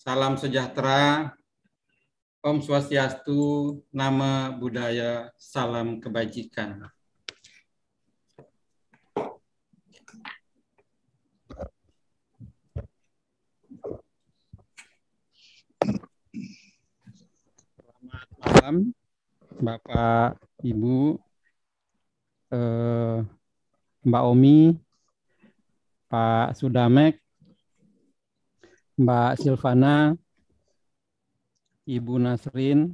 salam sejahtera, Om Swastiastu, nama budaya, salam kebajikan. Selamat malam, Bapak, Ibu, eh, Mbak Omi, Pak Sudamek, Mbak Silvana, Ibu Nasrin,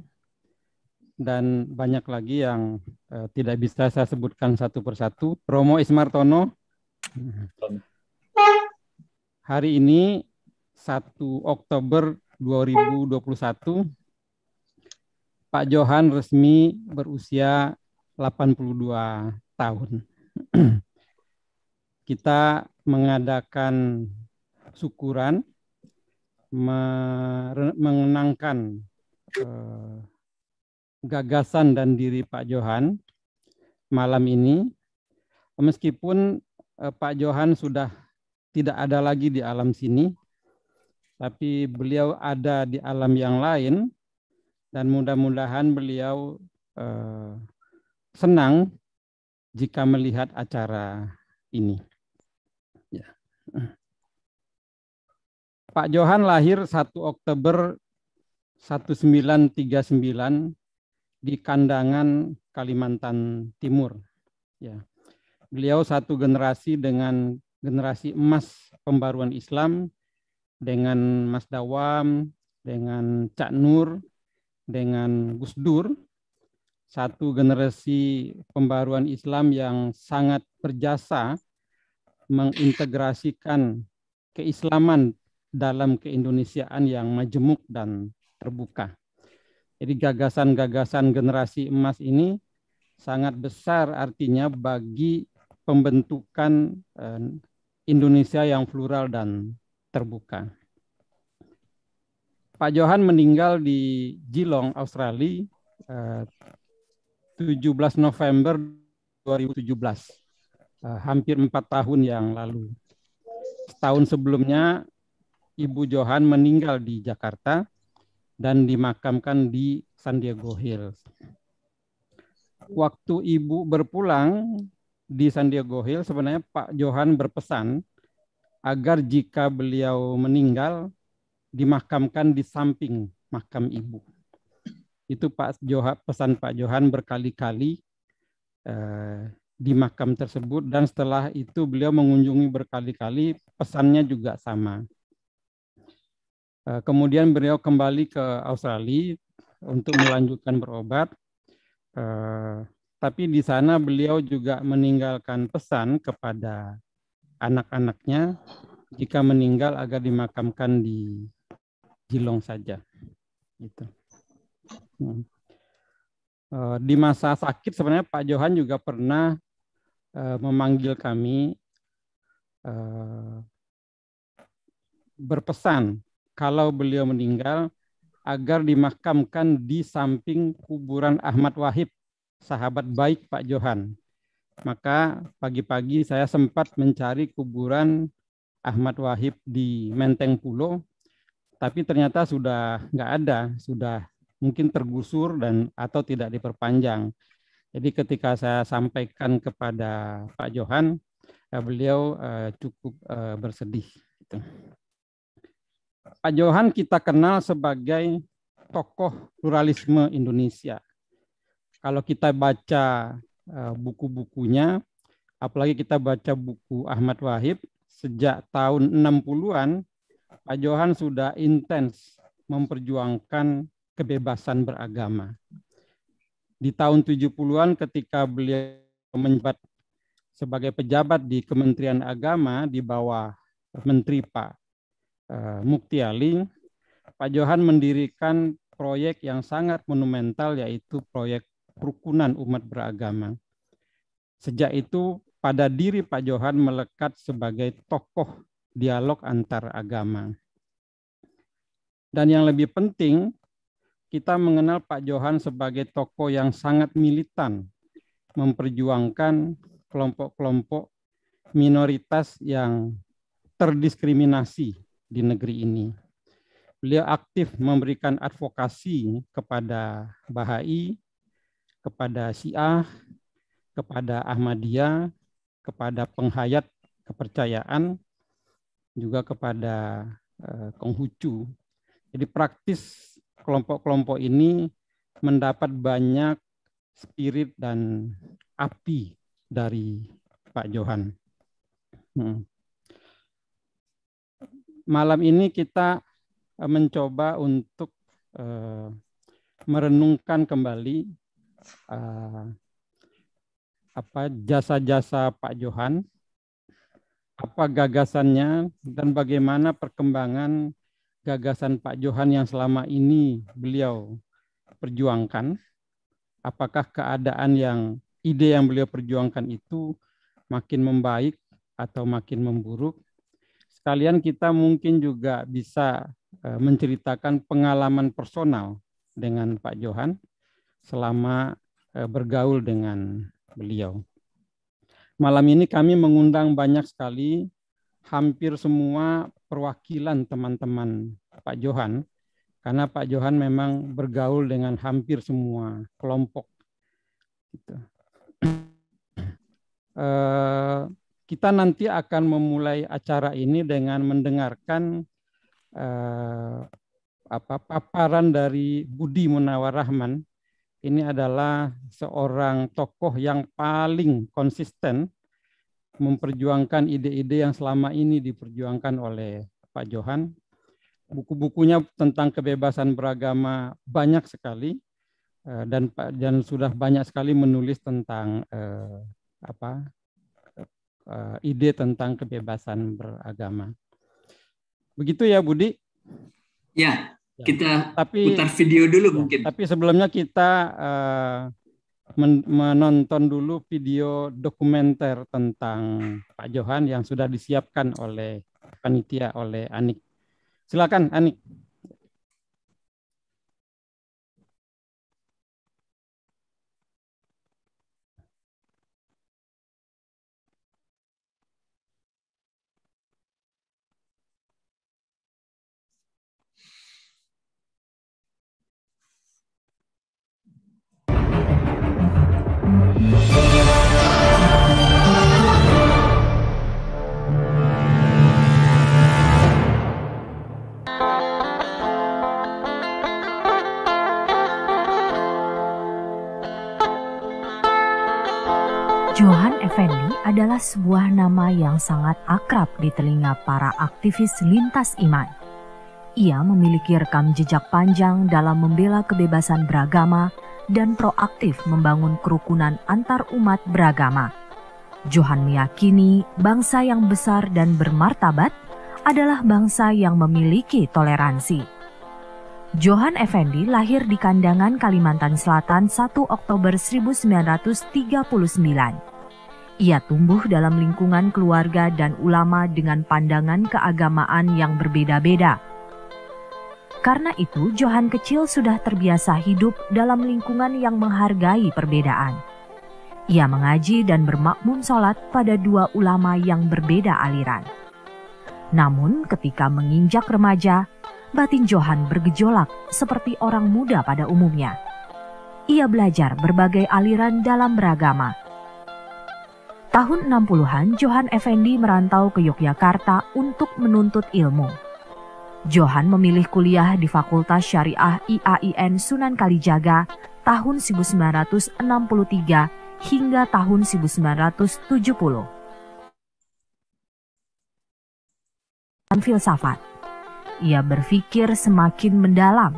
dan banyak lagi yang eh, tidak bisa saya sebutkan satu persatu. Romo Ismartono, hari ini 1 Oktober 2021, Pak Johan resmi berusia 82 tahun. Kita mengadakan syukuran mengenangkan eh, gagasan dan diri Pak Johan malam ini. Meskipun eh, Pak Johan sudah tidak ada lagi di alam sini, tapi beliau ada di alam yang lain dan mudah-mudahan beliau eh, senang jika melihat acara ini. Yeah. Pak Johan lahir 1 Oktober 1939 di Kandangan, Kalimantan Timur. Ya. Beliau satu generasi dengan generasi emas pembaruan Islam dengan Mas Dawam, dengan Cak Nur, dengan Gus Dur. Satu generasi pembaruan Islam yang sangat berjasa mengintegrasikan keislaman dalam keindonesiaan yang majemuk dan terbuka. Jadi gagasan-gagasan generasi emas ini sangat besar artinya bagi pembentukan eh, Indonesia yang plural dan terbuka. Pak Johan meninggal di Geelong, Australia 17 eh, November 2017, eh, hampir empat tahun yang lalu. Setahun sebelumnya Ibu Johan meninggal di Jakarta dan dimakamkan di San Diego Hills. Waktu Ibu berpulang di San Diego Hills, sebenarnya Pak Johan berpesan agar jika beliau meninggal dimakamkan di samping makam Ibu. Itu Pak Johan, pesan Pak Johan berkali-kali eh, di makam tersebut dan setelah itu beliau mengunjungi berkali-kali pesannya juga sama Eh, kemudian beliau kembali ke Australia untuk melanjutkan berobat. Eh, tapi di sana beliau juga meninggalkan pesan kepada anak-anaknya jika meninggal agar dimakamkan di Jilong saja. Gitu. Hmm. Eh, di masa sakit sebenarnya Pak Johan juga pernah memanggil kami berpesan kalau beliau meninggal agar dimakamkan di samping kuburan Ahmad Wahib, sahabat baik Pak Johan. Maka pagi-pagi saya sempat mencari kuburan Ahmad Wahib di Menteng Pulo, tapi ternyata sudah nggak ada, sudah mungkin tergusur dan atau tidak diperpanjang. Jadi ketika saya sampaikan kepada Pak Johan, eh, beliau eh, cukup eh, bersedih. Gitu. Pak Johan kita kenal sebagai tokoh pluralisme Indonesia. Kalau kita baca eh, buku-bukunya, apalagi kita baca buku Ahmad Wahib, sejak tahun 60-an, Pak Johan sudah intens memperjuangkan kebebasan beragama. Di tahun 70-an ketika beliau menjabat sebagai pejabat di Kementerian Agama di bawah Menteri Pak Eh, Mukti Aling, Pak Johan mendirikan proyek yang sangat monumental yaitu proyek rukunan Umat Beragama. Sejak itu pada diri Pak Johan melekat sebagai tokoh dialog antar agama. Dan yang lebih penting, kita mengenal Pak Johan sebagai tokoh yang sangat militan, memperjuangkan kelompok-kelompok minoritas yang terdiskriminasi di negeri ini. Beliau aktif memberikan advokasi kepada Bahai, kepada Syiah, kepada Ahmadiyah, kepada penghayat kepercayaan, juga kepada eh, Konghucu. Jadi praktis kelompok-kelompok ini mendapat banyak spirit dan api dari Pak Johan. Hmm malam ini kita e, mencoba untuk e, merenungkan kembali e, apa jasa-jasa Pak Johan, apa gagasannya dan bagaimana perkembangan gagasan Pak Johan yang selama ini beliau perjuangkan. Apakah keadaan yang ide yang beliau perjuangkan itu makin membaik atau makin memburuk sekalian kita mungkin juga bisa eh, menceritakan pengalaman personal dengan Pak Johan selama eh, bergaul dengan beliau. Malam ini kami mengundang banyak sekali hampir semua perwakilan teman-teman Pak Johan karena Pak Johan memang bergaul dengan hampir semua kelompok. Gitu. Eh, kita nanti akan memulai acara ini dengan mendengarkan eh, apa paparan dari Budi Munawar Rahman. Ini adalah seorang tokoh yang paling konsisten memperjuangkan ide-ide yang selama ini diperjuangkan oleh Pak Johan. Buku-bukunya tentang kebebasan beragama banyak sekali eh, dan dan sudah banyak sekali menulis tentang eh, apa uh, ide tentang kebebasan beragama. Begitu ya Budi? Ya, ya, kita tapi, putar video dulu ya, mungkin. Tapi sebelumnya kita uh, men menonton dulu video dokumenter tentang Pak Johan yang sudah disiapkan oleh panitia oleh Anik. Silakan Anik. adalah sebuah nama yang sangat akrab di telinga para aktivis lintas iman. Ia memiliki rekam jejak panjang dalam membela kebebasan beragama dan proaktif membangun kerukunan antar umat beragama. Johan meyakini bangsa yang besar dan bermartabat adalah bangsa yang memiliki toleransi. Johan Effendi lahir di Kandangan, Kalimantan Selatan 1 Oktober 1939. Ia tumbuh dalam lingkungan keluarga dan ulama dengan pandangan keagamaan yang berbeda-beda. Karena itu, Johan kecil sudah terbiasa hidup dalam lingkungan yang menghargai perbedaan. Ia mengaji dan bermakmum sholat pada dua ulama yang berbeda aliran. Namun, ketika menginjak remaja, batin Johan bergejolak seperti orang muda pada umumnya. Ia belajar berbagai aliran dalam beragama Tahun 60-an, Johan Effendi merantau ke Yogyakarta untuk menuntut ilmu. Johan memilih kuliah di Fakultas Syariah IAIN Sunan Kalijaga tahun 1963 hingga tahun 1970. Dan filsafat. Ia berpikir semakin mendalam.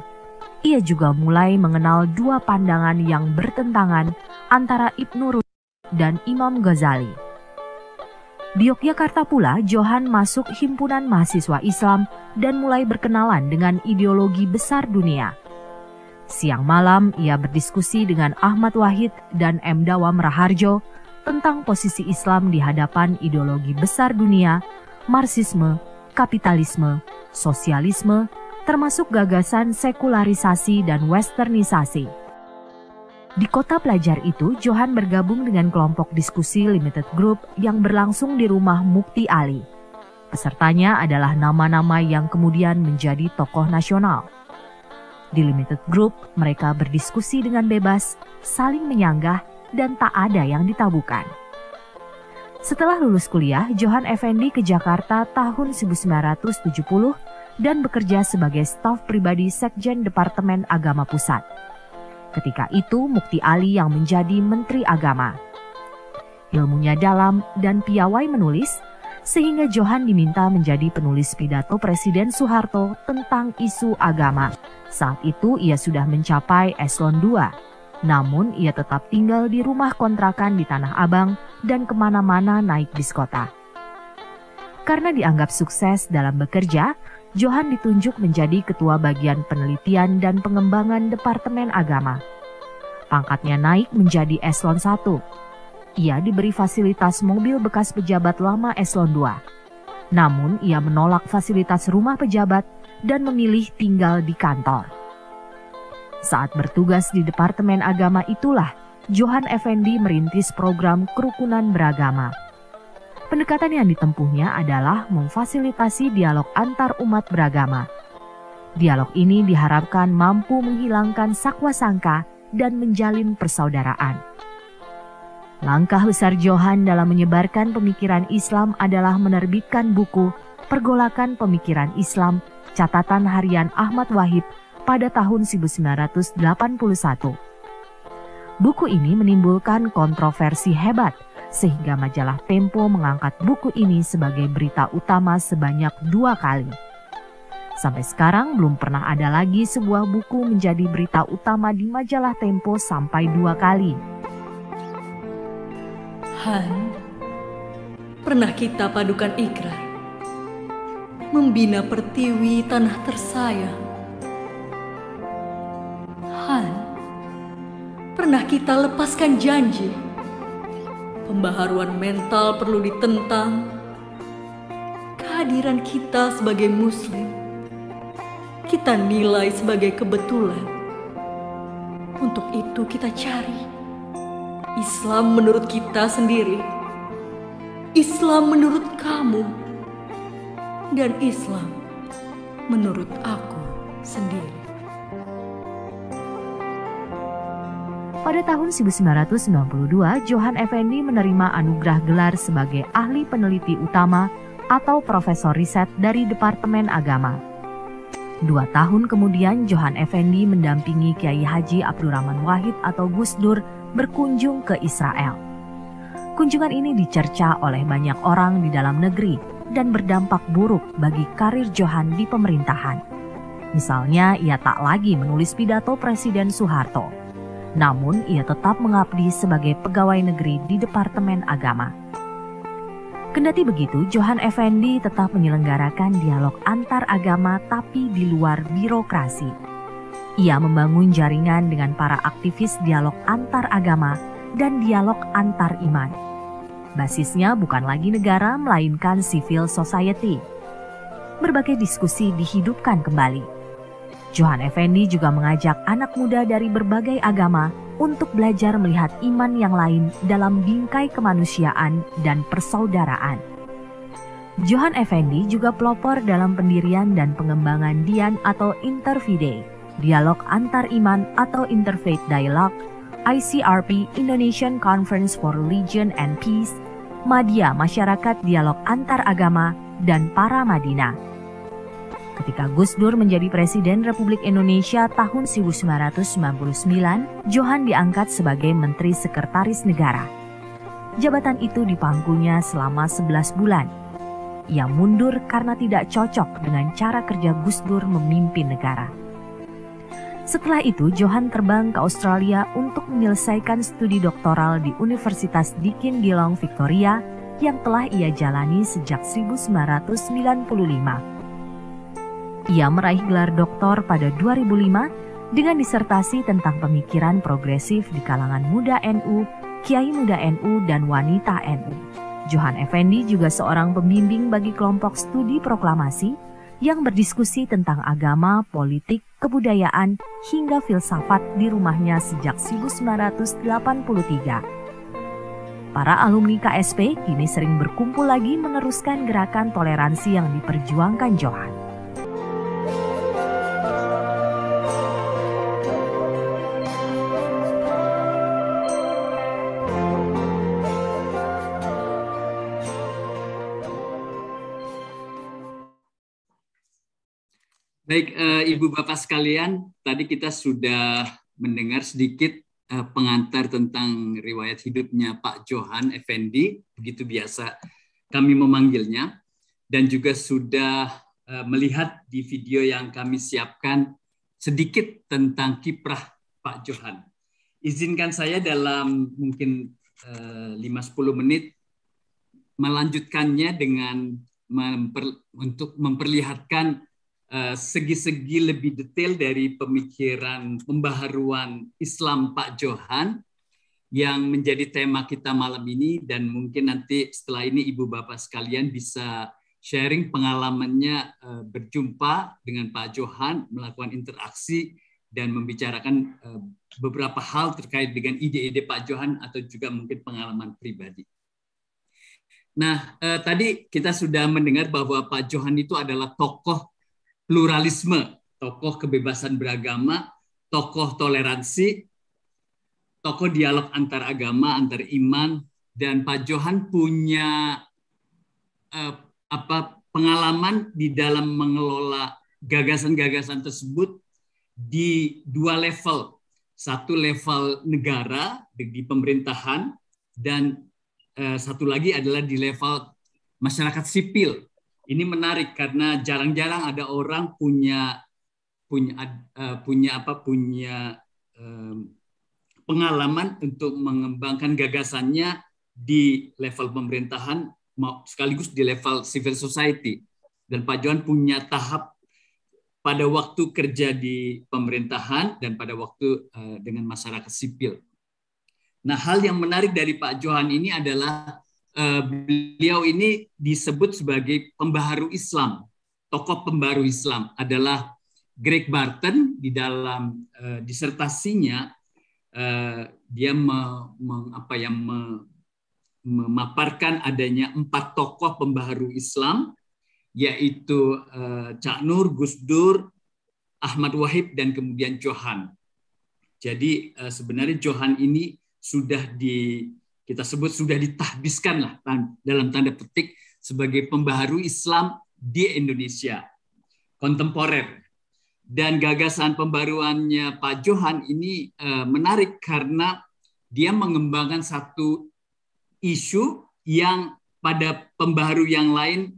Ia juga mulai mengenal dua pandangan yang bertentangan antara Ibnu Rushd dan Imam Ghazali. Di Yogyakarta pula, Johan masuk himpunan mahasiswa Islam dan mulai berkenalan dengan ideologi besar dunia. Siang malam, ia berdiskusi dengan Ahmad Wahid dan M. Dawam Raharjo tentang posisi Islam di hadapan ideologi besar dunia, Marxisme, kapitalisme, sosialisme, termasuk gagasan sekularisasi dan westernisasi. Di kota pelajar itu, Johan bergabung dengan kelompok diskusi limited group yang berlangsung di rumah Mukti Ali. Pesertanya adalah nama-nama yang kemudian menjadi tokoh nasional. Di limited group, mereka berdiskusi dengan bebas, saling menyanggah, dan tak ada yang ditabukan. Setelah lulus kuliah, Johan Effendi ke Jakarta tahun 1970 dan bekerja sebagai staf pribadi Sekjen Departemen Agama Pusat. Ketika itu Mukti Ali yang menjadi Menteri Agama. Ilmunya dalam dan piawai menulis, sehingga Johan diminta menjadi penulis pidato Presiden Soeharto tentang isu agama. Saat itu ia sudah mencapai eselon 2, namun ia tetap tinggal di rumah kontrakan di Tanah Abang dan kemana-mana naik bis kota. Karena dianggap sukses dalam bekerja, Johan ditunjuk menjadi Ketua Bagian Penelitian dan Pengembangan Departemen Agama. Pangkatnya naik menjadi Eslon 1. Ia diberi fasilitas mobil bekas pejabat lama Eslon 2. Namun ia menolak fasilitas rumah pejabat dan memilih tinggal di kantor. Saat bertugas di Departemen Agama itulah Johan Effendi merintis program Kerukunan Beragama Pendekatan yang ditempuhnya adalah memfasilitasi dialog antar umat beragama. Dialog ini diharapkan mampu menghilangkan sakwa sangka dan menjalin persaudaraan. Langkah besar Johan dalam menyebarkan pemikiran Islam adalah menerbitkan buku Pergolakan Pemikiran Islam catatan harian Ahmad Wahid pada tahun 1981. Buku ini menimbulkan kontroversi hebat – sehingga majalah Tempo mengangkat buku ini sebagai berita utama sebanyak dua kali. Sampai sekarang belum pernah ada lagi sebuah buku menjadi berita utama di majalah Tempo sampai dua kali. Han, pernah kita padukan ikrar, membina pertiwi tanah tersayang. Han, pernah kita lepaskan janji pembaharuan mental perlu ditentang. Kehadiran kita sebagai Muslim, kita nilai sebagai kebetulan. Untuk itu, kita cari Islam menurut kita sendiri, Islam menurut kamu, dan Islam menurut aku sendiri. Pada tahun 1992, Johan Effendi menerima anugerah gelar sebagai ahli peneliti utama atau profesor riset dari Departemen Agama. Dua tahun kemudian, Johan Effendi mendampingi Kiai Haji Abdurrahman Wahid atau Gus Dur berkunjung ke Israel. Kunjungan ini dicerca oleh banyak orang di dalam negeri dan berdampak buruk bagi karir Johan di pemerintahan. Misalnya, ia tak lagi menulis pidato Presiden Soeharto. Namun, ia tetap mengabdi sebagai pegawai negeri di Departemen Agama. Kendati begitu, Johan Effendi tetap menyelenggarakan dialog antar agama tapi di luar birokrasi. Ia membangun jaringan dengan para aktivis dialog antar agama dan dialog antar iman. Basisnya bukan lagi negara melainkan civil society. Berbagai diskusi dihidupkan kembali Johan Effendi juga mengajak anak muda dari berbagai agama untuk belajar melihat iman yang lain dalam bingkai kemanusiaan dan persaudaraan. Johan Effendi juga pelopor dalam pendirian dan pengembangan Dian atau intervide, Dialog Antar Iman atau Interfaith dialog, ICRP Indonesian Conference for Religion and Peace, Madia Masyarakat Dialog Antar Agama, dan Para Madinah Ketika Gus Dur menjadi Presiden Republik Indonesia tahun 1999, Johan diangkat sebagai Menteri Sekretaris Negara. Jabatan itu dipangkunya selama 11 bulan. Ia mundur karena tidak cocok dengan cara kerja Gus Dur memimpin negara. Setelah itu, Johan terbang ke Australia untuk menyelesaikan studi doktoral di Universitas Deakin Geelong Victoria yang telah ia jalani sejak 1995. Ia meraih gelar doktor pada 2005 dengan disertasi tentang pemikiran progresif di kalangan muda NU, kiai muda NU, dan wanita NU. Johan Effendi juga seorang pembimbing bagi kelompok studi proklamasi yang berdiskusi tentang agama, politik, kebudayaan, hingga filsafat di rumahnya sejak 1983. Para alumni KSP kini sering berkumpul lagi meneruskan gerakan toleransi yang diperjuangkan Johan. Baik, uh, Ibu Bapak sekalian, tadi kita sudah mendengar sedikit uh, pengantar tentang riwayat hidupnya Pak Johan Effendi, begitu biasa kami memanggilnya, dan juga sudah uh, melihat di video yang kami siapkan sedikit tentang kiprah Pak Johan. Izinkan saya dalam mungkin uh, 5-10 menit melanjutkannya dengan memper, untuk memperlihatkan Eh, segi-segi lebih detail dari pemikiran pembaharuan Islam Pak Johan yang menjadi tema kita malam ini dan mungkin nanti setelah ini Ibu Bapak sekalian bisa sharing pengalamannya eh, berjumpa dengan Pak Johan, melakukan interaksi dan membicarakan eh, beberapa hal terkait dengan ide-ide Pak Johan atau juga mungkin pengalaman pribadi. Nah, eh, tadi kita sudah mendengar bahwa Pak Johan itu adalah tokoh pluralisme, tokoh kebebasan beragama, tokoh toleransi, tokoh dialog antar agama, antar iman, dan Pak Johan punya eh, apa pengalaman di dalam mengelola gagasan-gagasan tersebut di dua level. Satu level negara di pemerintahan dan eh, satu lagi adalah di level masyarakat sipil ini menarik karena jarang-jarang ada orang punya punya uh, punya apa punya um, pengalaman untuk mengembangkan gagasannya di level pemerintahan sekaligus di level civil society. Dan Pak Johan punya tahap pada waktu kerja di pemerintahan dan pada waktu uh, dengan masyarakat sipil. Nah, hal yang menarik dari Pak Johan ini adalah Eh, beliau ini disebut sebagai pembaharu Islam. Tokoh pembaharu Islam adalah Greg Barton di dalam uh, disertasinya uh, dia me, me, apa yang me, memaparkan adanya empat tokoh pembaharu Islam yaitu uh, Cak Nur, Gus Dur, Ahmad Wahib dan kemudian Johan. Jadi uh, sebenarnya Johan ini sudah di kita sebut sudah ditahbiskan lah dalam tanda petik sebagai pembaharu Islam di Indonesia kontemporer. Dan gagasan pembaruannya Pak Johan ini eh, menarik karena dia mengembangkan satu isu yang pada pembaharu yang lain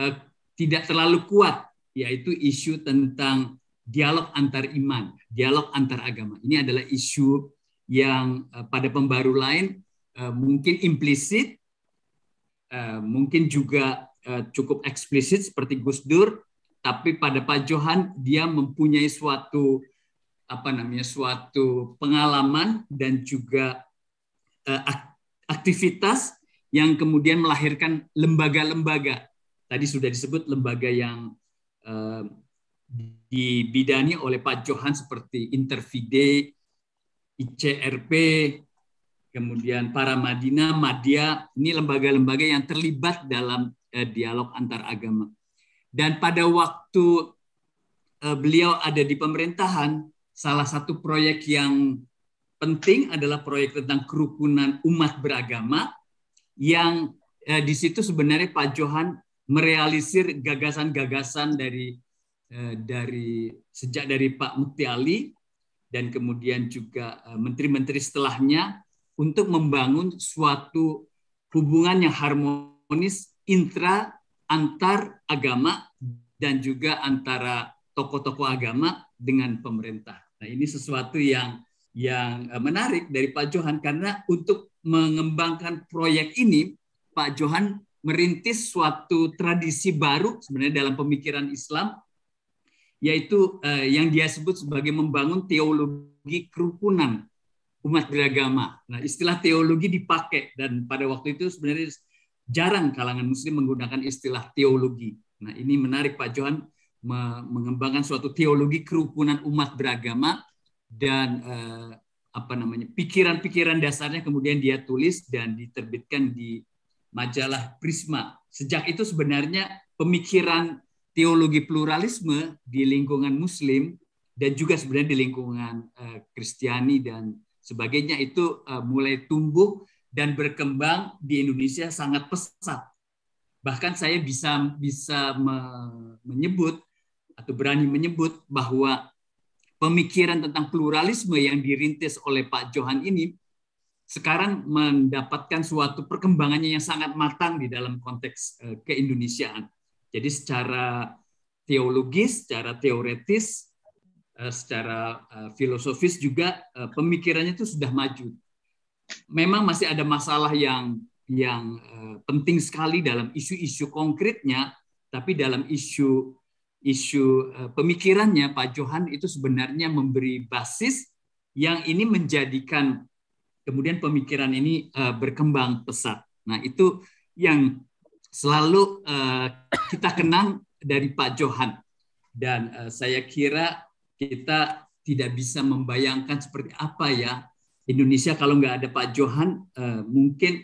eh, tidak terlalu kuat, yaitu isu tentang dialog antar iman, dialog antar agama. Ini adalah isu yang eh, pada pembaru lain Eh, mungkin implisit, uh, eh, mungkin juga uh, cukup eksplisit seperti Gus Dur, tapi pada Pak Johan dia mempunyai suatu apa namanya suatu pengalaman dan juga uh, aktivitas yang kemudian melahirkan lembaga-lembaga. Tadi sudah disebut lembaga yang uh, dibidani oleh Pak Johan seperti Intervide, ICRP, kemudian para Madinah, Madia, ini lembaga-lembaga yang terlibat dalam eh, dialog antar agama. Dan pada waktu eh, beliau ada di pemerintahan, salah satu proyek yang penting adalah proyek tentang kerukunan umat beragama yang eh, di situ sebenarnya Pak Johan merealisir gagasan-gagasan dari eh, dari sejak dari Pak Mukti Ali dan kemudian juga eh, menteri-menteri setelahnya untuk membangun suatu hubungan yang harmonis intra antar agama dan juga antara tokoh-tokoh agama dengan pemerintah. Nah, ini sesuatu yang yang eh, menarik dari Pak Johan karena untuk mengembangkan proyek ini Pak Johan merintis suatu tradisi baru sebenarnya dalam pemikiran Islam yaitu eh, yang dia sebut sebagai membangun teologi kerukunan umat beragama. Nah, istilah teologi dipakai dan pada waktu itu sebenarnya jarang kalangan muslim menggunakan istilah teologi. Nah, ini menarik Pak Johan mengembangkan suatu teologi kerukunan umat beragama dan eh, apa namanya pikiran-pikiran dasarnya kemudian dia tulis dan diterbitkan di majalah Prisma. Sejak itu sebenarnya pemikiran teologi pluralisme di lingkungan Muslim dan juga sebenarnya di lingkungan eh, Kristiani eh, dan sebagainya itu uh, mulai tumbuh dan berkembang di Indonesia sangat pesat. Bahkan saya bisa bisa me menyebut atau berani menyebut bahwa pemikiran tentang pluralisme yang dirintis oleh Pak Johan ini sekarang mendapatkan suatu perkembangannya yang sangat matang di dalam konteks eh, keindonesiaan. Jadi secara teologis, secara teoretis, Eh, secara eh, filosofis juga eh, pemikirannya itu sudah maju. Memang masih ada masalah yang yang penting sekali dalam isu-isu konkretnya, tapi dalam isu isu pemikirannya Pak Johan itu sebenarnya memberi basis yang ini menjadikan kemudian pemikiran ini berkembang pesat. Nah, itu yang selalu kita kenang dari Pak Johan. Dan saya kira kita tidak bisa membayangkan seperti apa ya Indonesia kalau nggak ada Pak Johan eh, mungkin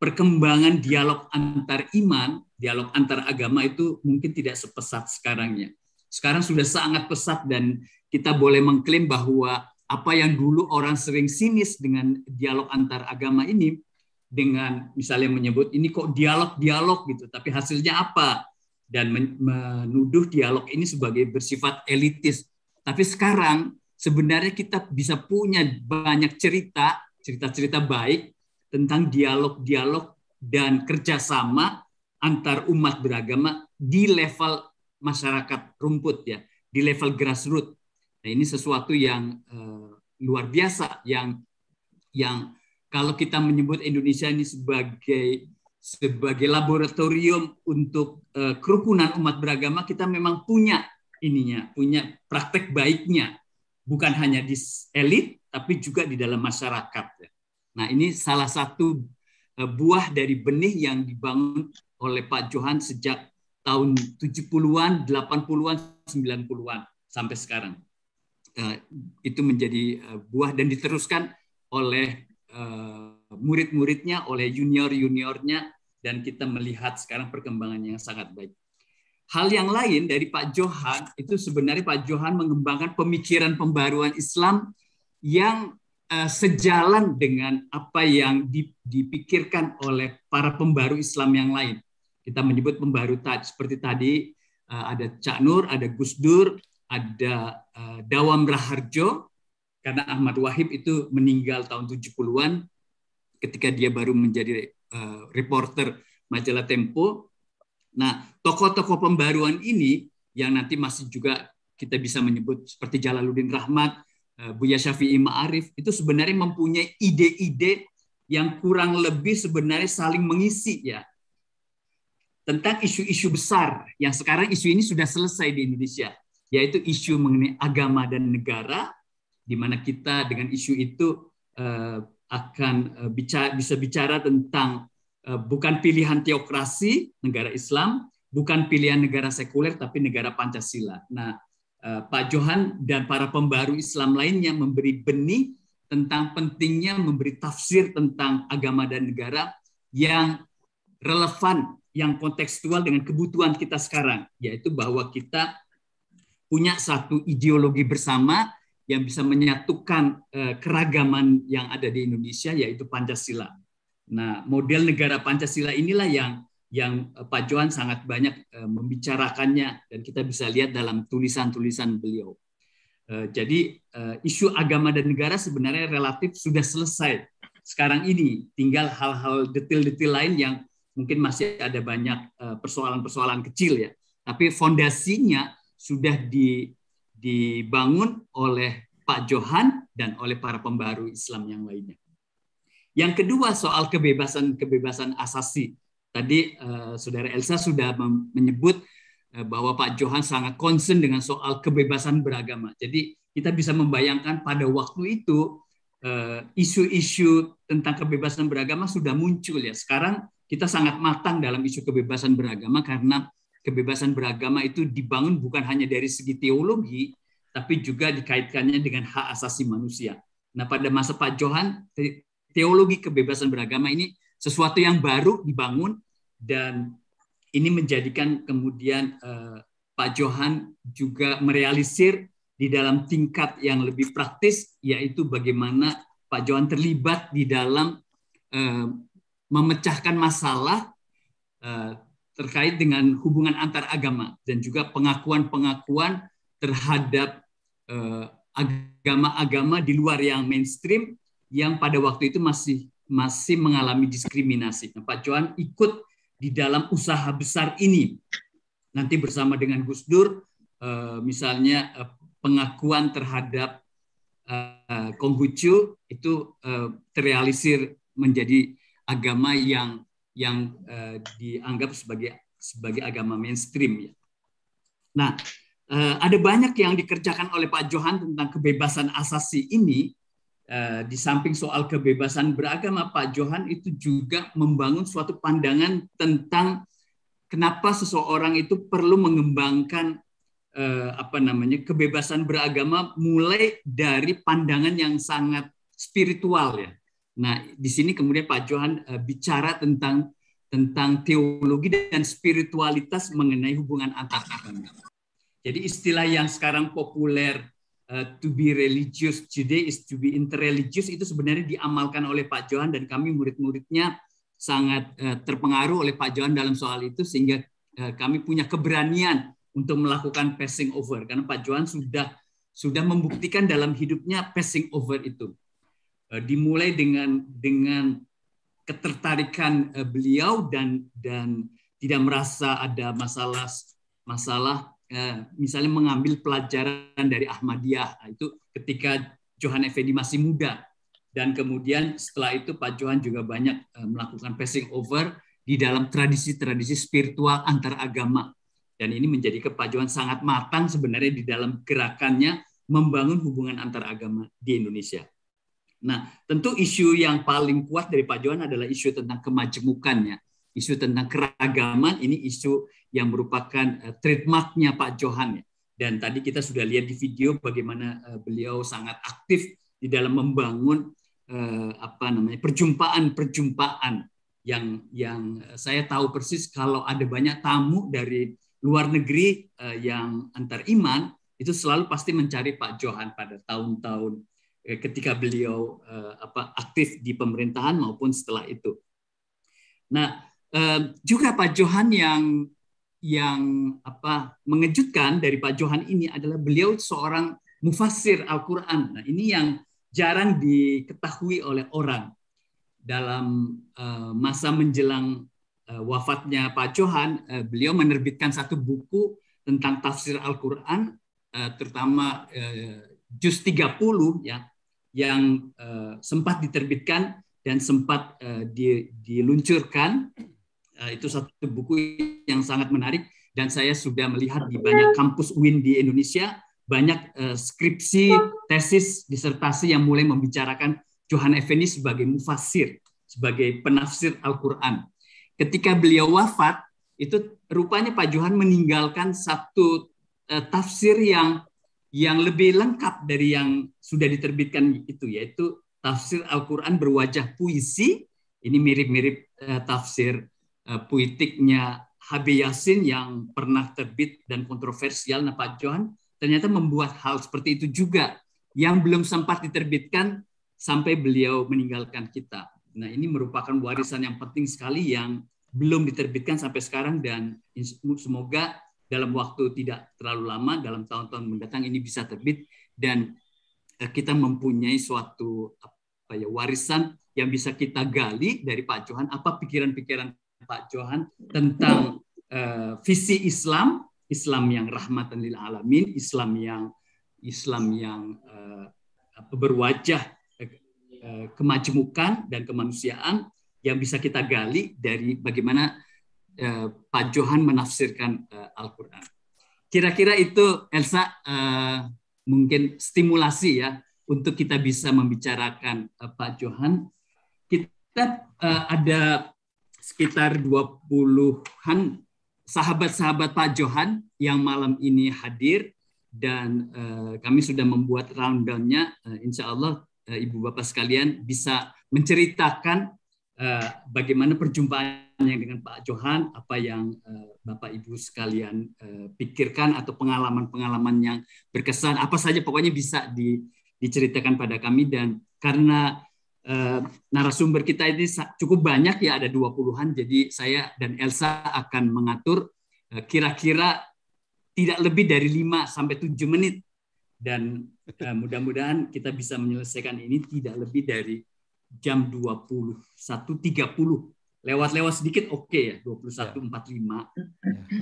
perkembangan dialog antar iman, dialog antar agama itu mungkin tidak sepesat sekarangnya. Sekarang sudah sangat pesat dan kita boleh mengklaim bahwa apa yang dulu orang sering sinis dengan dialog antar agama ini dengan misalnya menyebut ini kok dialog-dialog gitu, tapi hasilnya apa? Dan menuduh dialog ini sebagai bersifat elitis. Tapi sekarang sebenarnya kita bisa punya banyak cerita, cerita-cerita baik tentang dialog-dialog dan kerjasama antar umat beragama di level masyarakat rumput ya, di level grassroots. Nah ini sesuatu yang uh, luar biasa yang yang kalau kita menyebut Indonesia ini sebagai sebagai laboratorium untuk uh, kerukunan umat beragama kita memang punya ininya, punya praktek baiknya, bukan hanya di elit tapi juga di dalam masyarakat. Ya. Nah ini salah satu eh, buah dari benih yang dibangun oleh Pak Johan sejak tahun 70-an, 80-an, 90-an sampai sekarang. Eh, itu menjadi eh, buah dan diteruskan oleh murid-muridnya, oleh junior-juniornya, dan kita melihat sekarang perkembangan yang sangat baik. Hal yang lain dari Pak Johan itu sebenarnya Pak Johan mengembangkan pemikiran pembaruan Islam yang eh, sejalan dengan apa yang dipikirkan oleh para pembaru Islam yang lain. Kita menyebut pembaru tadi seperti tadi eh, ada Cak Nur, ada Gus Dur, ada eh, Dawam Raharjo karena Ahmad Wahib itu meninggal tahun 70-an ketika dia baru menjadi reporter majalah Tempo Nah, tokoh-tokoh pembaruan ini yang nanti masih juga kita bisa menyebut seperti Jalaluddin Rahmat, eh, Buya Syafi'i Ma'arif, itu sebenarnya mempunyai ide-ide yang kurang lebih sebenarnya saling mengisi ya tentang isu-isu besar yang sekarang isu ini sudah selesai di Indonesia yaitu isu mengenai agama dan negara di mana kita dengan isu itu eh, akan eh, bisa bicara tentang Eh, bukan pilihan teokrasi negara Islam, bukan pilihan negara sekuler tapi negara Pancasila. Nah, eh, Pak Johan dan para pembaru Islam lainnya memberi benih tentang pentingnya memberi tafsir tentang agama dan negara yang relevan, yang kontekstual dengan kebutuhan kita sekarang, yaitu bahwa kita punya satu ideologi bersama yang bisa menyatukan eh, keragaman yang ada di Indonesia, yaitu Pancasila. Nah, model negara Pancasila inilah yang yang eh, Pak Johan sangat banyak eh, membicarakannya dan kita bisa lihat dalam tulisan-tulisan beliau. Eh, jadi isu agama dan negara sebenarnya relatif sudah selesai sekarang ini, tinggal hal-hal detail-detail lain yang mungkin masih ada banyak persoalan-persoalan kecil ya. Tapi fondasinya sudah dibangun oleh Pak Johan dan oleh para pembaru Islam yang lainnya. Yang kedua soal kebebasan-kebebasan asasi. Tadi eh, Saudara Elsa sudah menyebut eh, bahwa Pak Johan sangat concern dengan soal kebebasan beragama. Jadi kita bisa membayangkan pada waktu itu eh, isu-isu eh, tentang kebebasan beragama sudah muncul ya. Sekarang kita sangat matang dalam isu kebebasan beragama karena kebebasan beragama itu dibangun bukan hanya dari segi teologi, tapi juga dikaitkannya dengan hak asasi manusia. Nah, pada masa Pak Johan, teologi kebebasan beragama ini sesuatu yang baru dibangun dan ini menjadikan kemudian eh, Pak Johan juga merealisir di dalam tingkat yang lebih praktis yaitu bagaimana Pak Johan terlibat di dalam eh, memecahkan masalah eh, terkait dengan hubungan antar agama dan juga pengakuan-pengakuan terhadap eh, agama-agama di luar yang mainstream yang pada waktu itu masih masih mengalami diskriminasi. Nah, Pak Johan ikut di dalam usaha besar ini. Nanti bersama dengan Gus Dur, eh, misalnya eh, pengakuan terhadap eh, Konghucu itu terrealisir menjadi agama yang yang dianggap sebagai sebagai agama mainstream ya. Nah, ada banyak yang dikerjakan oleh Pak Johan tentang kebebasan asasi ini Eh, di samping soal kebebasan beragama, Pak Johan itu juga membangun suatu pandangan tentang kenapa seseorang itu perlu mengembangkan eh, apa namanya kebebasan beragama mulai dari pandangan yang sangat spiritual ya. Nah di sini kemudian Pak Johan eh, bicara tentang tentang teologi dan spiritualitas mengenai hubungan antar agama. Jadi istilah yang sekarang populer Eh, to be religious today is to be interreligious itu sebenarnya diamalkan oleh Pak Johan dan kami murid-muridnya sangat eh, terpengaruh oleh Pak Johan dalam soal itu sehingga eh, kami punya keberanian untuk melakukan passing over karena Pak Johan sudah sudah membuktikan dalam hidupnya passing over itu dimulai dengan dengan ketertarikan beliau dan dan tidak merasa ada masalah masalah Eh, misalnya mengambil pelajaran dari Ahmadiyah nah, itu ketika Johan Effendi masih muda dan kemudian setelah itu Pak Johan juga banyak eh, melakukan passing over di dalam tradisi-tradisi spiritual antar agama dan ini menjadi Pak sangat matang sebenarnya di dalam gerakannya membangun hubungan antar agama di Indonesia. Nah, tentu isu yang paling kuat dari Pak Johan adalah isu tentang kemajemukannya, isu tentang keragaman ini isu yang merupakan uh, trademarknya Pak Johan. Ya. Dan tadi kita sudah lihat di video bagaimana uh, beliau sangat aktif di dalam membangun uh, apa namanya perjumpaan-perjumpaan yang yang saya tahu persis kalau ada banyak tamu dari luar negeri uh, yang antar iman itu selalu pasti mencari Pak Johan pada tahun-tahun ketika beliau uh, apa aktif di pemerintahan maupun setelah itu. Nah, uh, juga Pak Johan yang yang apa mengejutkan dari Pak Johan ini adalah beliau seorang mufasir Al-Qur'an. Nah, ini yang jarang diketahui oleh orang. Dalam eh, masa menjelang eh, wafatnya Pak Johan, eh, beliau menerbitkan satu buku tentang tafsir Al-Qur'an terutama uh, juz 30 ya yang sempat diterbitkan dan sempat diluncurkan Eh, itu satu buku yang sangat menarik dan saya sudah melihat di banyak kampus UIN di Indonesia banyak uh, skripsi, tesis, disertasi yang mulai membicarakan Johan Effendi sebagai mufasir, sebagai penafsir Al-Qur'an. Ketika beliau wafat, itu rupanya Pak Johan meninggalkan satu uh, tafsir yang yang lebih lengkap dari yang sudah diterbitkan itu yaitu tafsir Al-Qur'an berwajah puisi. Ini mirip-mirip uh, tafsir Eh, puitiknya Habib Yasin yang pernah terbit dan kontroversial nah Pak Johan ternyata membuat hal seperti itu juga yang belum sempat diterbitkan sampai beliau meninggalkan kita. Nah ini merupakan warisan yang penting sekali yang belum diterbitkan sampai sekarang dan semoga dalam waktu tidak terlalu lama dalam tahun-tahun mendatang ini bisa terbit dan eh, kita mempunyai suatu apa ya warisan yang bisa kita gali dari Pak Johan apa pikiran-pikiran Pak Johan tentang uh, visi Islam, Islam yang rahmatan lil alamin, Islam yang Islam yang uh, berwajah eh, kemajemukan dan kemanusiaan yang bisa kita gali dari bagaimana uh, Pak Johan menafsirkan uh, Al-Qur'an. Kira-kira itu Elsa uh, mungkin stimulasi ya untuk kita bisa membicarakan uh, Pak Johan. Kita uh, ada sekitar 20-an sahabat-sahabat Pak Johan yang malam ini hadir dan uh, kami sudah membuat rundownnya. Uh, insya Allah uh, Ibu Bapak sekalian bisa menceritakan uh, bagaimana perjumpaannya dengan Pak Johan, apa yang uh, Bapak Ibu sekalian uh, pikirkan atau pengalaman-pengalaman yang berkesan, apa saja pokoknya bisa di, diceritakan pada kami dan karena Eh, narasumber kita ini cukup banyak ya ada dua puluhan jadi saya dan Elsa akan mengatur eh, kira-kira tidak lebih dari lima sampai tujuh menit dan eh, mudah-mudahan kita bisa menyelesaikan ini tidak lebih dari jam 21.30 lewat-lewat sedikit oke okay ya 21.45 ya.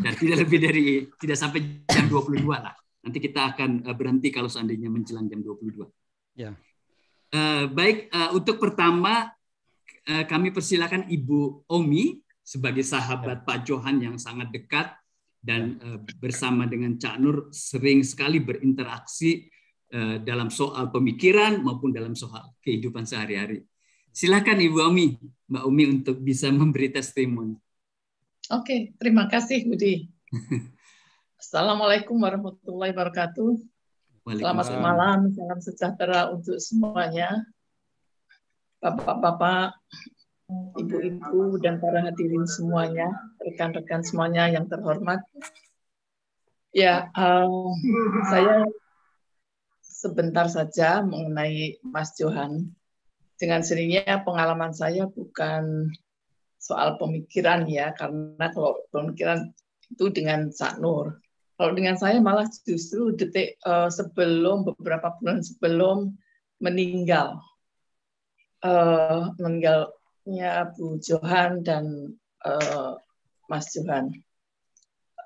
dan tidak lebih dari tidak sampai jam 22 lah nanti kita akan berhenti kalau seandainya menjelang jam 22 ya Eh, baik, uh, untuk pertama uh, kami persilakan Ibu Omi sebagai sahabat ya. Pak Johan yang sangat dekat dan uh, bersama dengan Cak Nur sering sekali berinteraksi uh, dalam soal pemikiran maupun dalam soal kehidupan sehari-hari. Silakan Ibu Omi, Mbak Omi untuk bisa memberi testimoni. Oke, terima kasih Budi. Assalamualaikum warahmatullahi wabarakatuh. Selamat malam, salam sejahtera untuk semuanya. Bapak-bapak, ibu-ibu, dan para hadirin semuanya, rekan-rekan semuanya yang terhormat. Ya, um, saya sebentar saja mengenai Mas Johan. Dengan seringnya pengalaman saya bukan soal pemikiran ya, karena kalau pemikiran itu dengan Cak Nur. Kalau dengan saya malah justru detik uh, sebelum beberapa bulan sebelum meninggal uh, meninggalnya Bu Johan dan uh, Mas Johan.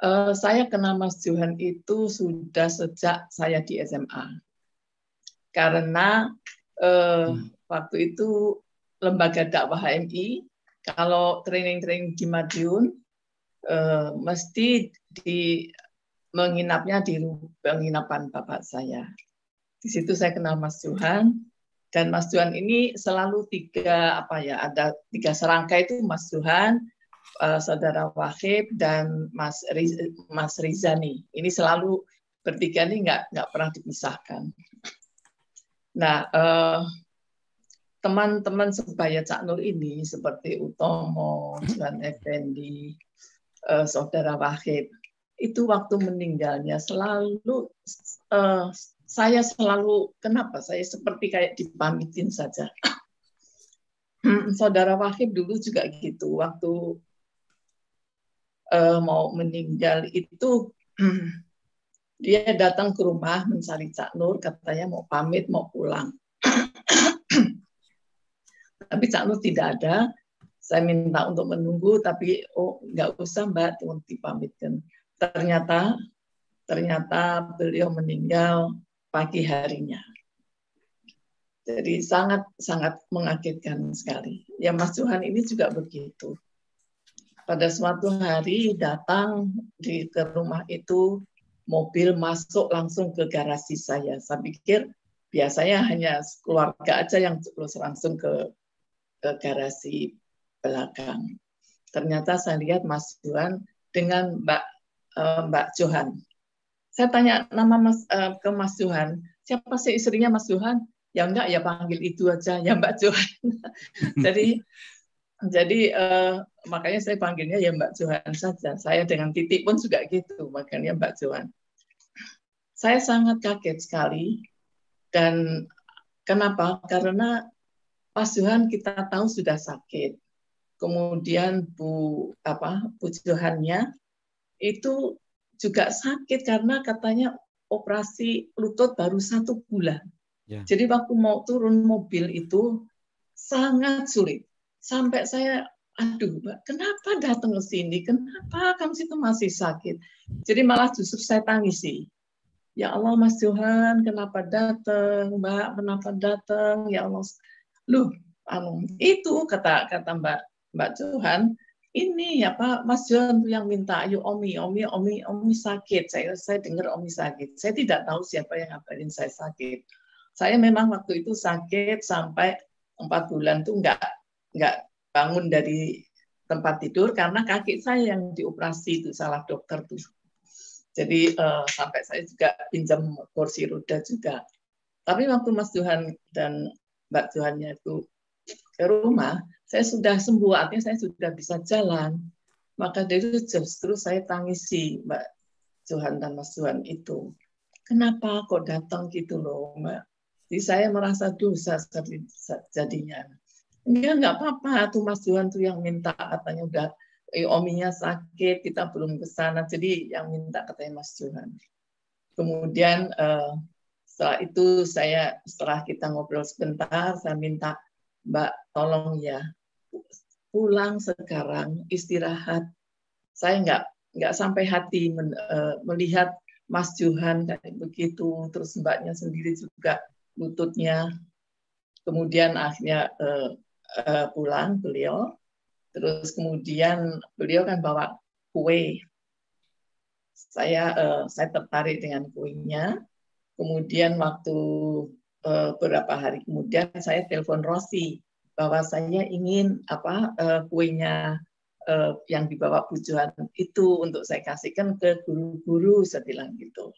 Uh, saya kenal Mas Johan itu sudah sejak saya di SMA karena uh, hmm. waktu itu lembaga dakwah HMI kalau training-training di Madiun uh, mesti di menginapnya di penginapan bapak saya. Di situ saya kenal Mas Johan dan Mas Johan ini selalu tiga apa ya ada tiga serangka itu Mas Johan, uh, saudara Wahib dan Mas Riz, Mas Rizani. Ini selalu bertiga ini nggak nggak pernah dipisahkan. Nah, uh, teman-teman sebaya Cak Nur ini seperti Utomo, Johan Effendi, eh, saudara Wahid itu waktu meninggalnya selalu uh, saya selalu kenapa saya seperti kayak dipamitin saja. Saudara Wahid dulu juga gitu waktu uh, mau meninggal itu dia datang ke rumah mencari Cak Nur katanya mau pamit mau pulang. tapi Cak Nur tidak ada. Saya minta untuk menunggu tapi oh nggak usah Mbak, cuma dipamitkan ternyata ternyata beliau meninggal pagi harinya. Jadi sangat sangat mengagetkan sekali. Ya Mas Johan ini juga begitu. Pada suatu hari datang di ke rumah itu mobil masuk langsung ke garasi saya. Saya pikir biasanya hanya keluarga aja yang terus langsung ke, ke garasi belakang. Ternyata saya lihat Mas Johan dengan Mbak Eh, Mbak Johan. Saya tanya nama Mas, uh, ke Mas Johan, siapa sih istrinya Mas Johan? Ya enggak ya panggil itu aja ya Mbak Johan. jadi jadi uh, makanya saya panggilnya ya Mbak Johan saja. Saya dengan titik pun juga gitu, makanya Mbak Johan. Saya sangat kaget sekali dan kenapa? Karena Mas Johan kita tahu sudah sakit kemudian Bu apa Bu Johannya itu juga sakit karena katanya operasi lutut baru satu bulan. Ya. Jadi waktu mau turun mobil itu sangat sulit. Sampai saya, aduh, Mbak, kenapa datang ke sini? Kenapa kamu situ masih sakit? Jadi malah justru saya tangisi. Ya Allah, Mas Johan, kenapa datang, Mbak? Kenapa datang? Ya Allah, loh, anu, itu kata kata Mbak Mbak Johan, ini apa ya, Mas John yang minta ayo Omi Omi Omi Omi sakit saya saya dengar Omi sakit saya tidak tahu siapa yang ngabarin saya sakit saya memang waktu itu sakit sampai empat bulan tuh nggak nggak bangun dari tempat tidur karena kaki saya yang dioperasi itu salah dokter tuh jadi uh, sampai saya juga pinjam kursi roda juga tapi waktu Mas Tuhan dan Mbak Tuhannya itu ke rumah saya sudah sembuh, artinya saya sudah bisa jalan. Maka dari itu justru saya tangisi Mbak Johan dan Mas Johan itu. Kenapa kok datang gitu loh Mbak? Jadi saya merasa dosa jadinya. Ya nggak apa-apa. Tuh Mas Johan tuh yang minta katanya udah eh, ominya sakit, kita belum ke sana. Jadi yang minta katanya Mas Johan. Kemudian eh, setelah itu saya setelah kita ngobrol sebentar, saya minta Mbak tolong ya pulang sekarang istirahat saya nggak nggak sampai hati men, uh, melihat Mas Johan kayak begitu terus mbaknya sendiri juga lututnya kemudian akhirnya uh, uh, pulang beliau terus kemudian beliau kan bawa kue saya uh, saya tertarik dengan kuenya kemudian waktu uh, beberapa hari kemudian saya telepon Rosi bahwa saya ingin apa eh, kuenya eh, yang dibawa pujuan itu untuk saya kasihkan ke guru-guru saya bilang gitu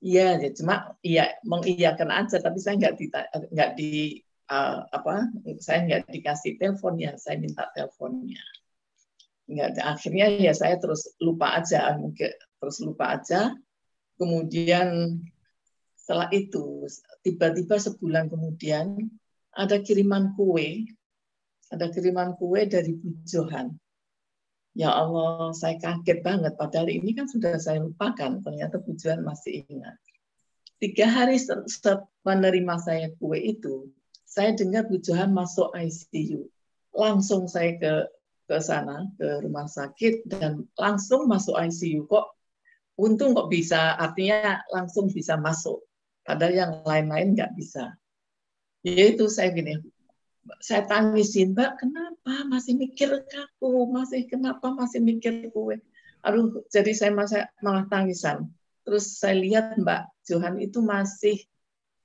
Iya, ya cuma iya mengiyakan aja, tapi saya nggak di nggak di uh, apa, saya nggak dikasih teleponnya, saya minta teleponnya. Nggak, akhirnya ya saya terus lupa aja, mungkin terus lupa aja. Kemudian setelah itu tiba-tiba sebulan kemudian ada kiriman kue, ada kiriman kue dari Bu Johan. Ya Allah, saya kaget banget. Padahal ini kan sudah saya lupakan. Ternyata Bu Johan masih ingat. Tiga hari setelah menerima saya kue itu, saya dengar Bu Johan masuk ICU. Langsung saya ke ke sana ke rumah sakit dan langsung masuk ICU kok untung kok bisa artinya langsung bisa masuk padahal yang lain-lain nggak bisa yaitu saya gini saya tangisin mbak kenapa masih mikir aku masih kenapa masih mikir kue aduh jadi saya masih malah tangisan terus saya lihat mbak Johan itu masih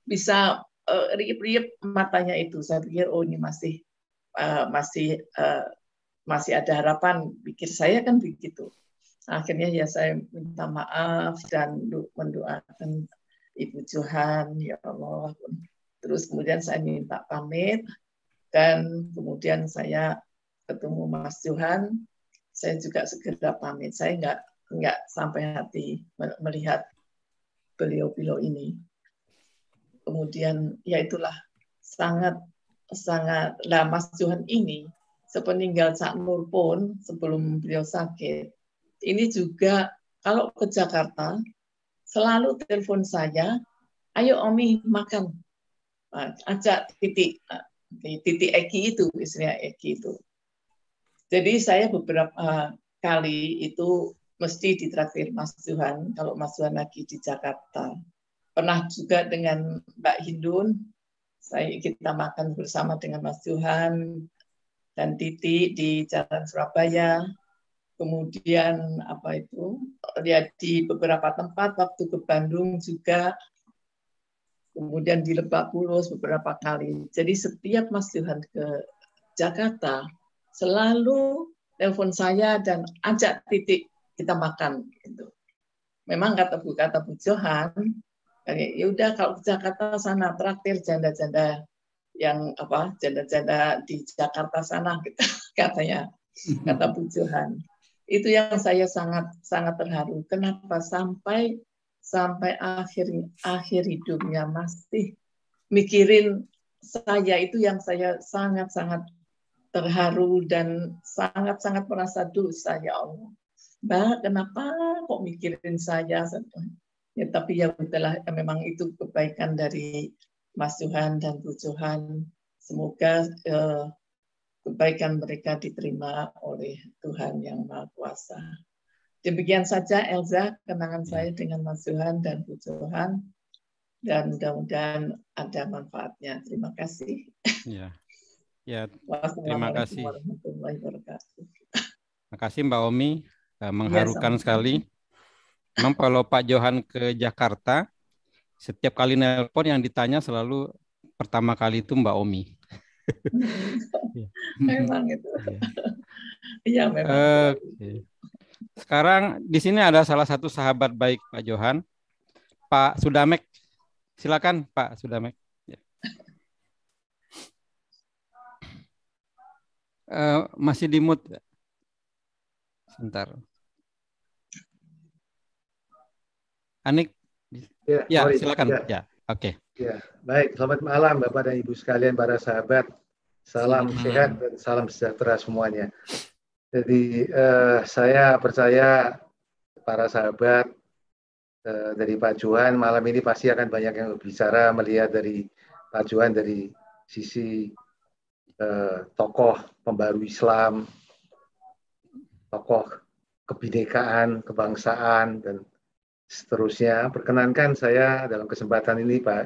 bisa uh, eh, riap-riap matanya itu saya pikir oh ini masih uh, masih uh, masih ada harapan pikir saya kan begitu akhirnya ya saya minta maaf dan mendoakan Ibu Johan ya Allah Terus kemudian saya minta pamit dan kemudian saya ketemu Mas Johan, saya juga segera pamit. Saya nggak nggak sampai hati melihat beliau-beliau ini. Kemudian ya itulah sangat sangat lah Mas Johan ini sepeninggal Cak Nur pun sebelum beliau sakit ini juga kalau ke Jakarta selalu telepon saya ayo Omi makan acak ah, titik ah, titik eki itu istilah eki itu. Jadi saya beberapa ah, kali itu mesti ditraktir Mas Tuhan kalau Mas Tuhan lagi di Jakarta. Pernah juga dengan Mbak Hindun, saya kita makan bersama dengan Mas Tuhan dan Titi di Jalan Surabaya. Kemudian apa itu? Ya di beberapa tempat waktu ke Bandung juga kemudian di Lebak Bulus beberapa kali. Jadi setiap Mas Johan ke Jakarta selalu telepon saya dan ajak titik kita makan gitu. Memang kata Bu kata Bu Johan, ya udah kalau ke Jakarta sana traktir janda-janda yang apa janda-janda di Jakarta sana gitu, katanya kata Bu Johan. Itu yang saya sangat sangat terharu. Kenapa sampai sampai akhir akhir hidupnya masih mikirin saya itu yang saya sangat-sangat terharu dan sangat-sangat merasa dosa ya Allah. Mbak, kenapa kok mikirin saya? Ya, tapi ya udahlah, ya, memang itu kebaikan dari Mas Tuhan dan Bu Tuhan. Semoga eh, kebaikan mereka diterima oleh Tuhan Yang Maha Kuasa. Demikian saja Elza, kenangan ya. saya dengan Mas Johan dan Bu Johan. Dan mudah-mudahan ada manfaatnya. Terima kasih. Ya, ya terima kasih. Terima kasih Mbak Omi, eh, mengharukan ya, sekali. Memang kalau Pak Johan ke Jakarta, setiap kali nelpon yang ditanya selalu pertama kali itu Mbak Omi. memang itu. Ya. Iya, memang. Uh, eh, okay. Sekarang di sini ada salah satu sahabat baik Pak Johan, Pak Sudamek. Silakan Pak Sudamek. Uh, masih di mute. Sebentar. Anik. Ya, ya sorry, silakan. Ya. ya. Oke. Okay. Ya, baik. Selamat malam Bapak dan Ibu sekalian, para sahabat. Salam sehat dan salam sejahtera semuanya. Jadi eh, saya percaya para sahabat eh, dari Pak Johan malam ini pasti akan banyak yang berbicara melihat dari Pak Johan dari sisi eh, tokoh pembaru Islam, tokoh kebinekaan, kebangsaan dan seterusnya. Perkenankan saya dalam kesempatan ini Pak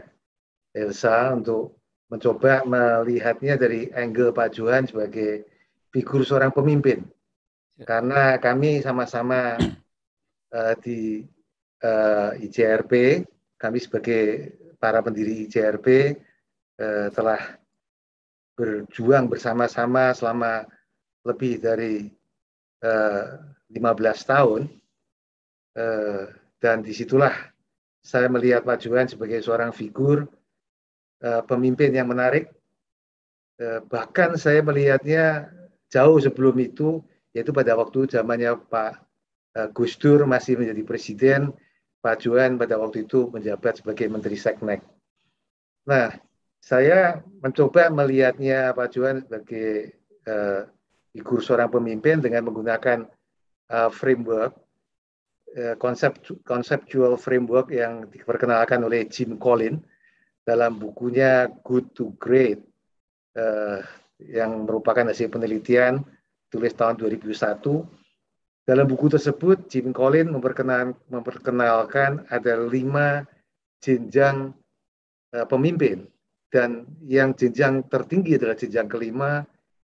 Elsa untuk mencoba melihatnya dari angle Pak Johan sebagai figur seorang pemimpin. Ya. Karena kami sama-sama uh, di uh, eh, ICRP, kami sebagai para pendiri ICRP uh, eh, telah berjuang bersama-sama selama lebih dari uh, 15 tahun. Uh, dan disitulah saya melihat Pak Johan sebagai seorang figur uh, pemimpin yang menarik. Uh, bahkan saya melihatnya jauh sebelum itu yaitu pada waktu zamannya Pak eh, Gus Dur masih menjadi presiden, Pak Johan pada waktu itu menjabat sebagai Menteri Seknek. Nah, saya mencoba melihatnya Pak Johan sebagai uh, figur seorang pemimpin dengan menggunakan uh, framework konsep conceptual framework yang diperkenalkan oleh Jim Collins dalam bukunya Good to Great uh, yang merupakan hasil penelitian tulis tahun 2001. Dalam buku tersebut, Jim Collins memperkenalkan ada lima jenjang eh, pemimpin dan yang jenjang tertinggi adalah jenjang kelima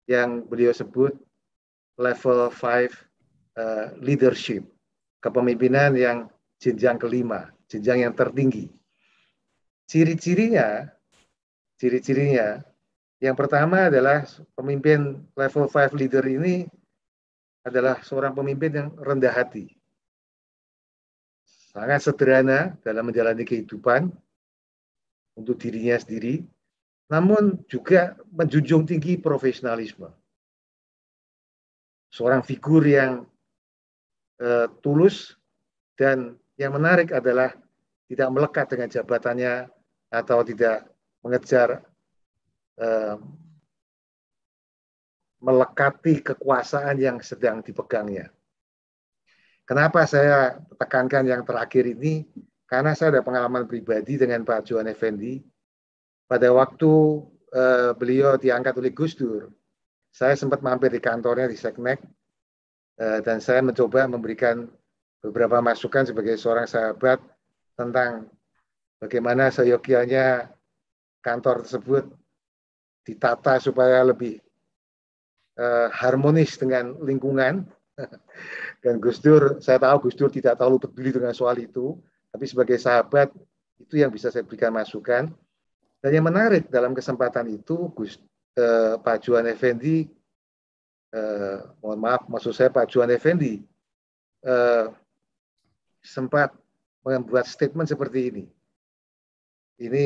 yang beliau sebut level 5 eh, leadership kepemimpinan yang jenjang kelima jenjang yang tertinggi ciri-cirinya ciri-cirinya yang pertama adalah pemimpin level 5 leader ini adalah seorang pemimpin yang rendah hati. Sangat sederhana dalam menjalani kehidupan untuk dirinya sendiri, namun juga menjunjung tinggi profesionalisme. Seorang figur yang e, tulus dan yang menarik adalah tidak melekat dengan jabatannya atau tidak mengejar melekati kekuasaan yang sedang dipegangnya. Kenapa saya tekankan yang terakhir ini? Karena saya ada pengalaman pribadi dengan Pak Johan Effendi. Pada waktu eh, beliau diangkat oleh Gus Dur, saya sempat mampir di kantornya di Seknek eh, dan saya mencoba memberikan beberapa masukan sebagai seorang sahabat tentang bagaimana seyogianya kantor tersebut ditata supaya lebih uh, harmonis dengan lingkungan. Dan Gus Dur, saya tahu Gus Dur tidak terlalu peduli dengan soal itu, tapi sebagai sahabat itu yang bisa saya berikan masukan. Dan yang menarik dalam kesempatan itu, Gus eh, Pak Juan Effendi, eh, mohon maaf, maksud saya Pak Juan Effendi eh, sempat membuat statement seperti ini. Ini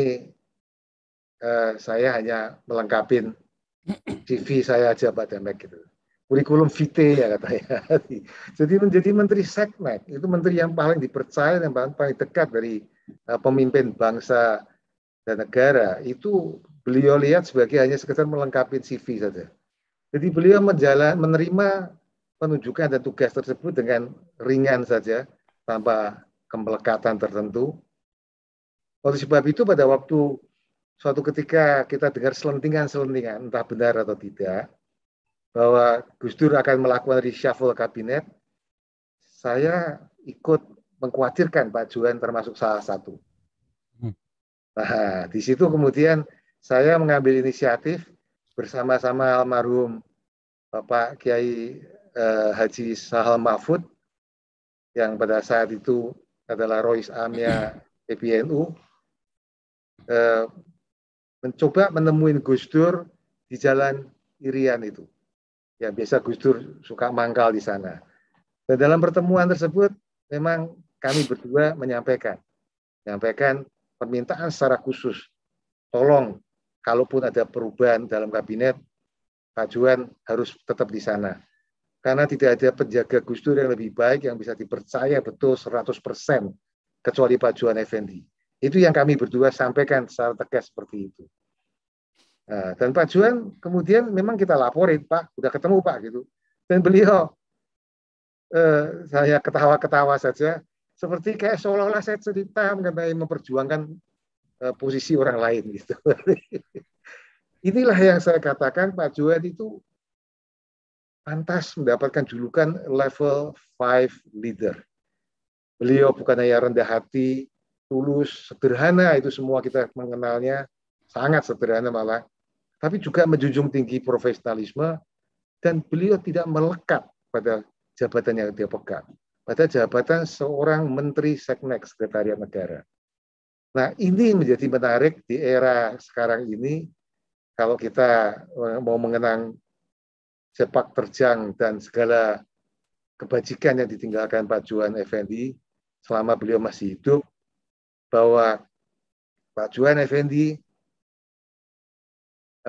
eh, saya hanya melengkapi CV saya aja Pak Demek gitu. Kurikulum vitae ya katanya. Jadi menjadi menteri seknek itu menteri yang paling dipercaya dan paling, paling dekat dari uh, pemimpin bangsa dan negara itu beliau lihat sebagai hanya sekedar melengkapi CV saja. Jadi beliau menjalan menerima penunjukan dan tugas tersebut dengan ringan saja tanpa kemelekatan tertentu. Oleh sebab itu pada waktu suatu ketika kita dengar selentingan-selentingan, entah benar atau tidak, bahwa Gus Dur akan melakukan reshuffle kabinet, saya ikut mengkhawatirkan Pak Juan termasuk salah satu. Hmm. Nah, di situ kemudian saya mengambil inisiatif bersama-sama almarhum Bapak Kiai eh, Haji Sahal Mahfud yang pada saat itu adalah Royce Amia PBNU eh, mencoba menemui Gus Dur di jalan Irian itu. Ya biasa Gus Dur suka mangkal di sana. Dan dalam pertemuan tersebut memang kami berdua menyampaikan, menyampaikan permintaan secara khusus, tolong kalaupun ada perubahan dalam kabinet, Pak harus tetap di sana. Karena tidak ada penjaga Gus Dur yang lebih baik, yang bisa dipercaya betul 100% kecuali Pak Juan Effendi. Itu yang kami berdua sampaikan secara tegas seperti itu. Nah, dan Pak Juan kemudian memang kita laporin Pak, udah ketemu Pak gitu. Dan beliau eh, saya ketawa-ketawa saja, seperti kayak seolah-olah saya cerita mengenai memperjuangkan eh, posisi orang lain gitu. Inilah yang saya katakan Pak Juan itu pantas mendapatkan julukan level 5 leader. Beliau bukan hanya rendah hati, tulus, sederhana, itu semua kita mengenalnya, sangat sederhana malah tapi juga menjunjung tinggi profesionalisme dan beliau tidak melekat pada jabatan yang dia pegang, pada jabatan seorang menteri seknek sekretariat negara. Nah, ini menjadi menarik di era sekarang ini kalau kita eh, mau mengenang sepak terjang dan segala kebajikan yang ditinggalkan Pak Juan Effendi selama beliau masih hidup, bahwa Pak Juan Effendi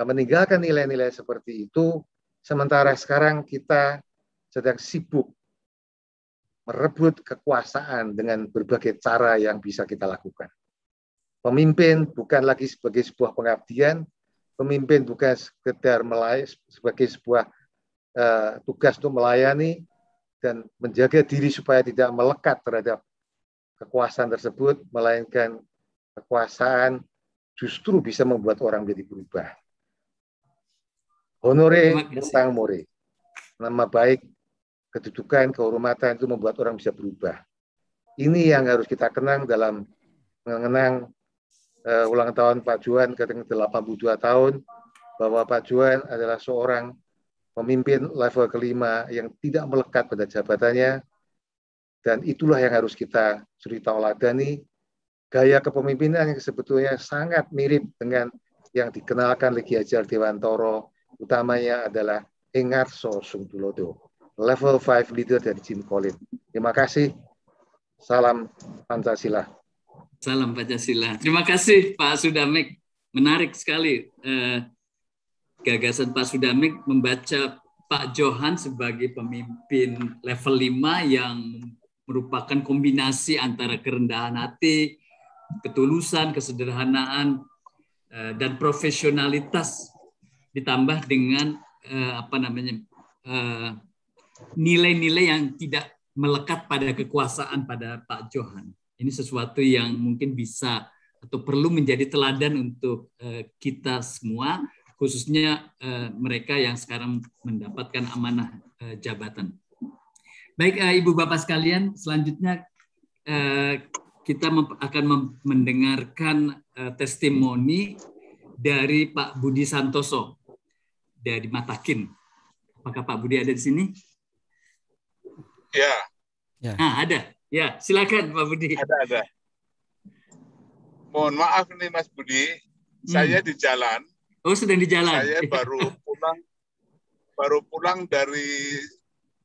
meninggalkan nilai-nilai seperti itu, sementara sekarang kita sedang sibuk merebut kekuasaan dengan berbagai cara yang bisa kita lakukan. Pemimpin bukan lagi sebagai sebuah pengabdian, pemimpin bukan sekedar melayani, sebagai sebuah uh, tugas untuk melayani dan menjaga diri supaya tidak melekat terhadap kekuasaan tersebut, melainkan kekuasaan justru bisa membuat orang menjadi berubah. Honore utang more. Nama baik, kedudukan, kehormatan itu membuat orang bisa berubah. Ini yang harus kita kenang dalam mengenang uh, ulang tahun Pak Juan ke 82 tahun bahwa Pak Juan adalah seorang pemimpin level kelima yang tidak melekat pada jabatannya dan itulah yang harus kita suri tauladani gaya kepemimpinan yang sebetulnya sangat mirip dengan yang dikenalkan Legi Ajar Dewantoro utamanya adalah Engarso Tulodo, level 5 leader dari Jim Collins. Terima kasih. Salam Pancasila. Salam Pancasila. Terima kasih Pak Sudamek. Menarik sekali eh, gagasan Pak Sudamek membaca Pak Johan sebagai pemimpin level 5 yang merupakan kombinasi antara kerendahan hati, ketulusan, kesederhanaan, eh, dan profesionalitas ditambah dengan eh, apa namanya nilai eh, nilai-nilai yang tidak melekat pada kekuasaan pada Pak Johan. Ini sesuatu yang mungkin bisa atau perlu menjadi teladan untuk eh, kita semua, khususnya eh, mereka yang sekarang mendapatkan amanah eh, jabatan. Baik, eh, Ibu Bapak sekalian, selanjutnya eh, kita mem akan mem mendengarkan eh, testimoni dari Pak Budi Santoso dari Matakin. Apakah Pak Budi ada di sini? Ya. ya. Nah, ada. Ya, silakan Pak Budi. Ada, ada. Mohon maaf nih Mas Budi, hmm. saya di jalan. Oh, sedang di jalan. Saya baru pulang baru pulang dari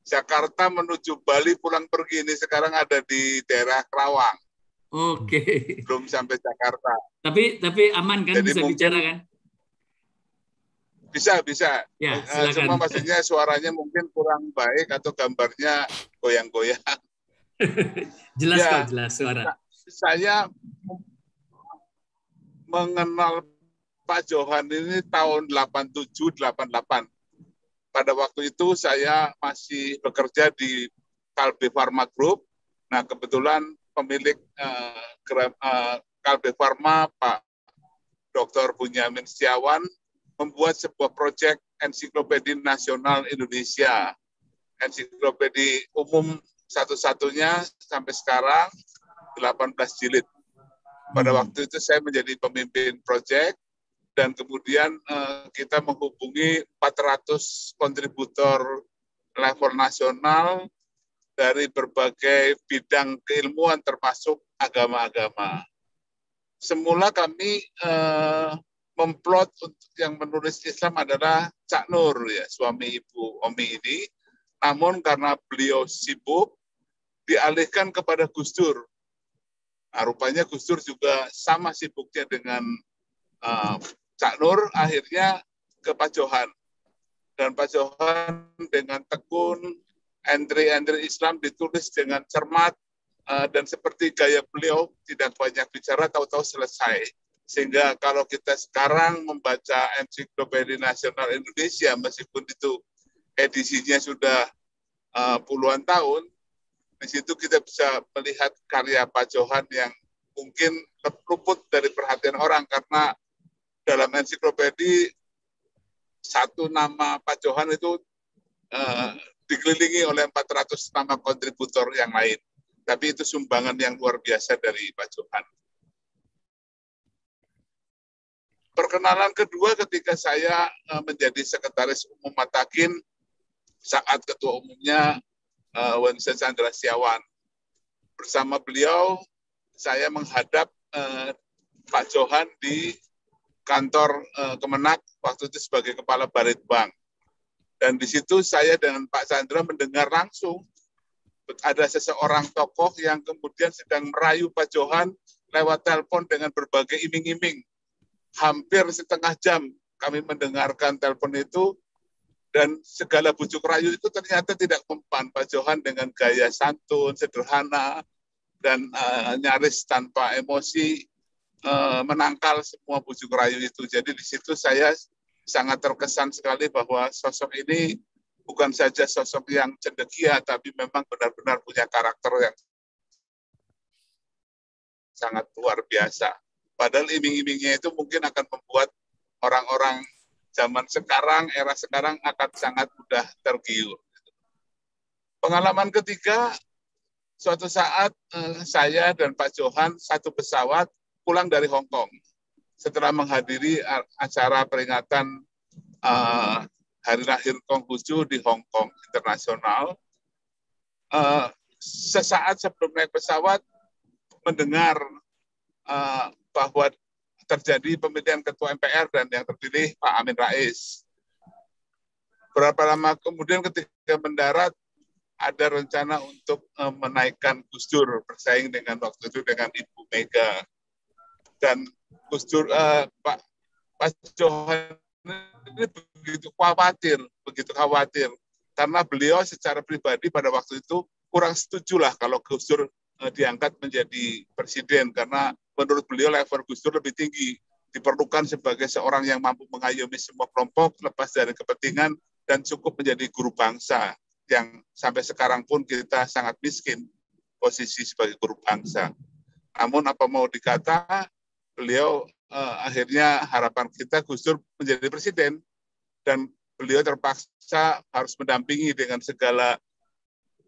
Jakarta menuju Bali pulang pergi ini sekarang ada di daerah Kerawang. Oke. Okay. Belum sampai Jakarta. Tapi tapi aman kan Jadi bisa mungkin, bicara kan? Bisa, bisa. Ya, eh, Cuma maksudnya suaranya mungkin kurang baik atau gambarnya goyang-goyang. jelas ya, kok, jelas suara. Nah, saya mengenal Pak Johan ini tahun 87-88. Pada waktu itu saya masih bekerja di Kalbe Pharma Group. Nah, kebetulan pemilik uh, Kalbe Pharma Pak Dr. Bunyamin Siawan membuat sebuah proyek ensiklopedi nasional Indonesia. Ensiklopedi umum satu-satunya sampai sekarang 18 jilid. Pada hmm. waktu itu saya menjadi pemimpin proyek dan kemudian eh, kita menghubungi 400 kontributor level nasional dari berbagai bidang keilmuan termasuk agama-agama. Semula kami eh, memplot untuk yang menulis Islam adalah Cak Nur ya suami ibu Omi ini. Namun karena beliau sibuk dialihkan kepada Gus Dur. Nah, rupanya Gus Dur juga sama sibuknya dengan uh, Cak Nur akhirnya ke Pak Johan. Dan Pak Johan dengan tekun entry-entry Islam ditulis dengan cermat uh, dan seperti gaya beliau tidak banyak bicara tahu-tahu selesai sehingga kalau kita sekarang membaca ensiklopedia nasional Indonesia, meskipun itu edisinya sudah uh, puluhan tahun, di situ kita bisa melihat karya Pak Johan yang mungkin terluput dari perhatian orang karena dalam ensiklopedia satu nama Pak Johan itu uh, dikelilingi oleh 400 nama kontributor yang lain. Tapi itu sumbangan yang luar biasa dari Pak Johan. Perkenalan kedua ketika saya eh, menjadi sekretaris umum Matakin saat ketua umumnya uh, eh, Winston Chandra Siawan. Bersama beliau saya menghadap uh, Pak Johan di kantor uh, Kemenak waktu itu sebagai kepala Barit Bank. Dan di situ saya dengan Pak Chandra mendengar langsung ada seseorang tokoh yang kemudian sedang merayu Pak Johan lewat telepon dengan berbagai iming-iming hampir setengah jam kami mendengarkan telepon itu dan segala bujuk rayu itu ternyata tidak mempan Pak Johan dengan gaya santun, sederhana, dan uh, nyaris tanpa emosi uh, menangkal semua bujuk rayu itu. Jadi di situ saya sangat terkesan sekali bahwa sosok ini bukan saja sosok yang cendekia, tapi memang benar-benar punya karakter yang sangat luar biasa. Padahal iming-imingnya itu mungkin akan membuat orang-orang zaman sekarang, era sekarang akan sangat mudah tergiur. Pengalaman ketiga, suatu saat eh, saya dan Pak Johan satu pesawat pulang dari Hong Kong setelah menghadiri acara peringatan uh, hari lahir Konghucu di Hong Kong internasional. Uh, sesaat sebelum naik pesawat mendengar uh, bahwa terjadi pemilihan ketua MPR dan yang terpilih Pak Amin Rais. Berapa lama kemudian ketika mendarat ada rencana untuk eh, menaikkan Gus Dur bersaing dengan waktu itu dengan Ibu Mega dan Gus Dur eh, Pak Pak Johan ini begitu khawatir begitu khawatir karena beliau secara pribadi pada waktu itu kurang setuju lah kalau Gus Dur eh, diangkat menjadi presiden karena menurut beliau level Gus Dur lebih tinggi. Diperlukan sebagai seorang yang mampu mengayomi semua kelompok, lepas dari kepentingan, dan cukup menjadi guru bangsa yang sampai sekarang pun kita sangat miskin posisi sebagai guru bangsa. Namun apa mau dikata, beliau eh, akhirnya harapan kita Gus Dur menjadi presiden dan beliau terpaksa harus mendampingi dengan segala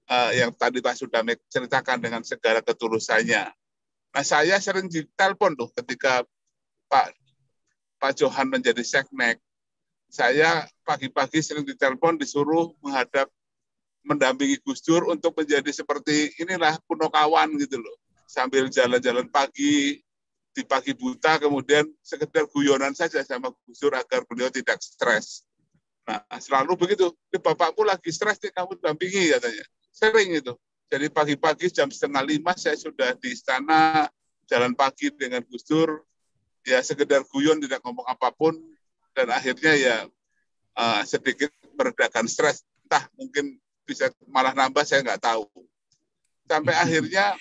eh, yang tadi Pak Sudamek ceritakan dengan segala ketulusannya. Nah saya sering ditelepon tuh ketika Pak Pak Johan menjadi seknek. Saya pagi-pagi sering ditelepon disuruh menghadap mendampingi Gus Dur untuk menjadi seperti inilah punokawan gitu loh. Sambil jalan-jalan pagi di pagi buta kemudian sekedar guyonan saja sama Gus Dur agar beliau tidak stres. Nah, selalu begitu. Bapakku lagi stres nih kamu dampingi katanya. Sering itu. Jadi pagi-pagi jam setengah lima saya sudah di istana jalan pagi dengan Gus Dur, ya sekedar guyon tidak ngomong apapun dan akhirnya ya uh, sedikit meredakan stres. Entah mungkin bisa malah nambah saya nggak tahu. Sampai akhirnya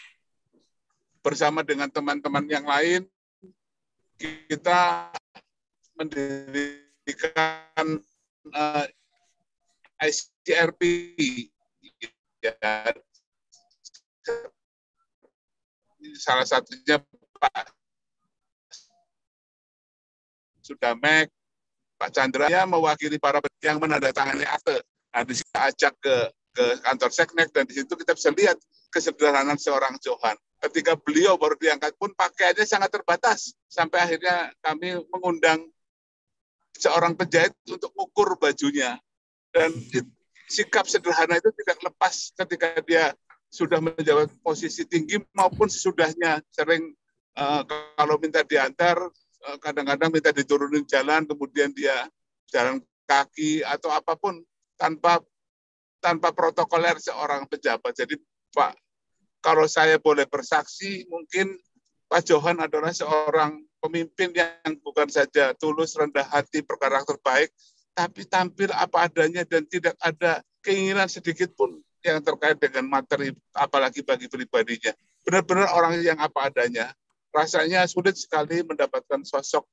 bersama dengan teman-teman yang lain kita mendirikan uh, eh, ICRP ya, salah satunya Pak Sudamek, Pak Chandra yang mewakili para yang menandatangani akte. Nah, di situ ajak ke ke kantor seknek dan di situ kita bisa lihat kesederhanaan seorang Johan. Ketika beliau baru diangkat pun pakaiannya sangat terbatas sampai akhirnya kami mengundang seorang penjahit untuk ukur bajunya dan sikap sederhana itu tidak lepas ketika dia sudah menjabat posisi tinggi maupun sesudahnya sering uh, kalau minta diantar kadang eh, kadang-kadang minta diturunin jalan kemudian dia jalan kaki atau apapun tanpa tanpa protokoler seorang pejabat. Jadi Pak kalau saya boleh bersaksi mungkin Pak Johan adalah seorang pemimpin yang bukan saja tulus rendah hati berkarakter baik tapi tampil apa adanya dan tidak ada keinginan sedikit pun yang terkait dengan materi apalagi bagi pribadinya. Benar-benar orang yang apa adanya. Rasanya sulit sekali mendapatkan sosok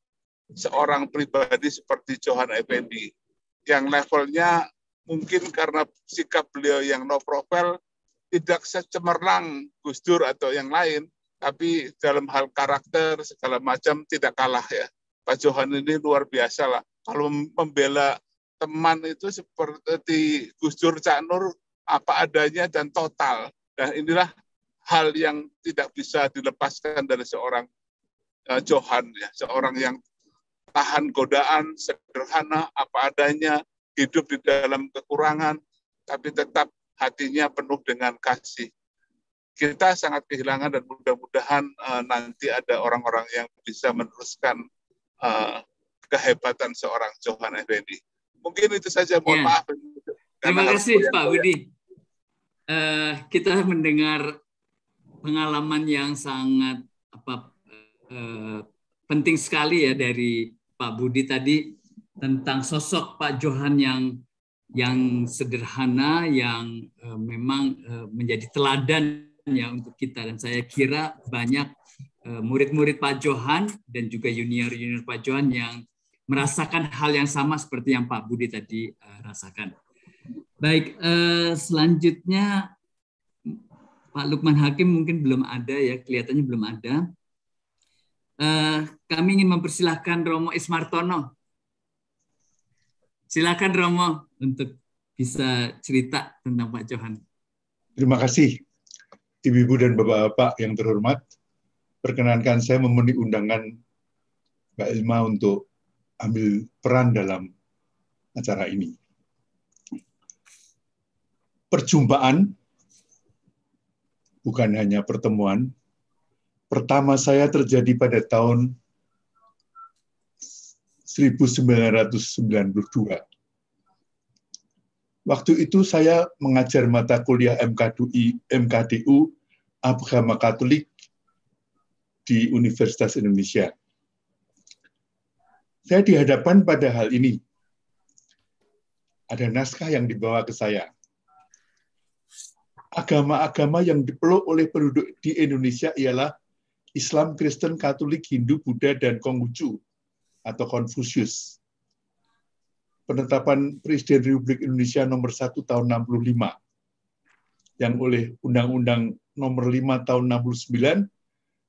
seorang pribadi seperti Johan Effendi yang levelnya mungkin karena sikap beliau yang no profile tidak secemerlang Gus Dur atau yang lain, tapi dalam hal karakter segala macam tidak kalah ya. Pak Johan ini luar biasa lah. Kalau membela teman itu seperti Gus Dur Cak Nur apa adanya dan total. Dan inilah hal yang tidak bisa dilepaskan dari seorang uh, Johan, ya, seorang yang tahan godaan, sederhana, apa adanya, hidup di dalam kekurangan, tapi tetap hatinya penuh dengan kasih. Kita sangat kehilangan dan mudah-mudahan uh, nanti ada orang-orang yang bisa meneruskan uh, kehebatan seorang Johan Effendi. Mungkin itu saja. Mohon yeah. maaf Terima kasih Pak Budi. Uh, kita mendengar pengalaman yang sangat apa uh, penting sekali ya dari Pak Budi tadi tentang sosok Pak Johan yang yang sederhana yang uh, memang uh, menjadi teladan ya untuk kita dan saya kira banyak murid-murid uh, Pak Johan dan juga junior-junior Pak Johan yang merasakan hal yang sama seperti yang Pak Budi tadi uh, rasakan. Baik, eh, selanjutnya Pak Lukman Hakim mungkin belum ada ya, kelihatannya belum ada. Eh, kami ingin mempersilahkan Romo Ismartono. Silakan Romo untuk bisa cerita tentang Pak Johan. Terima kasih Ibu-Ibu dan Bapak-Bapak yang terhormat. Perkenankan saya memenuhi undangan Mbak Ilma untuk ambil peran dalam acara ini perjumpaan, bukan hanya pertemuan. Pertama saya terjadi pada tahun 1992. Waktu itu saya mengajar mata kuliah MKDI, MKDU Agama Katolik di Universitas Indonesia. Saya dihadapkan pada hal ini. Ada naskah yang dibawa ke saya agama-agama yang dipeluk oleh penduduk di Indonesia ialah Islam, Kristen, Katolik, Hindu, Buddha, dan Konghucu atau Konfusius. Penetapan Presiden Republik Indonesia nomor 1 tahun 65 yang oleh Undang-Undang nomor 5 tahun 69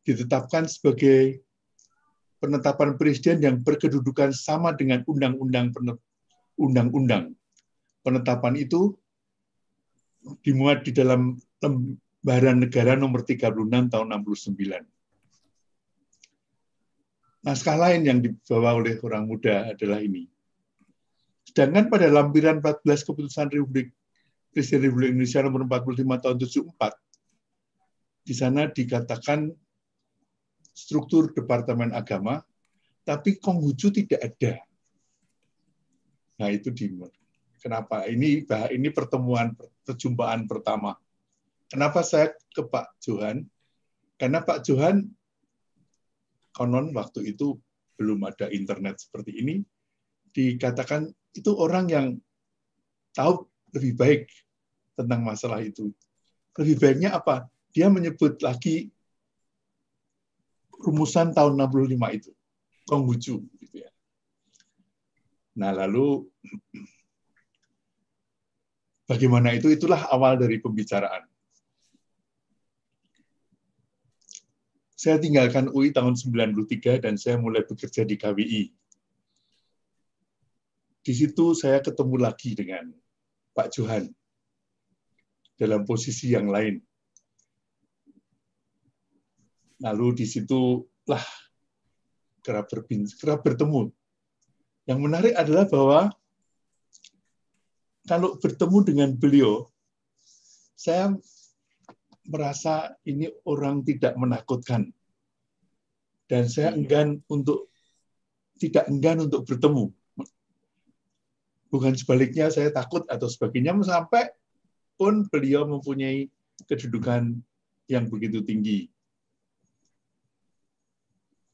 ditetapkan sebagai penetapan presiden yang berkedudukan sama dengan undang-undang undang-undang. Penetapan itu dimuat di dalam lembaran negara nomor 36 tahun 69. Naskah lain yang dibawa oleh orang muda adalah ini. Sedangkan pada lampiran 14 keputusan Republik Presiden Republik Indonesia nomor 45 tahun 74, di sana dikatakan struktur Departemen Agama, tapi Konghucu tidak ada. Nah, itu dimuat. Kenapa? Ini ini pertemuan perjumpaan pertama. Kenapa saya ke Pak Johan? Karena Pak Johan konon waktu itu belum ada internet seperti ini, dikatakan itu orang yang tahu lebih baik tentang masalah itu. Lebih baiknya apa? Dia menyebut lagi rumusan tahun 65 itu, Konghucu. Gitu ya. Nah lalu Bagaimana itu? Itulah awal dari pembicaraan. Saya tinggalkan UI tahun 93 dan saya mulai bekerja di KWI. Di situ saya ketemu lagi dengan Pak Johan dalam posisi yang lain. Lalu di situ lah kerap, berbincang, kerap bertemu. Yang menarik adalah bahwa kalau bertemu dengan beliau, saya merasa ini orang tidak menakutkan. Dan saya iya. enggan untuk tidak enggan untuk bertemu. Bukan sebaliknya saya takut atau sebagainya sampai pun beliau mempunyai kedudukan yang begitu tinggi.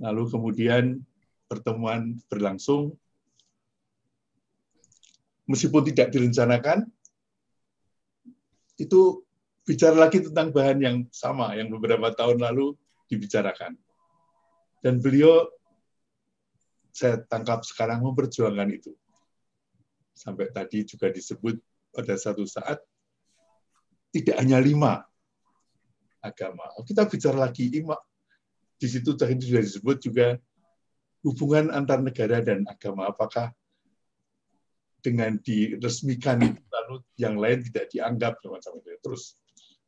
Lalu kemudian pertemuan berlangsung meskipun tidak direncanakan, itu bicara lagi tentang bahan yang sama yang beberapa tahun lalu dibicarakan. Dan beliau saya tangkap sekarang memperjuangkan itu. Sampai tadi juga disebut pada satu saat tidak hanya lima agama. Oh, kita bicara lagi lima. Di situ tadi sudah disebut juga hubungan antar negara dan agama. Apakah dengan diresmikan lalu yang lain tidak dianggap macam itu terus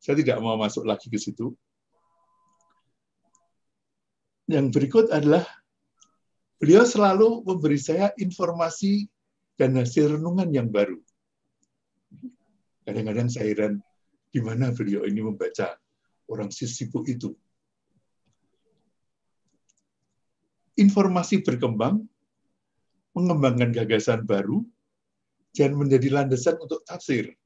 saya tidak mau masuk lagi ke situ yang berikut adalah beliau selalu memberi saya informasi dan hasil renungan yang baru kadang-kadang saya heran di mana beliau ini membaca orang sibuk itu informasi berkembang mengembangkan gagasan baru dan menjadi landasan untuk tafsir.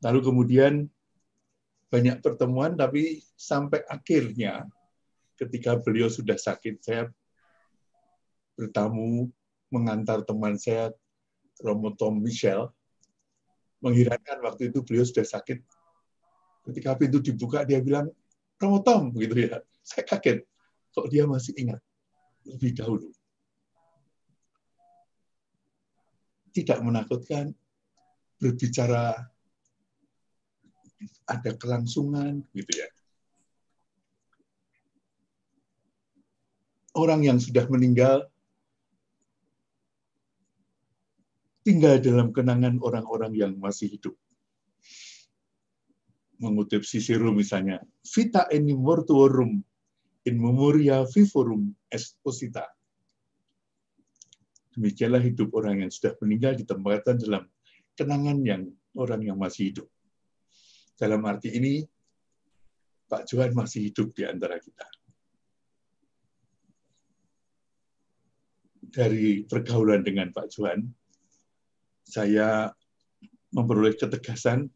Lalu kemudian banyak pertemuan, tapi sampai akhirnya ketika beliau sudah sakit, saya bertamu mengantar teman saya, Romo Tom Michel, Menghirakan waktu itu beliau sudah sakit. Ketika pintu dibuka, dia bilang, Romo Tom, gitu ya. Saya kaget, kok dia masih ingat lebih dahulu. Tidak menakutkan, berbicara ada kelangsungan, gitu ya. Orang yang sudah meninggal tinggal dalam kenangan orang-orang yang masih hidup. Mengutip Cicero misalnya, vita mortuorum in memoria vivorum exposita. Demikianlah hidup orang yang sudah meninggal ditempatkan dalam kenangan yang orang yang masih hidup. Dalam arti ini, Pak Johan masih hidup di antara kita. Dari pergaulan dengan Pak Johan, saya memperoleh ketegasan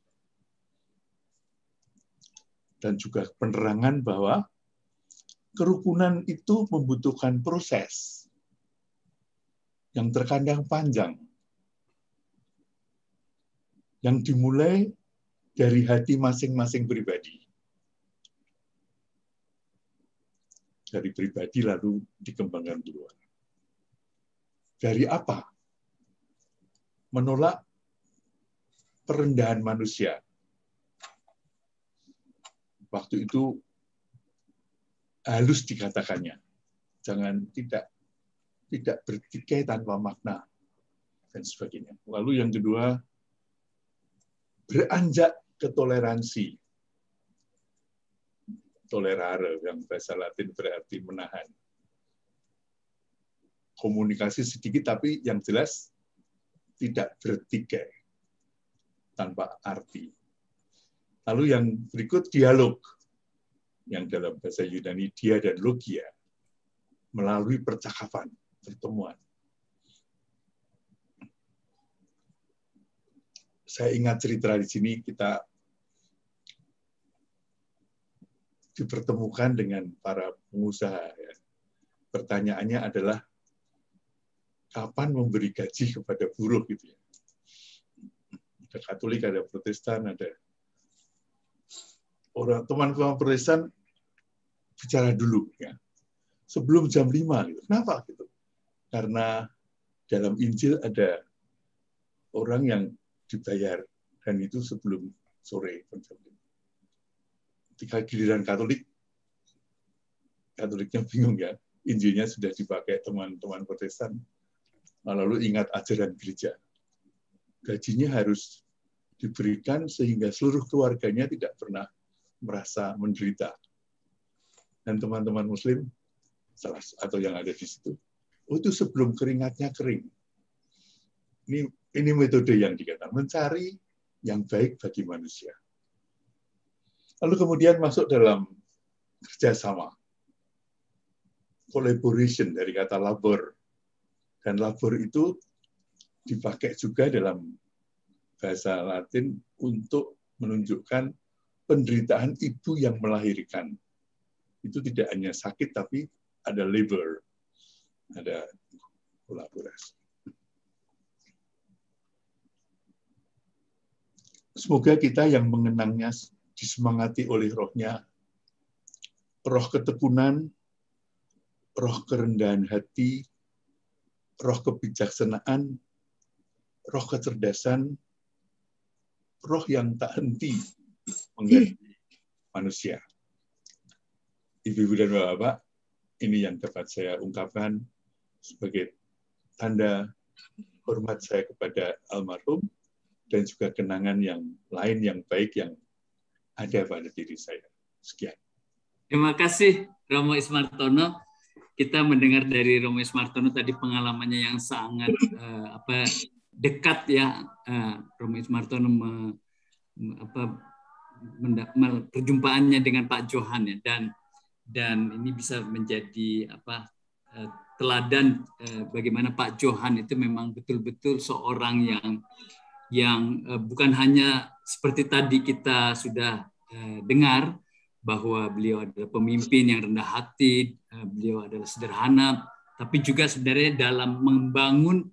dan juga penerangan bahwa kerukunan itu membutuhkan proses yang terkadang panjang, yang dimulai dari hati masing-masing pribadi. Dari pribadi lalu dikembangkan duluan. Dari apa? Menolak perendahan manusia. Waktu itu halus dikatakannya. Jangan tidak tidak bertikai tanpa makna dan sebagainya. Lalu yang kedua beranjak ke toleransi. Tolerare yang bahasa Latin berarti menahan. Komunikasi sedikit tapi yang jelas tidak bertikai tanpa arti. Lalu yang berikut dialog yang dalam bahasa Yunani dia dan logia ya, melalui percakapan, pertemuan. Saya ingat cerita di sini kita dipertemukan dengan para pengusaha. Ya. Pertanyaannya adalah kapan memberi gaji kepada buruh gitu ya. Ada Katolik, ada Protestan, ada orang teman teman perlisan bicara dulu ya sebelum jam 5 gitu. kenapa gitu karena dalam Injil ada orang yang dibayar dan itu sebelum sore jam ketika giliran Katolik Katoliknya bingung ya Injilnya sudah dipakai teman-teman Protestan lalu ingat ajaran gereja gajinya harus diberikan sehingga seluruh keluarganya tidak pernah merasa menderita. Dan teman-teman muslim salah atau yang ada di situ. Oh, itu sebelum keringatnya kering. Ini ini metode yang dikatakan mencari yang baik bagi manusia. Lalu kemudian masuk dalam kerjasama. Collaboration dari kata labor. Dan labor itu dipakai juga dalam bahasa Latin untuk menunjukkan penderitaan itu yang melahirkan. Itu tidak hanya sakit, tapi ada labor, ada kolaborasi. Semoga kita yang mengenangnya disemangati oleh rohnya, roh ketekunan, roh kerendahan hati, roh kebijaksanaan, roh kecerdasan, roh yang tak henti menjadi manusia. Ibu-ibu dan bapak-bapak, ini yang dapat saya ungkapkan sebagai tanda hormat saya kepada almarhum dan juga kenangan yang lain yang baik yang ada pada diri saya. Sekian. Terima kasih Romo Ismartono. Kita mendengar dari Romo Ismartono tadi pengalamannya yang sangat uh, apa dekat ya uh, Romo Ismartono me, me, apa perjumpaannya dengan Pak Johan ya dan dan ini bisa menjadi apa eh, teladan eh, bagaimana Pak Johan itu memang betul-betul seorang yang yang eh, bukan hanya seperti tadi kita sudah dengar bahwa beliau adalah pemimpin yang rendah hati, beliau adalah sederhana, tapi juga sebenarnya dalam membangun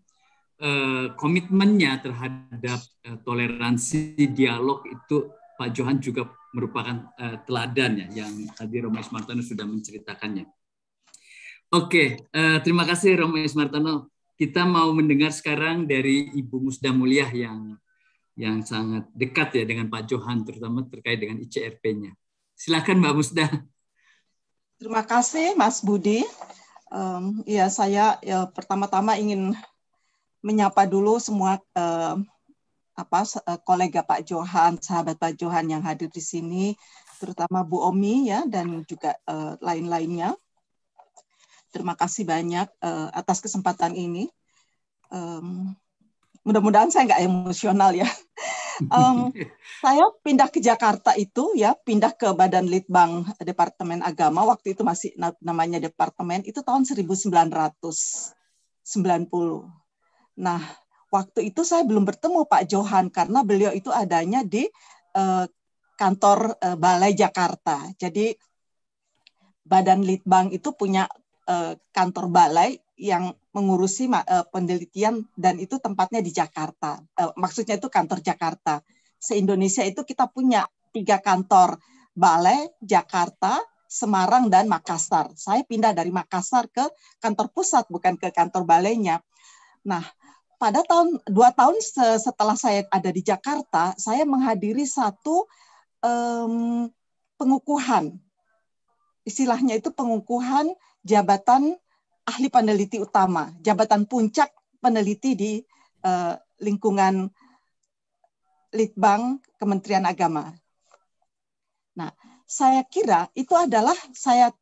komitmennya terhadap toleransi dialog itu Pak Johan juga merupakan uh, teladan ya yang tadi Romo Ismartono sudah menceritakannya. Oke, okay, uh, eh, terima kasih Romo Ismartono. Kita mau mendengar sekarang dari Ibu Musda Mulia yang yang sangat dekat ya dengan Pak Johan terutama terkait dengan ICRP-nya. Silakan Mbak Musda. Terima kasih Mas Budi. Um, ya saya ya, pertama-tama ingin menyapa dulu semua uh, apa eh, kolega Pak Johan, sahabat Pak Johan yang hadir di sini, terutama Bu Omi ya dan juga uh, lain-lainnya. Terima kasih banyak uh, atas kesempatan ini. Um, mudah-mudahan saya nggak emosional ya. Um, saya pindah ke Jakarta itu ya, pindah ke Badan Litbang Departemen Agama waktu itu masih namanya departemen itu tahun 1990. Nah, Waktu itu saya belum bertemu Pak Johan karena beliau itu adanya di uh, kantor uh, Balai Jakarta. Jadi Badan Litbang itu punya uh, kantor balai yang mengurusi uh, penelitian dan itu tempatnya di Jakarta. Uh, maksudnya itu kantor Jakarta. Se-Indonesia itu kita punya tiga kantor balai Jakarta, Semarang dan Makassar. Saya pindah dari Makassar ke kantor pusat bukan ke kantor balainya. Nah, pada tahun dua tahun setelah saya ada di Jakarta, saya menghadiri satu um, pengukuhan, istilahnya itu pengukuhan jabatan ahli peneliti utama, jabatan puncak peneliti di uh, lingkungan Litbang Kementerian Agama. Nah, saya kira itu adalah saya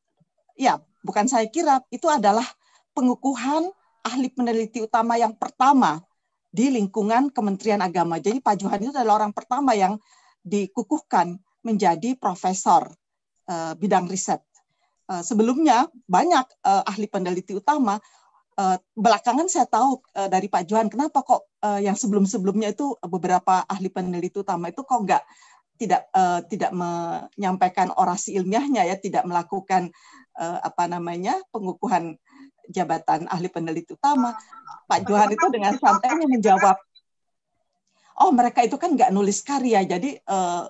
ya bukan saya kira itu adalah pengukuhan ahli peneliti utama yang pertama di lingkungan Kementerian Agama. Jadi Pak Johan itu adalah orang pertama yang dikukuhkan menjadi profesor uh, bidang riset. Uh, sebelumnya banyak uh, ahli peneliti utama. Uh, belakangan saya tahu uh, dari Pak Johan kenapa kok uh, yang sebelum-sebelumnya itu beberapa ahli peneliti utama itu kok nggak tidak uh, tidak menyampaikan orasi ilmiahnya ya, tidak melakukan uh, apa namanya pengukuhan jabatan ahli peneliti utama, ah. Pak Johan itu dengan santainya menjawab, kan oh mereka itu kan nggak nulis karya, jadi karya eh,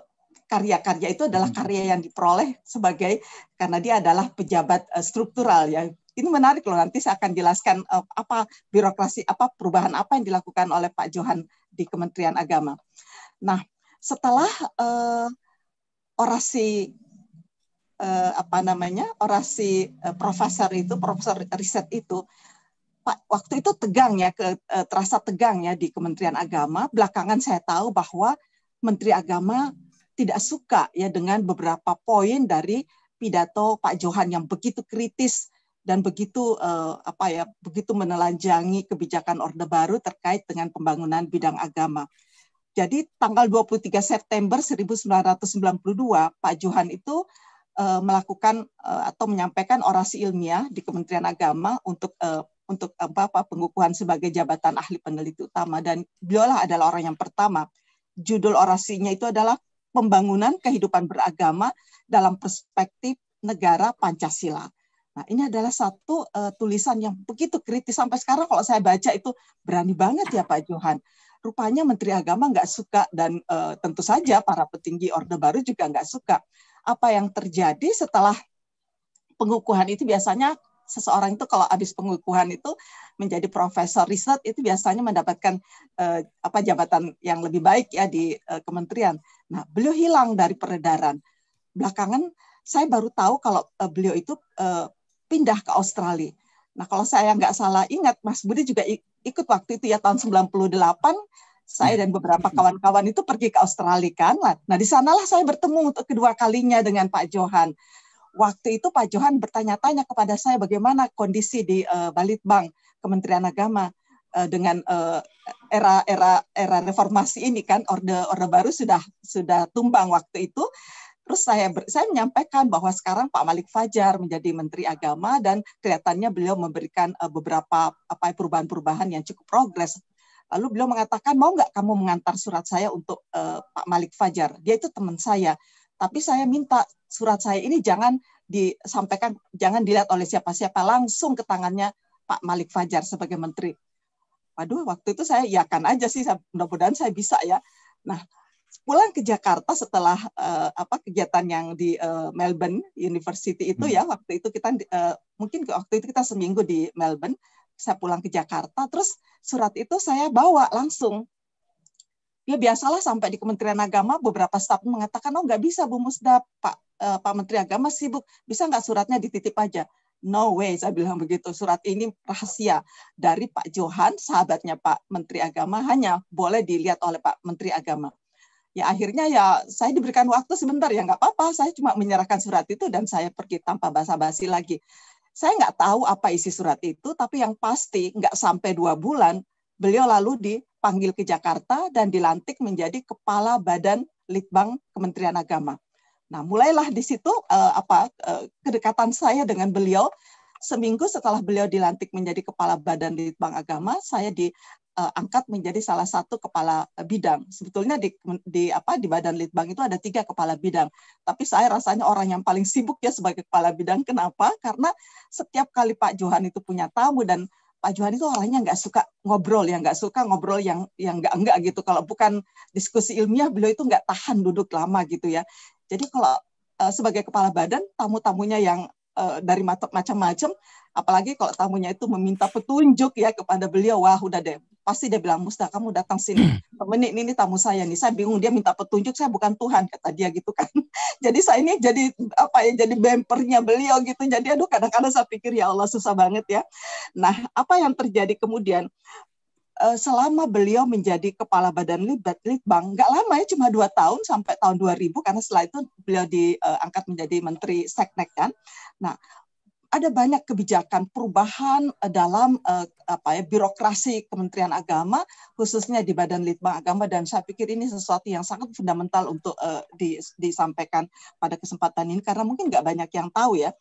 karya-karya itu adalah hmm. karya yang diperoleh sebagai karena dia adalah pejabat uh, struktural ya. Ini menarik loh nanti saya akan jelaskan uh, apa birokrasi apa perubahan apa yang dilakukan oleh Pak Johan di Kementerian Agama. Nah, setelah uh, orasi eh, apa namanya orasi eh, profesor itu profesor riset itu Pak, waktu itu tegang ya ke, eh, terasa tegang ya di Kementerian Agama belakangan saya tahu bahwa Menteri Agama tidak suka ya dengan beberapa poin dari pidato Pak Johan yang begitu kritis dan begitu eh, apa ya begitu menelanjangi kebijakan Orde Baru terkait dengan pembangunan bidang agama. Jadi tanggal 23 September 1992 Pak Johan itu uh, melakukan uh, atau menyampaikan orasi ilmiah di Kementerian Agama untuk uh, untuk apa, apa pengukuhan sebagai jabatan ahli peneliti utama dan beliaulah adalah orang yang pertama. Judul orasinya itu adalah pembangunan kehidupan beragama dalam perspektif negara Pancasila. Nah, ini adalah satu uh, tulisan yang begitu kritis sampai sekarang kalau saya baca itu berani banget ya Pak Johan. Rupanya Menteri Agama nggak suka dan uh, tentu saja para petinggi Orde Baru juga nggak suka apa yang terjadi setelah pengukuhan itu biasanya seseorang itu kalau habis pengukuhan itu menjadi profesor riset itu biasanya mendapatkan eh, apa jabatan yang lebih baik ya di eh, kementerian. Nah, beliau hilang dari peredaran. Belakangan saya baru tahu kalau eh, beliau itu eh, pindah ke Australia. Nah, kalau saya nggak salah ingat Mas Budi juga ikut waktu itu ya tahun 98 saya dan beberapa kawan-kawan itu pergi ke Australia kan. Nah, di sanalah saya bertemu untuk kedua kalinya dengan Pak Johan. Waktu itu Pak Johan bertanya-tanya kepada saya bagaimana kondisi di uh, eh, Balitbang Kementerian Agama uh, dengan uh, era era era reformasi ini kan orde orde baru sudah sudah tumbang waktu itu. Terus saya ber, saya menyampaikan bahwa sekarang Pak Malik Fajar menjadi Menteri Agama dan kelihatannya beliau memberikan beberapa apa perubahan-perubahan yang cukup progres Lalu beliau mengatakan, mau nggak kamu mengantar surat saya untuk uh, Pak Malik Fajar? Dia itu teman saya. Tapi saya minta surat saya ini jangan disampaikan, jangan dilihat oleh siapa-siapa, langsung ke tangannya Pak Malik Fajar sebagai menteri. Waduh, waktu itu saya yakan aja sih, mudah-mudahan saya bisa ya. Nah, pulang ke Jakarta setelah uh, apa kegiatan yang di uh, Melbourne University itu hmm. ya waktu itu kita uh, mungkin waktu itu kita seminggu di Melbourne saya pulang ke Jakarta terus surat itu saya bawa langsung ya biasalah sampai di Kementerian Agama beberapa staf mengatakan oh nggak bisa Bu Musda Pak eh, Pak Menteri Agama sibuk bisa nggak suratnya dititip aja no way saya bilang begitu surat ini rahasia dari Pak Johan sahabatnya Pak Menteri Agama hanya boleh dilihat oleh Pak Menteri Agama ya akhirnya ya saya diberikan waktu sebentar ya nggak apa-apa saya cuma menyerahkan surat itu dan saya pergi tanpa basa-basi lagi saya nggak tahu apa isi surat itu, tapi yang pasti nggak sampai dua bulan, beliau lalu dipanggil ke Jakarta dan dilantik menjadi Kepala Badan Litbang Kementerian Agama. Nah, mulailah di situ eh, apa eh, kedekatan saya dengan beliau. Seminggu setelah beliau dilantik menjadi Kepala Badan Litbang Agama, saya di uh, angkat menjadi salah satu kepala bidang. Sebetulnya di, di apa di Badan Litbang itu ada tiga kepala bidang, tapi saya rasanya orang yang paling sibuk ya sebagai kepala bidang. Kenapa? Karena setiap kali Pak Johan itu punya tamu dan Pak Johan itu orangnya nggak suka ngobrol ya, nggak suka ngobrol yang yang nggak nggak gitu. Kalau bukan diskusi ilmiah, beliau itu nggak tahan duduk lama gitu ya. Jadi kalau uh, sebagai kepala badan, tamu-tamunya yang uh, dari macam-macam apalagi kalau tamunya itu meminta petunjuk ya kepada beliau wah udah deh pasti dia bilang Musta kamu datang sini menit ini, tamu saya nih saya bingung dia minta petunjuk saya bukan Tuhan kata dia gitu kan jadi saya ini jadi apa ya jadi bempernya beliau gitu jadi aduh kadang-kadang saya pikir ya Allah susah banget ya nah apa yang terjadi kemudian eh, selama beliau menjadi kepala badan litbang, nggak lama ya cuma dua tahun sampai tahun 2000 karena setelah itu beliau diangkat eh, menjadi menteri seknek kan. Nah ada banyak kebijakan perubahan eh, dalam eh, apa ya birokrasi Kementerian Agama khususnya di Badan Litbang Agama dan saya pikir ini sesuatu yang sangat fundamental untuk eh, disampaikan pada kesempatan ini karena mungkin nggak banyak yang tahu ya.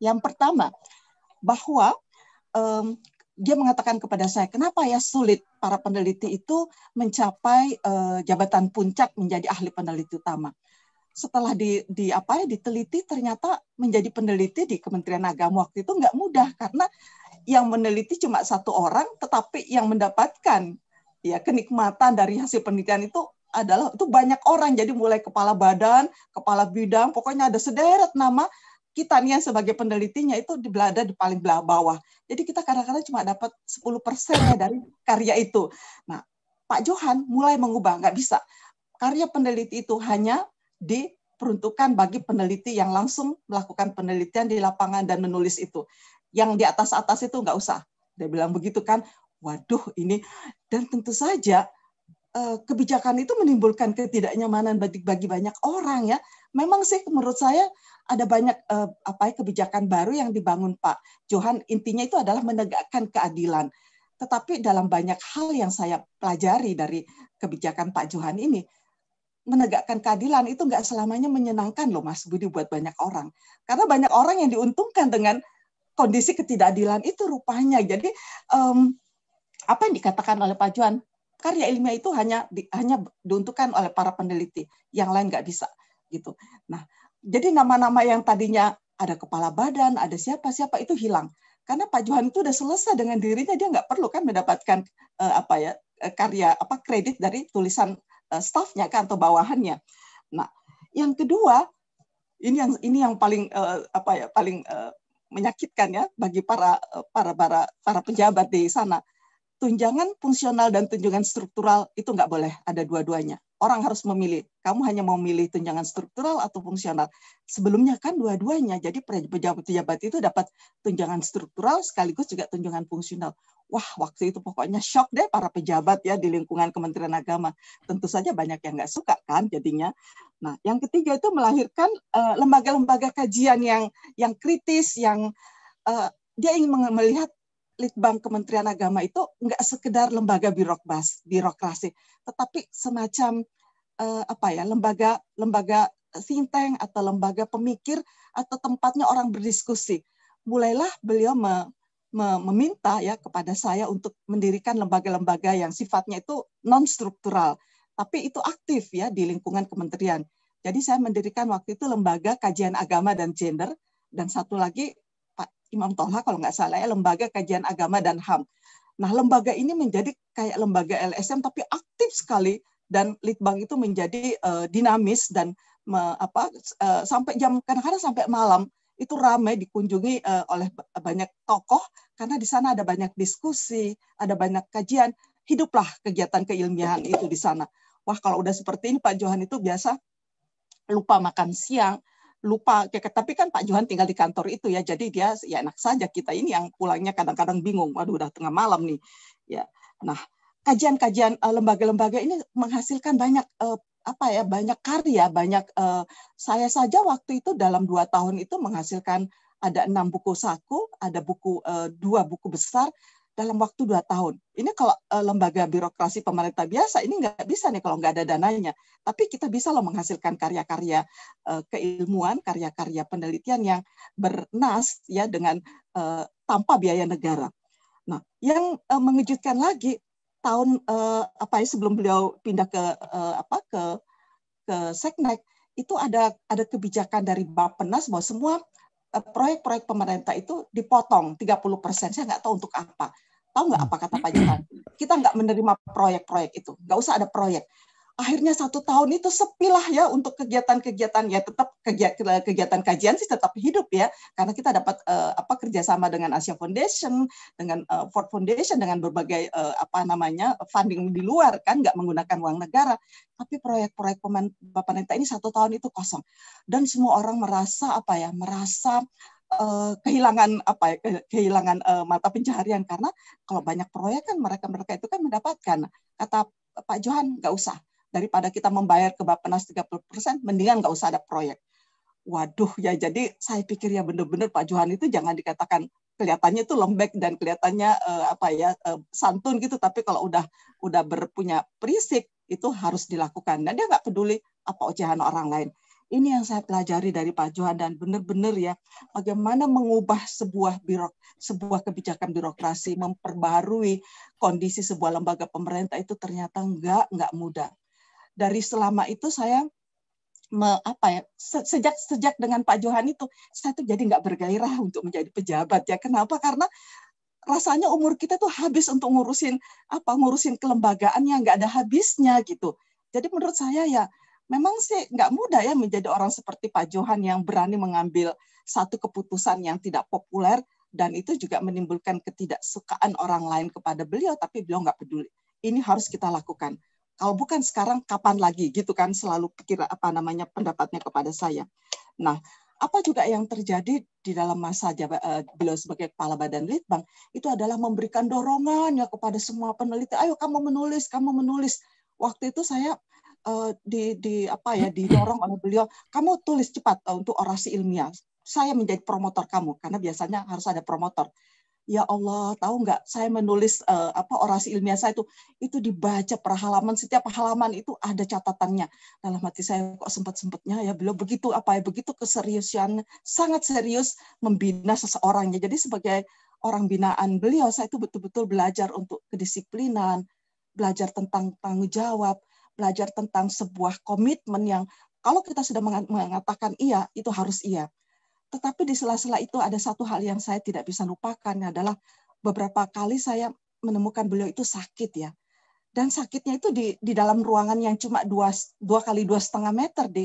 Yang pertama bahwa eh, dia mengatakan kepada saya, kenapa ya sulit para peneliti itu mencapai uh, jabatan puncak menjadi ahli peneliti utama? setelah di, di apa ya diteliti ternyata menjadi peneliti di Kementerian Agama waktu itu nggak mudah karena yang meneliti cuma satu orang tetapi yang mendapatkan ya kenikmatan dari hasil penelitian itu adalah itu banyak orang jadi mulai kepala badan, kepala bidang, pokoknya ada sederet nama kita nih yang sebagai penelitinya itu di belada di paling belah bawah. Jadi kita kadang-kadang cuma dapat 10 persen ya dari karya itu. Nah, Pak Johan mulai mengubah, nggak bisa. Karya peneliti itu hanya diperuntukkan bagi peneliti yang langsung melakukan penelitian di lapangan dan menulis itu. Yang di atas-atas itu nggak usah. Dia bilang begitu kan, waduh ini. Dan tentu saja eh, kebijakan itu menimbulkan ketidaknyamanan bagi, banyak orang ya. Memang sih menurut saya ada banyak eh, apa ya, kebijakan baru yang dibangun Pak Johan. Intinya itu adalah menegakkan keadilan. Tetapi dalam banyak hal yang saya pelajari dari kebijakan Pak Johan ini, menegakkan keadilan itu nggak selamanya menyenangkan loh Mas Budi buat banyak orang. Karena banyak orang yang diuntungkan dengan kondisi ketidakadilan itu rupanya. Jadi um, apa yang dikatakan oleh Pak Juan, karya ilmiah itu hanya di, hanya diuntungkan oleh para peneliti, yang lain nggak bisa gitu. Nah, jadi nama-nama yang tadinya ada kepala badan, ada siapa-siapa itu hilang. Karena Pak Johan itu sudah selesai dengan dirinya, dia nggak perlu kan mendapatkan uh, apa ya eh, karya apa kredit dari tulisan Eh, Stafnya kan atau bawahannya. Nah, yang kedua ini yang ini yang paling uh, apa ya paling uh, menyakitkan ya bagi para para para para pejabat di sana tunjangan fungsional dan tunjangan struktural itu nggak boleh ada dua-duanya. Orang harus memilih. Kamu hanya mau memilih tunjangan struktural atau fungsional. Sebelumnya kan dua-duanya. Jadi pejabat-pejabat itu dapat tunjangan struktural sekaligus juga tunjangan fungsional. Wah, waktu itu pokoknya shock deh para pejabat ya di lingkungan Kementerian Agama. Tentu saja banyak yang nggak suka kan jadinya. Nah, yang ketiga itu melahirkan eh, lembaga-lembaga uh, kajian yang yang kritis, yang uh, dia ingin melihat Litbang Kementerian Agama itu nggak sekedar lembaga birokras, birokrasi, tetapi semacam uh, apa ya lembaga lembaga think atau lembaga pemikir atau tempatnya orang berdiskusi. Mulailah beliau me, me, meminta ya kepada saya untuk mendirikan lembaga-lembaga yang sifatnya itu non struktural, tapi itu aktif ya di lingkungan kementerian. Jadi saya mendirikan waktu itu lembaga kajian agama dan gender dan satu lagi Imam Tolha kalau nggak salah ya lembaga kajian agama dan HAM. Nah lembaga ini menjadi kayak lembaga LSM tapi aktif sekali dan litbang itu menjadi uh, dinamis dan me, apa uh, sampai jam kadang-kadang sampai malam itu ramai dikunjungi uh, oleh banyak tokoh karena di sana ada banyak diskusi, ada banyak kajian, hiduplah kegiatan keilmiahan itu di sana. Wah, kalau udah seperti ini Pak Johan itu biasa lupa makan siang, lupa tapi kan Pak Johan tinggal di kantor itu ya jadi dia ya enak saja kita ini yang pulangnya kadang-kadang bingung waduh udah tengah malam nih ya nah kajian-kajian eh, lembaga-lembaga ini menghasilkan banyak eh, apa ya banyak karya banyak eh, saya saja waktu itu dalam dua tahun itu menghasilkan ada enam buku saku ada buku dua buku besar dalam waktu dua tahun. Ini kalau uh, lembaga birokrasi pemerintah biasa ini nggak bisa nih kalau nggak ada dananya. Tapi kita bisa loh menghasilkan karya-karya uh, keilmuan, karya-karya penelitian yang bernas ya dengan uh, tanpa biaya negara. Nah, yang uh, mengejutkan lagi tahun uh, apa ya sebelum beliau pindah ke uh, apa ke ke Seknek itu ada ada kebijakan dari Bappenas bahwa semua proyek-proyek pemerintah itu dipotong 30 persen. Saya nggak tahu untuk apa. Tahu nggak apa kata Pak Jokowi? Kita nggak menerima proyek-proyek itu. Nggak usah ada proyek. Akhirnya satu tahun itu sepilah ya untuk kegiatan-kegiatan ya tetap kegiatan, kegiatan kajian sih tetap hidup ya karena kita dapat uh, apa kerjasama dengan Asia Foundation, dengan uh, Ford Foundation, dengan berbagai uh, apa namanya funding di luar kan nggak menggunakan uang negara tapi proyek-proyek pemerintah ini satu tahun itu kosong dan semua orang merasa apa ya merasa Eh, kehilangan apa ya kehilangan uh, mata pencaharian karena kalau banyak proyek kan mereka mereka itu kan mendapatkan kata Pak Johan nggak usah daripada kita membayar ke Bappenas 30% mendingan nggak usah ada proyek. Waduh ya jadi saya pikir ya benar-benar Pak Johan itu jangan dikatakan kelihatannya itu lembek dan kelihatannya uh, apa ya uh, santun gitu tapi kalau udah udah berpunya prinsip itu harus dilakukan dan dia nggak peduli apa ocehan orang lain ini yang saya pelajari dari Pak Johan dan benar-benar ya bagaimana mengubah sebuah birok sebuah kebijakan birokrasi memperbarui kondisi sebuah lembaga pemerintah itu ternyata enggak enggak mudah. Dari selama itu saya me, apa ya sejak sejak dengan Pak Johan itu saya tuh jadi nggak bergairah untuk menjadi pejabat ya kenapa karena rasanya umur kita tuh habis untuk ngurusin apa ngurusin kelembagaan yang nggak ada habisnya gitu jadi menurut saya ya memang sih nggak mudah ya menjadi orang seperti Pak Johan yang berani mengambil satu keputusan yang tidak populer dan itu juga menimbulkan ketidaksukaan orang lain kepada beliau tapi beliau nggak peduli ini harus kita lakukan kalau bukan sekarang kapan lagi gitu kan selalu pikir apa namanya pendapatnya kepada saya nah apa juga yang terjadi di dalam masa eh, beliau sebagai kepala badan litbang itu adalah memberikan dorongan kepada semua peneliti ayo kamu menulis kamu menulis waktu itu saya Eh, di, di apa ya didorong oleh beliau, kamu tulis cepat uh, untuk orasi ilmiah. Saya menjadi promotor kamu karena biasanya harus ada promotor. Ya Allah, tahu nggak? Saya menulis uh, apa orasi ilmiah saya itu itu dibaca per halaman. Setiap halaman itu ada catatannya. Dalam hati saya kok sempat sempatnya ya beliau begitu apa ya begitu keseriusan sangat serius membina seseorangnya. Jadi sebagai orang binaan beliau saya itu betul-betul belajar untuk kedisiplinan, belajar tentang tanggung jawab, belajar tentang sebuah komitmen yang kalau kita sudah mengatakan iya, itu harus iya. Tetapi di sela-sela itu ada satu hal yang saya tidak bisa lupakan adalah beberapa kali saya menemukan beliau itu sakit ya. Dan sakitnya itu di, di dalam ruangan yang cuma dua, dua kali dua setengah meter di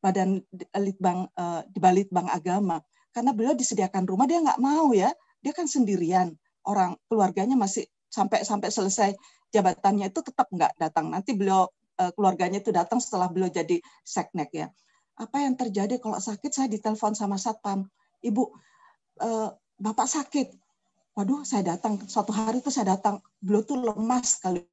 badan eh, litbang eh, di balit bang agama. Karena beliau disediakan rumah dia nggak mau ya. Dia kan sendirian. Orang keluarganya masih sampai sampai selesai jabatannya itu tetap nggak datang. Nanti beliau Eh, keluarganya itu datang setelah beliau jadi seknek ya. Apa yang terjadi kalau sakit saya ditelepon sama satpam, ibu eh, bapak sakit. Waduh, saya datang suatu hari itu saya datang, beliau tuh lemas sekali.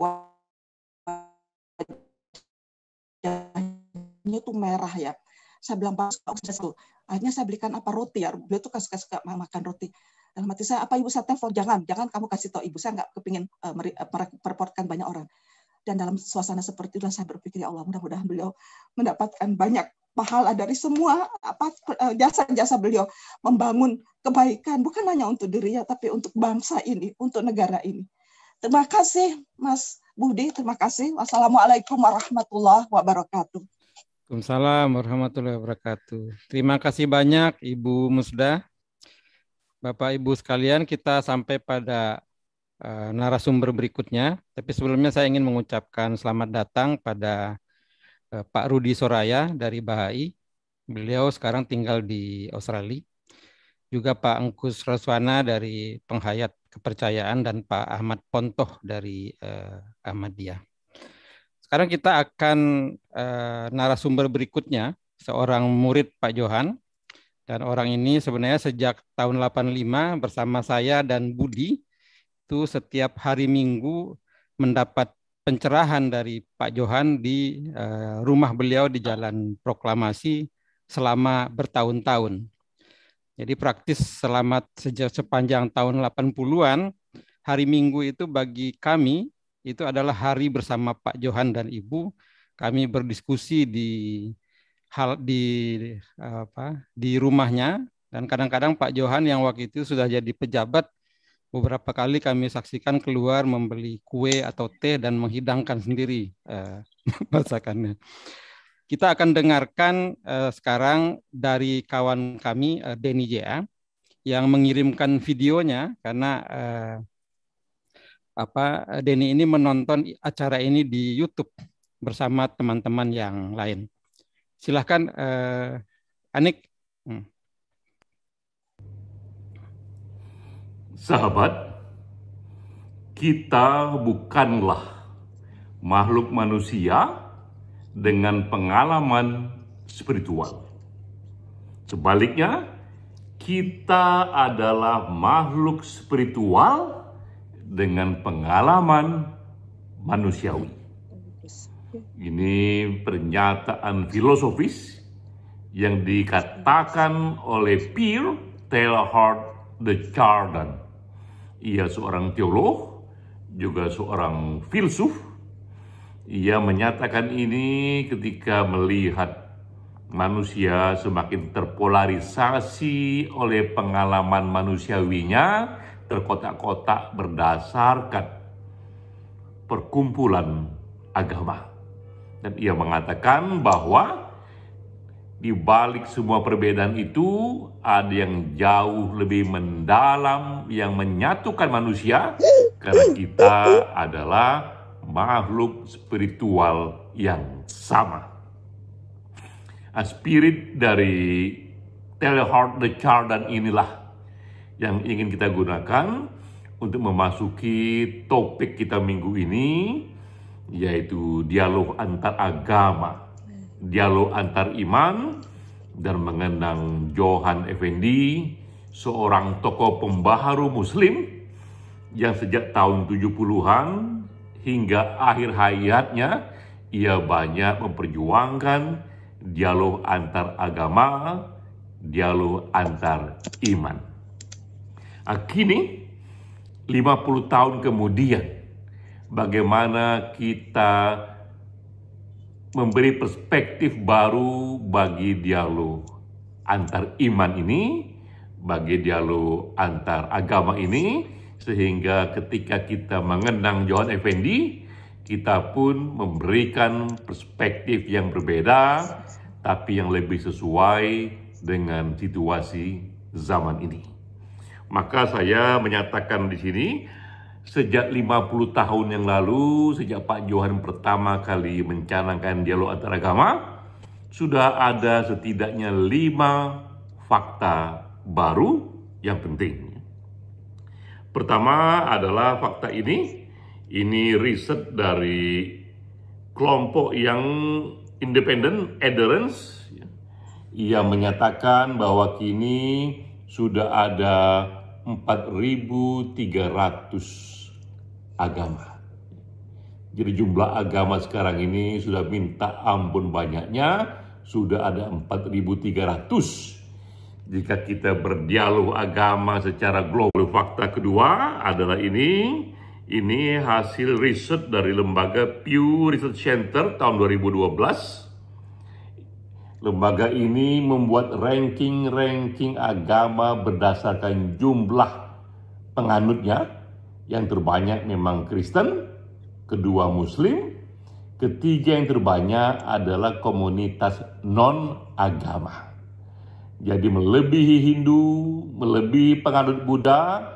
Wajahnya tuh merah ya. Saya bilang pak sudah Akhirnya saya belikan apa roti ya. Beliau tuh kasih kasih makan roti dalam hati saya apa ibu saya telepon jangan jangan kamu kasih tau ibu saya nggak kepingin uh, eh, mereportkan banyak orang dan dalam suasana seperti itu saya berpikir ya Allah mudah-mudahan beliau mendapatkan banyak pahala dari semua apa eh, jasa-jasa beliau membangun kebaikan bukan hanya untuk dirinya tapi untuk bangsa ini, untuk negara ini. Terima kasih Mas Budi, terima kasih. Wassalamualaikum warahmatullahi wabarakatuh. Waalaikumsalam warahmatullahi wabarakatuh. Terima kasih banyak Ibu Musda. Bapak Ibu sekalian, kita sampai pada Eh, narasumber berikutnya. Tapi sebelumnya saya ingin mengucapkan selamat datang pada eh, Pak Rudi Soraya dari Bahai. Beliau sekarang tinggal di Australia. Juga Pak Angkus Roswana dari Penghayat Kepercayaan dan Pak Ahmad Pontoh dari eh, Ahmadiyah. Sekarang kita akan eh, narasumber berikutnya, seorang murid Pak Johan. Dan orang ini sebenarnya sejak tahun 85 bersama saya dan Budi itu setiap hari Minggu mendapat pencerahan dari Pak Johan di eh, rumah beliau di Jalan Proklamasi selama bertahun-tahun. Jadi praktis selama sejak sepanjang tahun 80-an, hari Minggu itu bagi kami itu adalah hari bersama Pak Johan dan Ibu. Kami berdiskusi di hal di eh, apa di rumahnya dan kadang-kadang Pak Johan yang waktu itu sudah jadi pejabat beberapa kali kami saksikan keluar membeli kue atau teh dan menghidangkan sendiri uh, eh, masakannya. Kita akan dengarkan uh, sekarang dari kawan kami uh, Denny JA yang mengirimkan videonya karena uh, apa Denny ini menonton acara ini di YouTube bersama teman-teman yang lain. Silahkan uh, Anik Sahabat, kita bukanlah makhluk manusia dengan pengalaman spiritual. Sebaliknya, kita adalah makhluk spiritual dengan pengalaman manusiawi. Ini pernyataan filosofis yang dikatakan oleh Pierre Teilhard de Chardin ia seorang teolog, juga seorang filsuf. Ia menyatakan ini ketika melihat manusia semakin terpolarisasi oleh pengalaman manusiawinya, terkotak-kotak berdasarkan perkumpulan agama. Dan ia mengatakan bahwa di balik semua perbedaan itu ada yang jauh lebih mendalam yang menyatukan manusia karena kita adalah makhluk spiritual yang sama. A spirit dari Teleheart The Child dan inilah yang ingin kita gunakan untuk memasuki topik kita minggu ini yaitu dialog antar agama dialog antar iman dan mengenang Johan Effendi, seorang tokoh pembaharu muslim yang sejak tahun 70-an hingga akhir hayatnya ia banyak memperjuangkan dialog antar agama, dialog antar iman. Nah, kini 50 tahun kemudian bagaimana kita memberi perspektif baru bagi dialog antar iman ini, bagi dialog antar agama ini, sehingga ketika kita mengenang Johan Effendi, kita pun memberikan perspektif yang berbeda, tapi yang lebih sesuai dengan situasi zaman ini. Maka saya menyatakan di sini sejak 50 tahun yang lalu, sejak Pak Johan pertama kali mencanangkan dialog antaragama, sudah ada setidaknya lima fakta baru yang penting. Pertama adalah fakta ini, ini riset dari kelompok yang independen, adherence, yang menyatakan bahwa kini sudah ada 4.300 agama. Jadi jumlah agama sekarang ini sudah minta ampun banyaknya, sudah ada 4.300. Jika kita berdialog agama secara global, fakta kedua adalah ini, ini hasil riset dari lembaga Pew Research Center tahun 2012 Lembaga ini membuat ranking-ranking agama berdasarkan jumlah penganutnya. Yang terbanyak memang Kristen, kedua Muslim, ketiga yang terbanyak adalah komunitas non-agama. Jadi melebihi Hindu, melebihi penganut Buddha,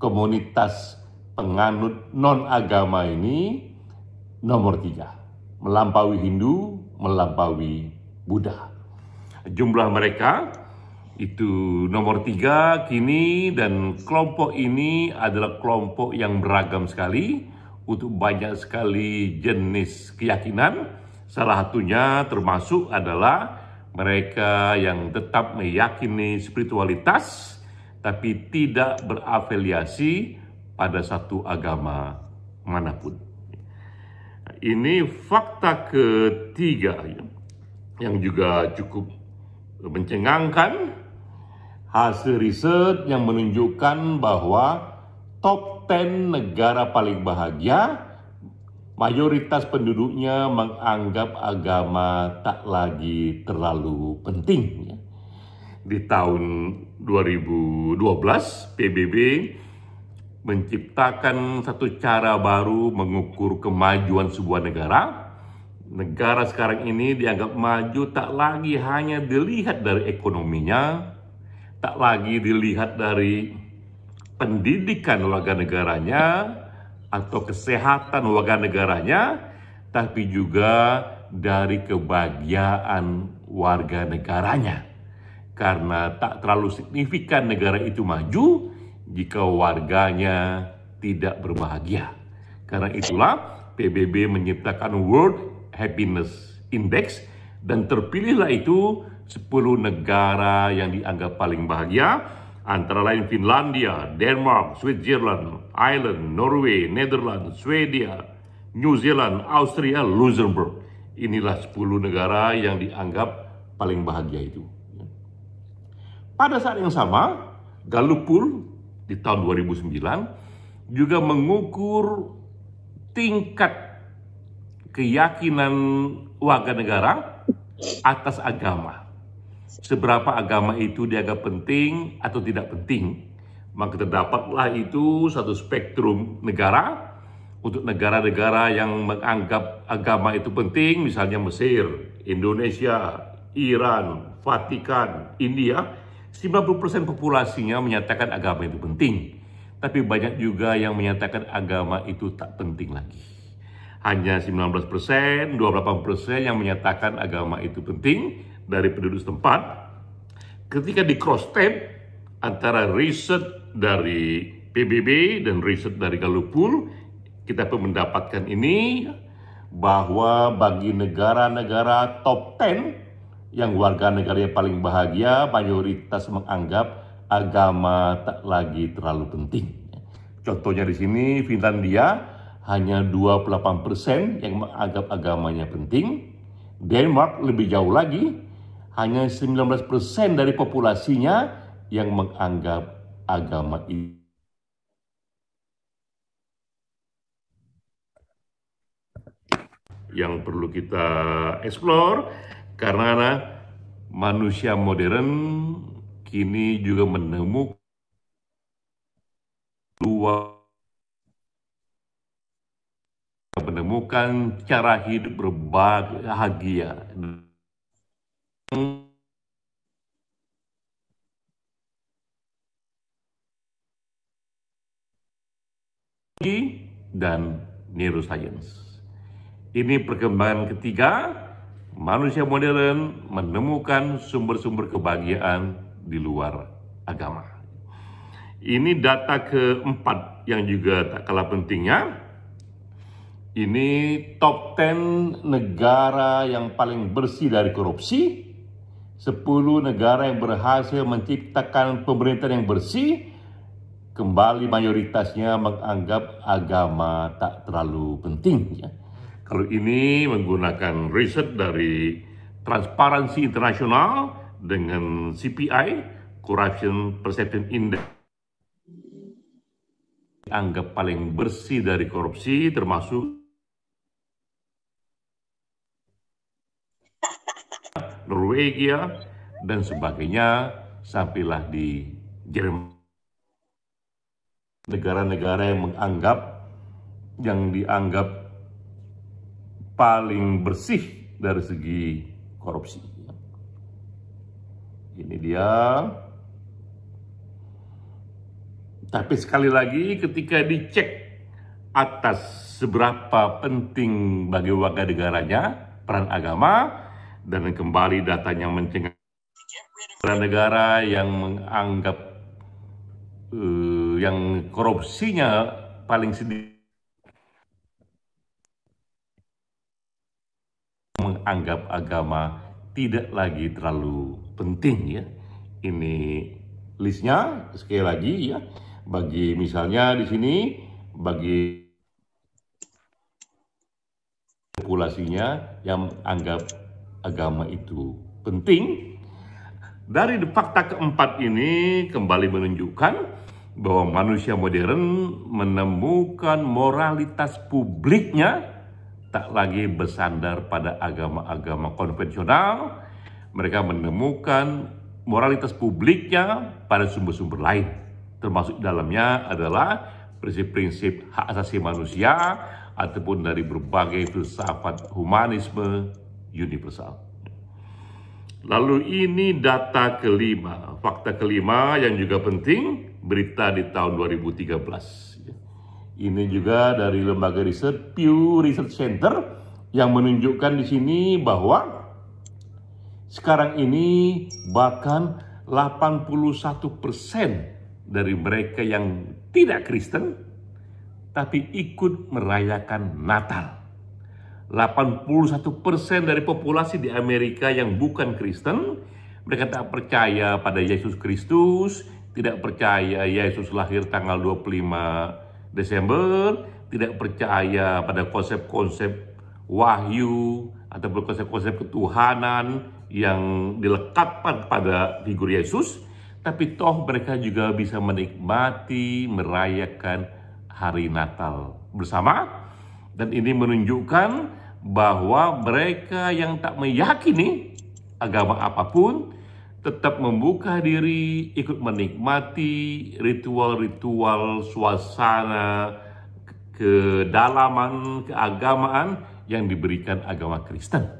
komunitas penganut non-agama ini nomor tiga. Melampaui Hindu, melampaui Buddha. Jumlah mereka itu nomor tiga kini dan kelompok ini adalah kelompok yang beragam sekali untuk banyak sekali jenis keyakinan. Salah satunya termasuk adalah mereka yang tetap meyakini spiritualitas tapi tidak berafiliasi pada satu agama manapun. Ini fakta ketiga. Ya yang juga cukup mencengangkan hasil riset yang menunjukkan bahwa top 10 negara paling bahagia mayoritas penduduknya menganggap agama tak lagi terlalu penting ya. di tahun 2012 PBB menciptakan satu cara baru mengukur kemajuan sebuah negara Negara sekarang ini dianggap maju tak lagi hanya dilihat dari ekonominya, tak lagi dilihat dari pendidikan warga negaranya atau kesehatan warga negaranya, tapi juga dari kebahagiaan warga negaranya. Karena tak terlalu signifikan negara itu maju jika warganya tidak berbahagia. Karena itulah PBB menciptakan World Happiness Index dan terpilihlah itu 10 negara yang dianggap paling bahagia antara lain Finlandia, Denmark, Switzerland, Ireland, Norway, Netherlands, Swedia, New Zealand, Austria, Luxembourg. Inilah 10 negara yang dianggap paling bahagia itu. Pada saat yang sama, Gallup di tahun 2009 juga mengukur tingkat keyakinan warga negara atas agama. Seberapa agama itu dianggap penting atau tidak penting, maka terdapatlah itu satu spektrum negara untuk negara-negara yang menganggap agama itu penting, misalnya Mesir, Indonesia, Iran, Vatikan, India, 90% populasinya menyatakan agama itu penting. Tapi banyak juga yang menyatakan agama itu tak penting lagi hanya 19 persen, 28 persen yang menyatakan agama itu penting dari penduduk setempat. Ketika di cross tab antara riset dari PBB dan riset dari Galupul, kita pun mendapatkan ini bahwa bagi negara-negara top 10 yang warga negara yang paling bahagia, mayoritas menganggap agama tak lagi terlalu penting. Contohnya di sini Finlandia hanya 28% yang menganggap agamanya penting. Denmark lebih jauh lagi, hanya 19% dari populasinya yang menganggap agama ini yang perlu kita eksplor karena manusia modern kini juga menemukan dua menemukan cara hidup berbahagia dan neuroscience. Ini perkembangan ketiga, manusia modern menemukan sumber-sumber kebahagiaan di luar agama. Ini data keempat yang juga tak kalah pentingnya, ini top 10 negara yang paling bersih dari korupsi. 10 negara yang berhasil menciptakan pemerintahan yang bersih. Kembali mayoritasnya menganggap agama tak terlalu penting. Ya. Kalau ini menggunakan riset dari Transparansi Internasional dengan CPI, Corruption Perception Index anggap paling bersih dari korupsi termasuk Norwegia, dan sebagainya, sampailah di Jerman. Negara-negara yang menganggap, yang dianggap paling bersih dari segi korupsi. Ini dia. Tapi sekali lagi ketika dicek atas seberapa penting bagi warga negaranya peran agama, dan kembali datanya mencengangkan negara yang menganggap uh, yang korupsinya paling sedikit menganggap agama tidak lagi terlalu penting ya. Ini listnya sekali lagi ya bagi misalnya di sini bagi populasinya yang anggap agama itu penting. Dari fakta keempat ini kembali menunjukkan bahwa manusia modern menemukan moralitas publiknya tak lagi bersandar pada agama-agama konvensional. Mereka menemukan moralitas publiknya pada sumber-sumber lain. Termasuk dalamnya adalah prinsip-prinsip hak asasi manusia ataupun dari berbagai filsafat humanisme universal. Lalu ini data kelima, fakta kelima yang juga penting, berita di tahun 2013. Ini juga dari lembaga riset Pew Research Center yang menunjukkan di sini bahwa sekarang ini bahkan 81% dari mereka yang tidak Kristen tapi ikut merayakan Natal. 81% dari populasi di Amerika yang bukan Kristen, mereka tak percaya pada Yesus Kristus, tidak percaya Yesus lahir tanggal 25 Desember, tidak percaya pada konsep-konsep wahyu atau konsep-konsep ketuhanan yang dilekatkan pada figur Yesus, tapi toh mereka juga bisa menikmati merayakan hari Natal bersama dan ini menunjukkan bahwa mereka yang tak meyakini agama apapun tetap membuka diri, ikut menikmati ritual-ritual suasana kedalaman keagamaan yang diberikan agama Kristen.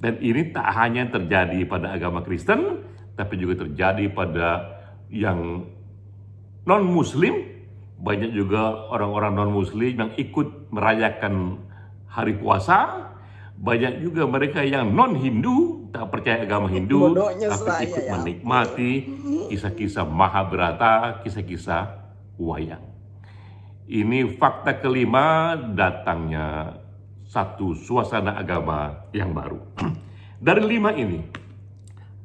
Dan ini tak hanya terjadi pada agama Kristen, tapi juga terjadi pada yang non-muslim, banyak juga orang-orang non-muslim yang ikut merayakan hari puasa, banyak juga mereka yang non Hindu tak percaya agama Hindu Bodohnya tapi ikut ya. menikmati kisah-kisah Mahabharata, kisah-kisah wayang. Ini fakta kelima datangnya satu suasana agama yang baru. Dari lima ini,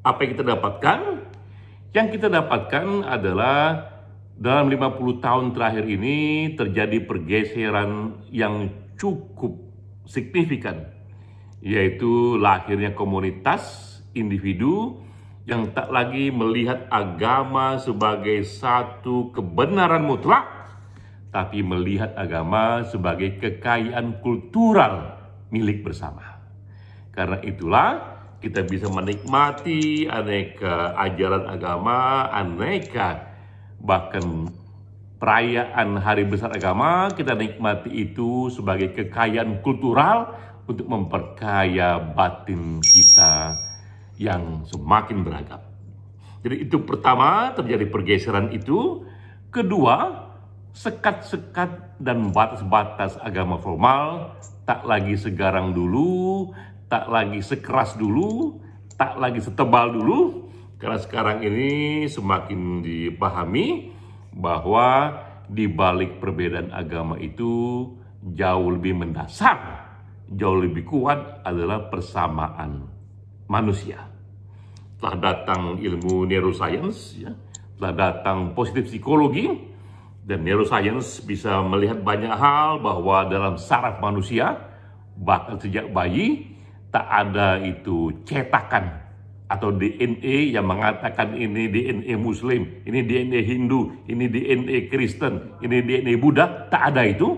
apa yang kita dapatkan? Yang kita dapatkan adalah dalam 50 tahun terakhir ini terjadi pergeseran yang cukup signifikan, yaitu lahirnya komunitas individu yang tak lagi melihat agama sebagai satu kebenaran mutlak, tapi melihat agama sebagai kekayaan kultural milik bersama. Karena itulah kita bisa menikmati aneka ajaran agama, aneka bahkan perayaan Hari Besar Agama, kita nikmati itu sebagai kekayaan kultural untuk memperkaya batin kita yang semakin beragam. Jadi itu pertama terjadi pergeseran itu, kedua sekat-sekat dan batas-batas agama formal tak lagi segarang dulu, tak lagi sekeras dulu, tak lagi setebal dulu karena sekarang ini semakin dipahami bahwa di balik perbedaan agama itu jauh lebih mendasar, jauh lebih kuat adalah persamaan manusia. Telah datang ilmu neuroscience, ya, telah datang positif psikologi, dan neuroscience bisa melihat banyak hal bahwa dalam saraf manusia, bahkan sejak bayi, tak ada itu cetakan atau DNA yang mengatakan ini DNA Muslim, ini DNA Hindu, ini DNA Kristen, ini DNA Buddha, tak ada itu.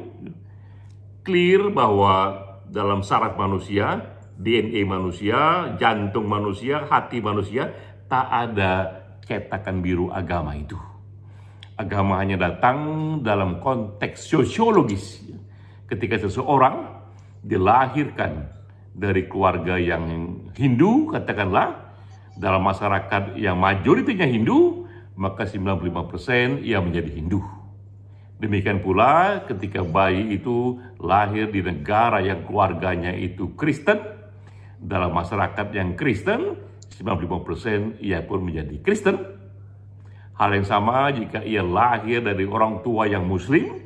Clear bahwa dalam saraf manusia, DNA manusia, jantung manusia, hati manusia, tak ada cetakan biru agama itu. Agama hanya datang dalam konteks sosiologis. Ketika seseorang dilahirkan dari keluarga yang Hindu, katakanlah, dalam masyarakat yang majoritinya Hindu, maka 95% ia menjadi Hindu. Demikian pula ketika bayi itu lahir di negara yang keluarganya itu Kristen, dalam masyarakat yang Kristen, 95% ia pun menjadi Kristen. Hal yang sama jika ia lahir dari orang tua yang Muslim,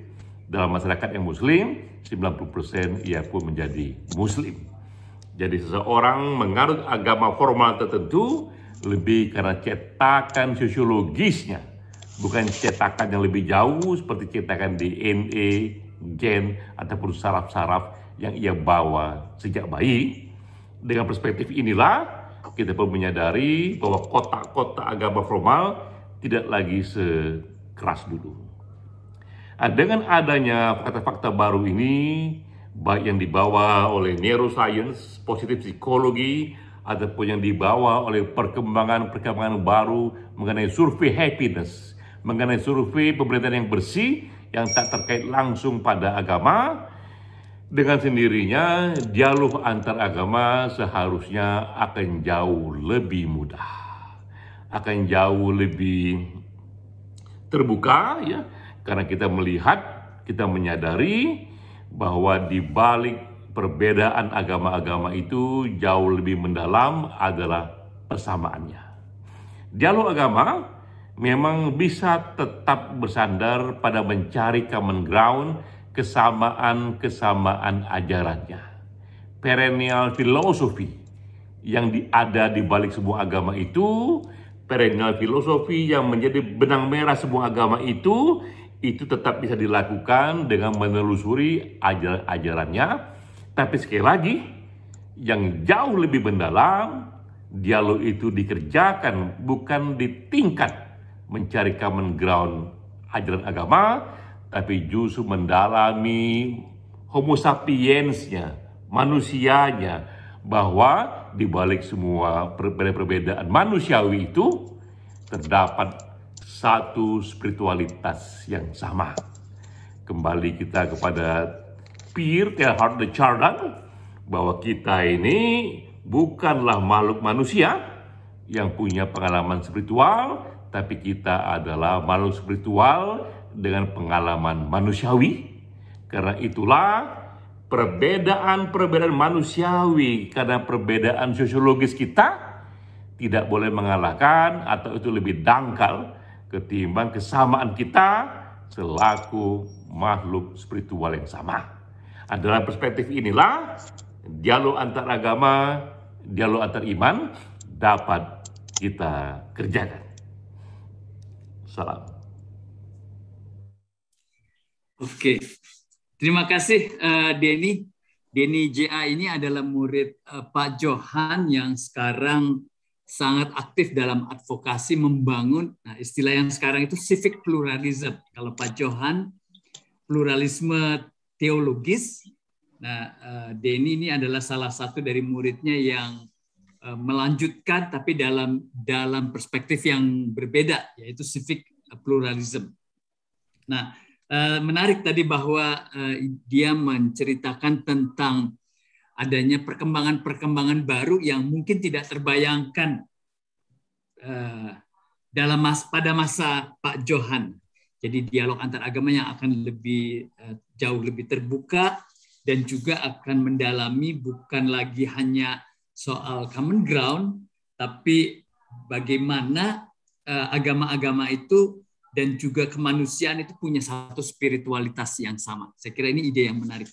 dalam masyarakat yang Muslim, 90% ia pun menjadi Muslim. Jadi seseorang mengarut agama formal tertentu lebih karena cetakan sosiologisnya, bukan cetakan yang lebih jauh seperti cetakan DNA, gen, ataupun saraf-saraf yang ia bawa sejak bayi. Dengan perspektif inilah, kita pun menyadari bahwa kotak-kotak agama formal tidak lagi sekeras dulu. Nah, dengan adanya fakta-fakta baru ini, baik yang dibawa oleh neuroscience, positif psikologi, ataupun yang dibawa oleh perkembangan-perkembangan baru mengenai survei happiness, mengenai survei pemerintahan yang bersih, yang tak terkait langsung pada agama, dengan sendirinya dialog antar agama seharusnya akan jauh lebih mudah, akan jauh lebih terbuka ya, karena kita melihat, kita menyadari, bahwa di balik perbedaan agama-agama itu jauh lebih mendalam adalah persamaannya. Dialog agama memang bisa tetap bersandar pada mencari common ground kesamaan-kesamaan ajarannya. Perennial filosofi yang ada di balik sebuah agama itu, perennial filosofi yang menjadi benang merah sebuah agama itu itu tetap bisa dilakukan dengan menelusuri ajar ajarannya. Tapi sekali lagi, yang jauh lebih mendalam, dialog itu dikerjakan bukan di tingkat mencari common ground ajaran agama, tapi justru mendalami homo sapiensnya, manusianya, bahwa di balik semua perbedaan manusiawi itu terdapat satu spiritualitas yang sama. Kembali kita kepada Pierre Teilhard de Chardin bahwa kita ini bukanlah makhluk manusia yang punya pengalaman spiritual, tapi kita adalah makhluk spiritual dengan pengalaman manusiawi. Karena itulah perbedaan-perbedaan manusiawi karena perbedaan sosiologis kita tidak boleh mengalahkan atau itu lebih dangkal ketimbang kesamaan kita selaku makhluk spiritual yang sama. adalah nah, perspektif inilah dialog antar agama, dialog antar iman dapat kita kerjakan. Salam. Oke, terima kasih uh, Denny. Denny JA ini adalah murid uh, Pak Johan yang sekarang sangat aktif dalam advokasi membangun nah istilah yang sekarang itu civic pluralism kalau Pak Johan pluralisme teologis nah eh, Denny ini adalah salah satu dari muridnya yang eh, melanjutkan tapi dalam dalam perspektif yang berbeda yaitu civic pluralism nah eh, menarik tadi bahwa dia menceritakan tentang adanya perkembangan-perkembangan baru yang mungkin tidak terbayangkan eh, dalam mas pada masa Pak Johan. Jadi dialog antar agama yang akan lebih eh, jauh lebih terbuka dan juga akan mendalami bukan lagi hanya soal common ground tapi bagaimana eh, agama-agama itu dan juga kemanusiaan itu punya satu spiritualitas yang sama. Saya kira ini ide yang menarik.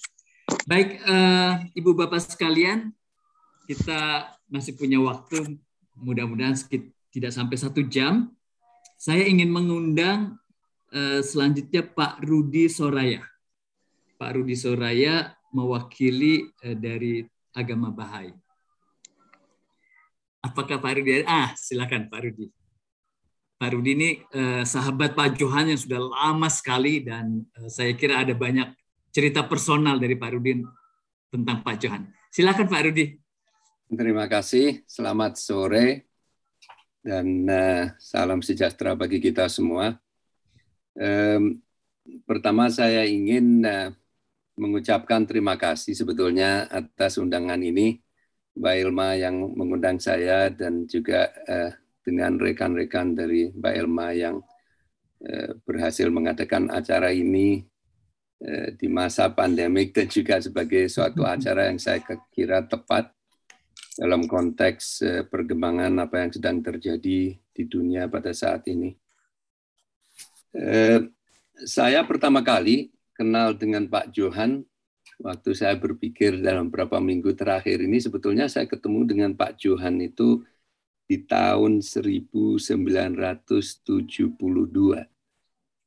Baik, uh, Ibu Bapak sekalian, kita masih punya waktu, mudah-mudahan tidak sampai satu jam. Saya ingin mengundang uh, selanjutnya Pak Rudi Soraya. Pak Rudi Soraya mewakili uh, dari agama Bahai. Apakah Pak Rudi? Ah, silakan Pak Rudi. Pak Rudi ini eh, sahabat Pak Johan yang sudah lama sekali dan eh, saya kira ada banyak cerita personal dari Pak Rudin tentang Pak Johan. Silakan Pak Rudi. Terima kasih. Selamat sore dan uh, salam sejahtera bagi kita semua. Um, pertama saya ingin uh, mengucapkan terima kasih sebetulnya atas undangan ini, Mbak Ilma yang mengundang saya dan juga uh, dengan rekan-rekan dari Mbak Ilma yang berhasil mengadakan acara ini Eh, di masa pandemik dan juga sebagai suatu mm-hmm. acara yang saya kira tepat dalam konteks eh, perkembangan apa yang sedang terjadi di dunia pada saat ini. Eh, saya pertama kali kenal dengan Pak Johan waktu saya berpikir dalam beberapa minggu terakhir ini sebetulnya saya ketemu dengan Pak Johan itu di tahun 1972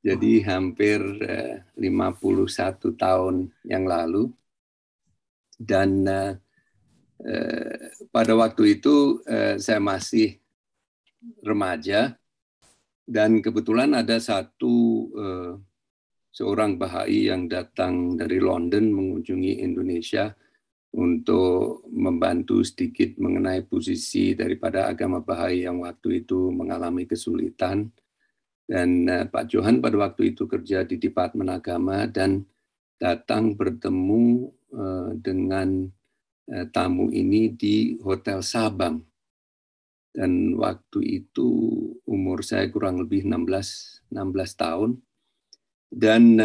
jadi hampir 51 eh, tahun yang lalu. Dan eh, eh, pada waktu itu saya masih remaja dan kebetulan ada satu seorang bahai yang datang dari London mengunjungi Indonesia untuk membantu sedikit mengenai posisi daripada agama bahai yang waktu itu mengalami kesulitan dan eh, Pak Johan pada waktu itu kerja di Departemen Agama dan datang bertemu eh, dengan eh, tamu ini di Hotel Sabang. Dan waktu itu umur saya kurang lebih 16 16 tahun. Dan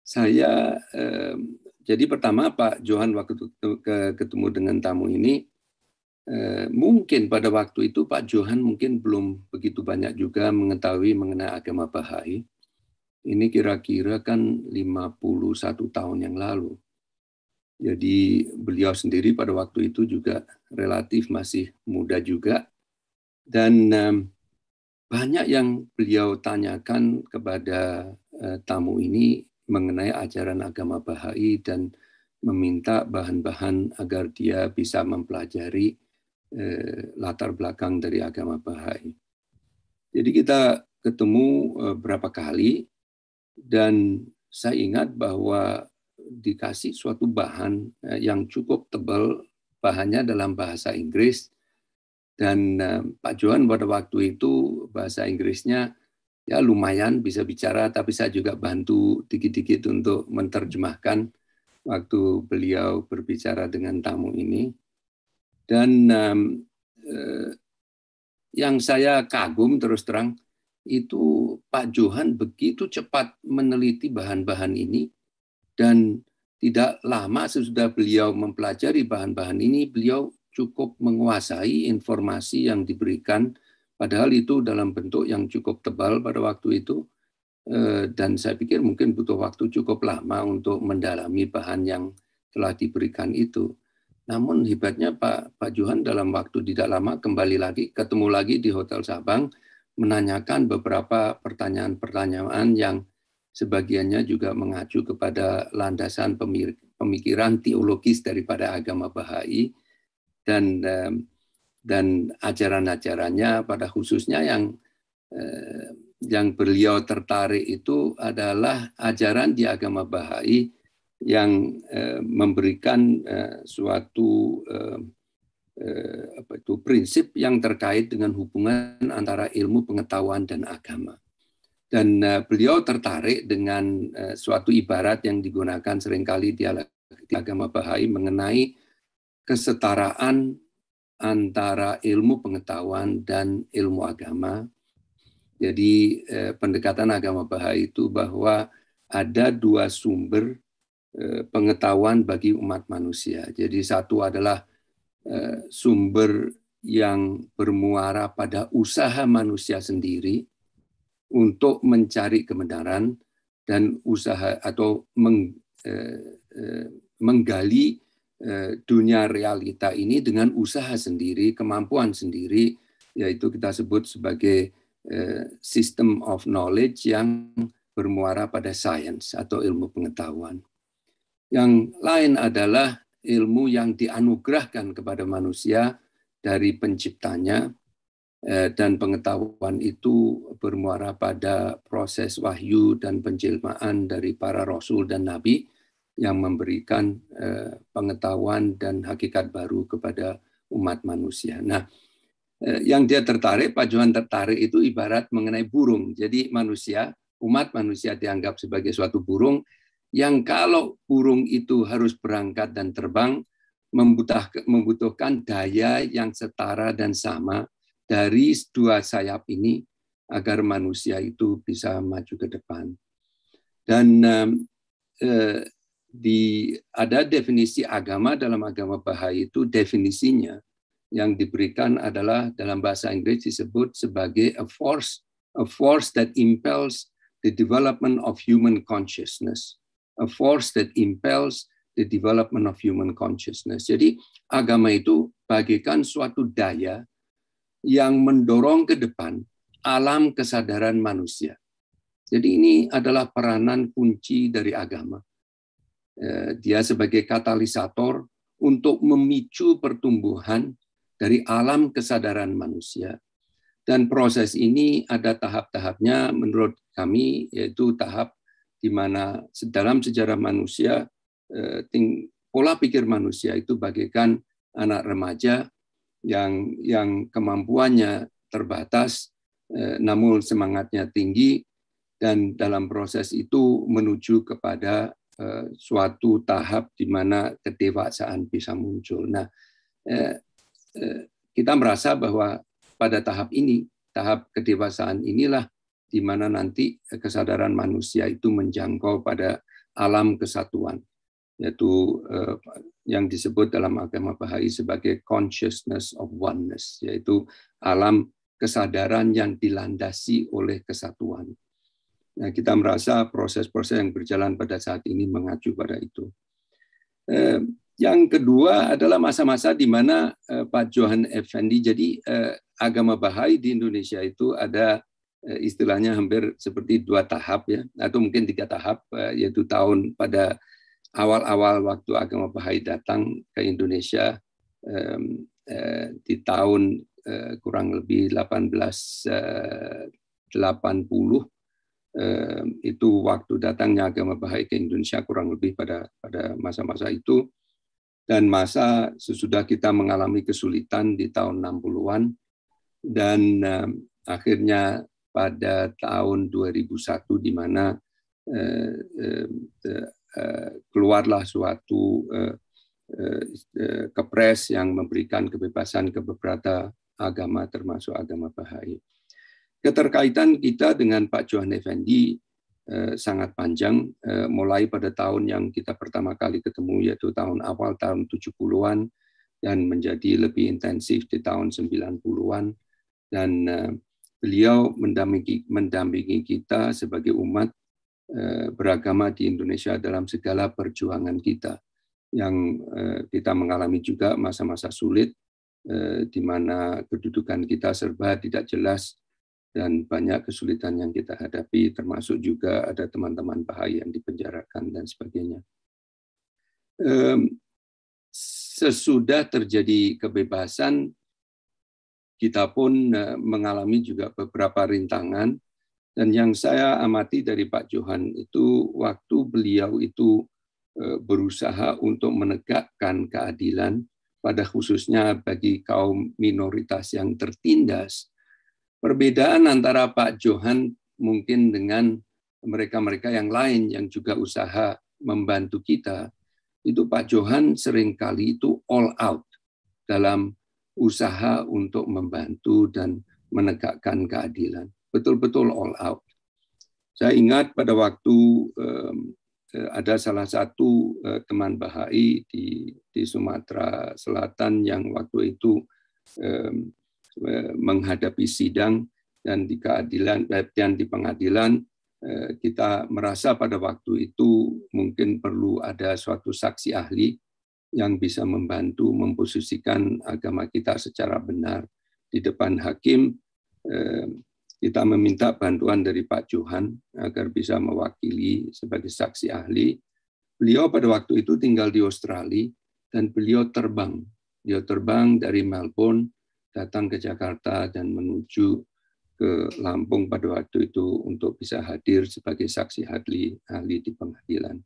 saya jadi pertama Pak Johan waktu ketemu dengan tamu ini Eh, mungkin pada waktu itu Pak Johan mungkin belum begitu banyak juga mengetahui mengenai agama Bahai. Ini kira-kira kan 51 tahun yang lalu. Jadi beliau sendiri pada waktu itu juga relatif masih muda juga. Dan eh, banyak yang beliau tanyakan kepada eh, tamu ini mengenai ajaran agama Bahai dan meminta bahan-bahan agar dia bisa mempelajari eh, latar belakang dari agama Bahai. Jadi kita ketemu eh, berapa kali dan saya ingat bahwa dikasih suatu bahan eh, yang cukup tebal, bahannya dalam bahasa Inggris dan eh, Pak Johan pada waktu itu bahasa Inggrisnya ya lumayan bisa bicara tapi saya juga bantu dikit-dikit untuk menerjemahkan waktu beliau berbicara dengan tamu ini dan um, uh, yang saya kagum terus terang itu Pak Johan begitu cepat meneliti bahan-bahan ini dan tidak lama sesudah beliau mempelajari bahan-bahan ini beliau cukup menguasai informasi yang diberikan padahal itu dalam bentuk yang cukup tebal pada waktu itu eh, dan saya pikir mungkin butuh waktu cukup lama untuk mendalami bahan yang telah diberikan itu namun hebatnya Pak Pak Johan dalam waktu tidak lama kembali lagi ketemu lagi di Hotel Sabang menanyakan beberapa pertanyaan-pertanyaan yang sebagiannya juga mengacu kepada landasan pemikiran teologis daripada agama Bahai dan dan ajaran-ajarannya pada khususnya yang eh, yang beliau tertarik itu adalah ajaran di agama Bahai yang eh, memberikan eh, suatu eh, apa itu prinsip yang terkait dengan hubungan antara ilmu pengetahuan dan agama. Dan beliau tertarik dengan suatu ibarat yang digunakan seringkali di agama Bahai mengenai kesetaraan antara ilmu pengetahuan dan ilmu agama. Jadi pendekatan agama Bahai itu bahwa ada dua sumber Eh, pengetahuan bagi umat manusia. Jadi satu adalah eh, sumber yang bermuara pada usaha manusia sendiri untuk mencari kebenaran dan usaha atau meng, eh, eh, menggali eh, dunia realita ini dengan usaha sendiri, kemampuan sendiri, yaitu kita sebut sebagai eh, system of knowledge yang bermuara pada science atau ilmu pengetahuan. Yang lain adalah ilmu yang dianugerahkan kepada manusia dari penciptanya eh, dan pengetahuan itu bermuara pada proses wahyu dan penjelmaan dari para rasul dan nabi yang memberikan eh, pengetahuan dan hakikat baru kepada umat manusia. Nah, eh, yang dia tertarik, Pak Johan tertarik itu ibarat mengenai burung. Jadi manusia, umat manusia dianggap sebagai suatu burung, yang kalau burung itu harus berangkat dan terbang membutuhkan daya yang setara dan sama dari dua sayap ini agar manusia itu bisa maju ke depan. Dan eh, di ada definisi agama dalam agama bahaya itu definisinya yang diberikan adalah dalam bahasa Inggris disebut sebagai a force a force that impels the development of human consciousness a force that impels the development of human consciousness. Jadi agama itu bagikan suatu daya yang mendorong ke depan alam kesadaran manusia. Jadi ini adalah peranan kunci dari agama. Eh, dia sebagai katalisator untuk memicu pertumbuhan dari alam kesadaran manusia. Dan proses ini ada tahap-tahapnya menurut kami yaitu tahap di mana dalam sejarah manusia eh, pola pikir manusia itu bagaikan anak remaja yang yang kemampuannya terbatas eh, namun semangatnya tinggi dan dalam proses itu menuju kepada eh, suatu tahap di mana kedewasaan bisa muncul. Nah, kita merasa bahwa pada tahap ini, tahap kedewasaan inilah di mana nanti eh, kesadaran manusia itu menjangkau pada alam kesatuan, yaitu eh, yang disebut dalam agama Bahai sebagai consciousness of oneness, yaitu alam kesadaran yang dilandasi oleh kesatuan. Nah, kita merasa proses-proses yang berjalan pada saat ini mengacu pada itu. Eh, yang kedua adalah masa-masa di mana Pak Johan Effendi, jadi agama Bahai di Indonesia itu ada Eh, istilahnya hampir seperti dua tahap ya atau mungkin tiga tahap eh, yaitu tahun pada awal-awal waktu agama Bahai datang ke Indonesia eh, di tahun kurang lebih 1880 itu waktu datangnya agama Bahai ke Indonesia kurang lebih pada pada masa-masa itu dan masa sesudah kita mengalami kesulitan di tahun 60-an dan akhirnya pada tahun 2001 di mana eh, eh, eh, keluarlah suatu kepres yang memberikan kebebasan ke beberapa agama termasuk agama Bahai. Keterkaitan kita dengan Pak Johan Effendi sangat panjang mulai pada tahun yang kita pertama kali ketemu yaitu tahun awal tahun 70-an dan menjadi lebih intensif di tahun 90-an dan beliau mendampingi, mendampingi kita sebagai umat eh, beragama di Indonesia dalam segala perjuangan kita yang eh, kita mengalami juga masa-masa sulit eh, di mana kedudukan kita serba tidak jelas dan banyak kesulitan yang kita hadapi termasuk juga ada teman-teman bahaya yang dipenjarakan dan sebagainya. Sesudah terjadi kebebasan kita pun eh, mengalami juga beberapa rintangan. Dan yang saya amati dari Pak Johan itu waktu beliau itu eh, berusaha untuk menegakkan keadilan pada khususnya bagi kaum minoritas yang tertindas. Perbedaan antara Pak Johan mungkin dengan mereka-mereka yang lain yang juga usaha membantu kita, itu Pak Johan seringkali itu all out dalam usaha untuk membantu dan menegakkan keadilan. Betul-betul all out. Saya ingat pada waktu um, ada salah satu uh, teman Bahai di, di Sumatera Selatan yang waktu itu um, menghadapi sidang dan di keadilan dan di pengadilan kita merasa pada waktu itu mungkin perlu ada suatu saksi ahli yang bisa membantu memposisikan agama kita secara benar di depan hakim. Eh, kita meminta bantuan dari Pak Johan agar bisa mewakili sebagai saksi ahli. Beliau pada waktu itu tinggal di Australia dan beliau terbang. Beliau terbang dari Melbourne datang ke Jakarta dan menuju ke Lampung pada waktu itu untuk bisa hadir sebagai saksi ahli ahli di pengadilan.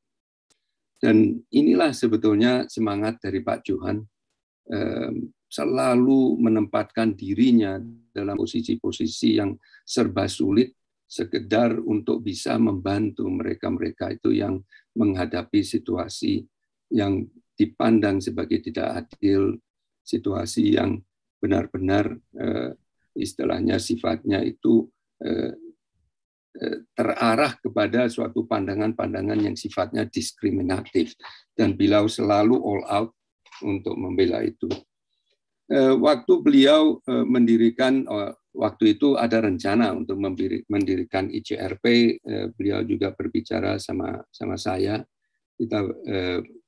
Dan inilah sebetulnya semangat dari Pak Johan ehm, selalu menempatkan dirinya dalam posisi-posisi yang serba sulit sekedar untuk bisa membantu mereka-mereka itu yang menghadapi situasi yang dipandang sebagai tidak adil, situasi yang benar-benar ehm, istilahnya sifatnya itu ehm, Eh, terarah kepada suatu pandangan-pandangan yang sifatnya diskriminatif dan beliau selalu all out untuk membela itu. Eh, waktu beliau eh, mendirikan waktu itu ada rencana untuk mendirikan ICRP, beliau juga berbicara sama sama saya kita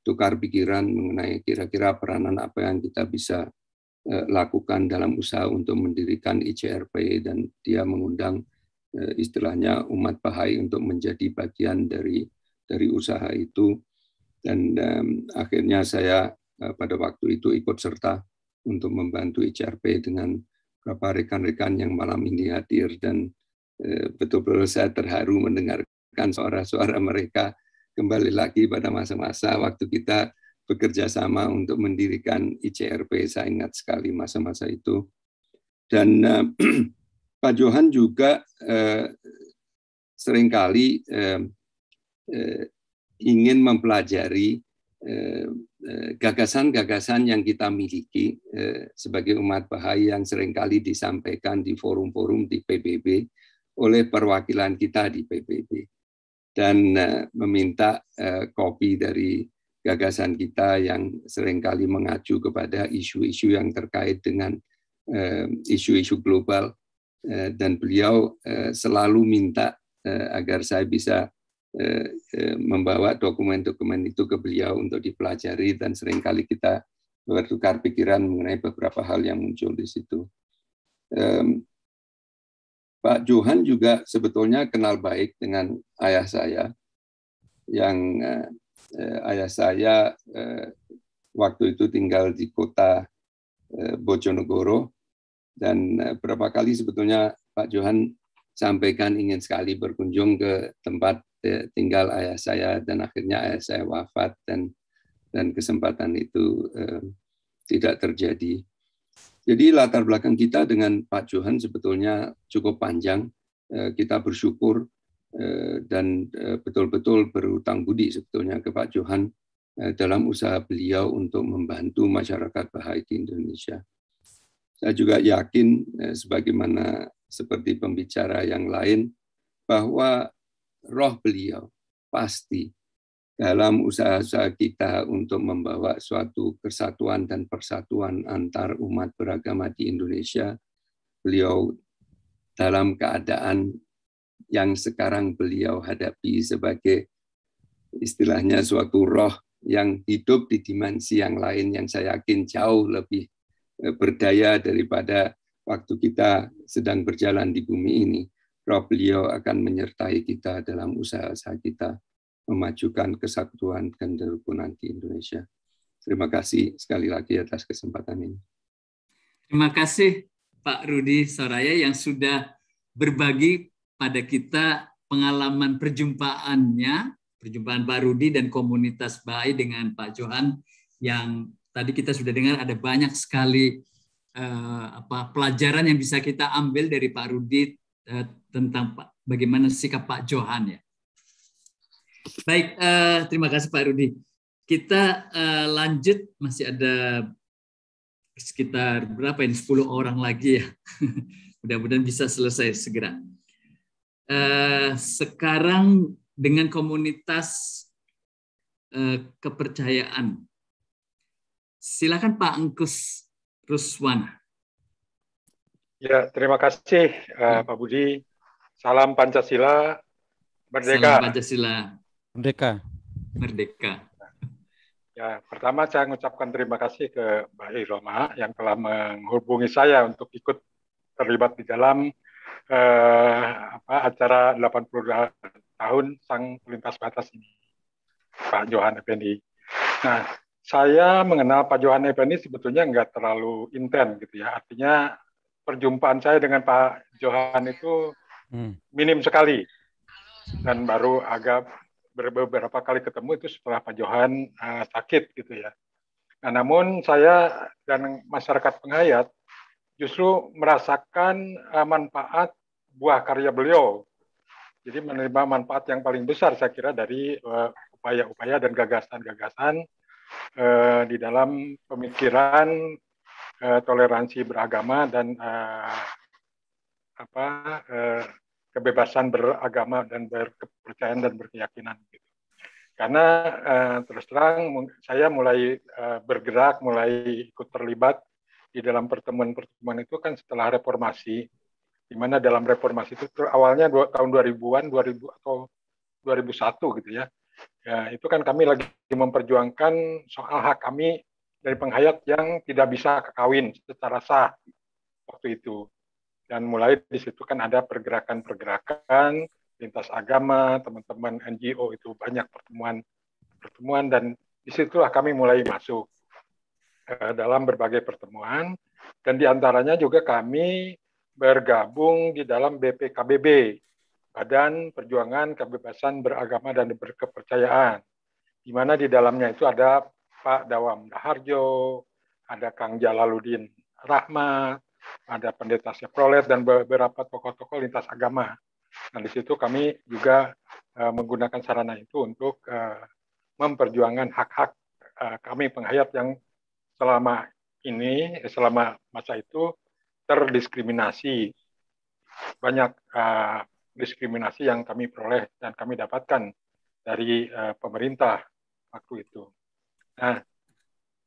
tukar pikiran mengenai kira-kira peranan apa yang kita bisa lakukan dalam usaha untuk mendirikan ICRP dan dia mengundang Eh, istilahnya umat bahai untuk menjadi bagian dari dari usaha itu dan um, akhirnya saya uh, pada waktu itu ikut serta untuk membantu ICRP dengan beberapa rekan-rekan yang malam ini hadir dan betul eh, betul-betul saya terharu mendengarkan suara-suara mereka kembali lagi pada masa-masa waktu kita bekerja sama untuk mendirikan ICRP saya ingat sekali masa-masa itu dan uh, Pak Johan juga eh, seringkali eh, eh, ingin mempelajari eh, eh, gagasan-gagasan yang kita miliki eh, sebagai umat bahaya yang seringkali disampaikan di forum-forum di PBB oleh perwakilan kita di PBB dan meminta kopi dari gagasan kita yang seringkali mengacu kepada isu-isu yang terkait dengan isu-isu global Eh, dan beliau eh, selalu minta eh, agar saya bisa membawa dokumen-dokumen itu ke beliau untuk dipelajari dan seringkali kita bertukar pikiran mengenai beberapa hal yang muncul di situ. Pak Johan juga sebetulnya kenal baik dengan ayah saya, yang ayah saya waktu itu tinggal di kota Bojonegoro dan eh, berapa kali sebetulnya Pak Johan sampaikan ingin sekali berkunjung ke tempat eh, tinggal ayah saya dan akhirnya ayah saya wafat dan dan kesempatan itu eh, tidak terjadi. Jadi latar belakang kita dengan Pak Johan sebetulnya cukup panjang. kita bersyukur dan betul-betul berutang budi sebetulnya ke Pak Johan dalam usaha beliau untuk membantu masyarakat bahaya di Indonesia. Saya juga yakin, eh, sebagaimana seperti pembicara yang lain, bahwa roh beliau pasti dalam usaha-usaha kita untuk membawa suatu kesatuan dan persatuan antar umat beragama di Indonesia, beliau dalam keadaan yang sekarang beliau hadapi sebagai istilahnya suatu roh yang hidup di dimensi yang lain yang saya yakin jauh lebih Eh, berdaya daripada waktu kita sedang berjalan di bumi ini. Roh Leo akan menyertai kita dalam usaha-usaha kita memajukan kesatuan kerukunan di Indonesia. Terima kasih sekali lagi atas kesempatan ini. Terima kasih Pak Rudi Soraya yang sudah berbagi pada kita pengalaman perjumpaannya, perjumpaan Pak Rudi dan komunitas BAI dengan Pak Johan yang tadi kita sudah dengar ada banyak sekali eh, apa pelajaran yang bisa kita ambil dari Pak Rudi eh, tentang Pak, bagaimana sikap Pak Johan ya. Baik, eh, terima kasih Pak Rudi. Kita eh, lanjut masih ada sekitar berapa ini 10 orang lagi ya. Mudah-mudahan bisa selesai segera. Eh, sekarang dengan komunitas eh, kepercayaan Silakan Pak Engkus Ruswana. Ya, terima kasih uh, Pak Budi. Salam Pancasila, Merdeka. Salam Pancasila. Merdeka. Merdeka. Ya, pertama saya mengucapkan terima kasih ke Mbak Irma yang telah menghubungi saya untuk ikut terlibat di dalam eh, apa, acara 80 tahun Sang Lintas Batas ini, Pak Johan Effendi. Nah, saya mengenal Pak Johan Effendi sebetulnya nggak terlalu intens gitu ya. Artinya perjumpaan saya dengan Pak Johan itu hmm. minim sekali. Dan baru agak beberapa kali ketemu itu setelah Pak Johan uh, sakit gitu ya. Nah, namun saya dan masyarakat penghayat justru merasakan uh, manfaat buah karya beliau. Jadi menerima manfaat yang paling besar saya kira dari eh, upaya-upaya uh, upaya -upaya dan gagasan-gagasan uh, di dalam pemikiran uh, toleransi beragama dan uh, apa uh, kebebasan beragama dan berkepercayaan dan berkeyakinan gitu. Karena uh, terus terang saya mulai uh, bergerak, mulai ikut terlibat di dalam pertemuan-pertemuan itu kan setelah reformasi di mana dalam reformasi itu awalnya dua, tahun 2000-an 2000 atau 2001 gitu ya Ya, itu kan kami lagi memperjuangkan soal hak kami dari penghayat yang tidak bisa kawin secara sah waktu itu. Dan mulai di situ kan ada pergerakan-pergerakan lintas agama, teman-teman NGO itu banyak pertemuan pertemuan dan disitulah kami mulai masuk eh, dalam berbagai pertemuan dan diantaranya juga kami bergabung di dalam BPKBB Badan Perjuangan Kebebasan Beragama dan Berkepercayaan, di mana di dalamnya itu ada Pak Dawam Daharjo, ada Kang Jalaluddin Rahmat, ada Pendeta Seprolet, dan beberapa tokoh-tokoh lintas agama. Nah, di situ kami juga eh, menggunakan sarana itu untuk eh, memperjuangkan hak-hak eh, kami penghayat yang selama ini, selama masa itu terdiskriminasi. Banyak diskriminasi yang kami peroleh dan kami dapatkan dari uh, pemerintah waktu itu. Nah,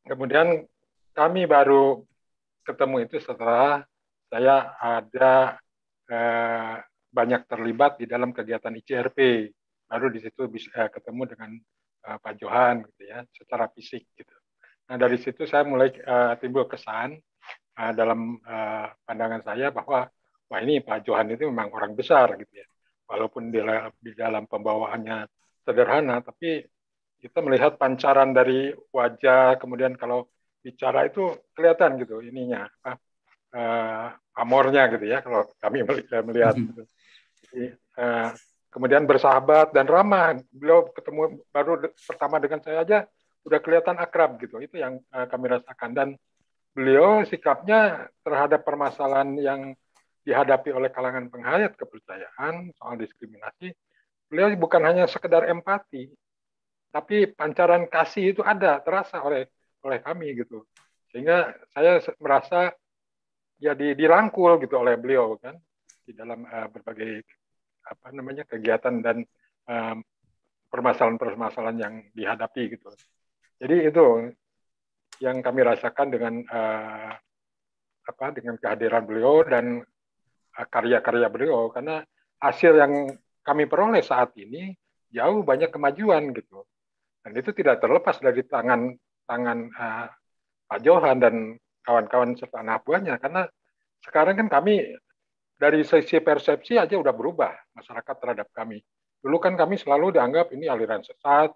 kemudian kami baru ketemu itu setelah saya ada uh, banyak terlibat di dalam kegiatan ICRP. Baru di situ bisa uh, eh, ketemu dengan uh, Pak Johan gitu ya, secara fisik gitu. Nah, dari situ saya mulai uh, timbul kesan uh, dalam uh, pandangan saya bahwa wah ini Pak Johan itu memang orang besar gitu ya. Walaupun di, di dalam pembawaannya sederhana, tapi kita melihat pancaran dari wajah, kemudian kalau bicara itu kelihatan gitu ininya apa, uh, amornya gitu ya kalau kami eh, melihat. Hmm. gitu. Jadi, uh, kemudian bersahabat dan ramah. Beliau ketemu baru pertama dengan saya aja udah kelihatan akrab gitu. Itu yang uh, kami rasakan dan beliau sikapnya terhadap permasalahan yang dihadapi oleh kalangan penghayat kepercayaan soal diskriminasi, beliau bukan hanya sekedar empati, tapi pancaran kasih itu ada terasa oleh oleh kami gitu. Sehingga saya merasa ya dirangkul gitu oleh beliau kan di dalam uh, berbagai apa namanya kegiatan dan permasalahan permasalahan-permasalahan yang dihadapi gitu. Jadi itu yang kami rasakan dengan uh, apa dengan kehadiran beliau dan Eh, karya-karya beliau karena hasil yang kami peroleh saat ini jauh banyak kemajuan gitu dan itu tidak terlepas dari tangan tangan uh, Pak Johan dan kawan-kawan serta anak buahnya karena sekarang kan kami dari sisi persepsi aja udah berubah masyarakat terhadap kami dulu kan kami selalu dianggap ini aliran sesat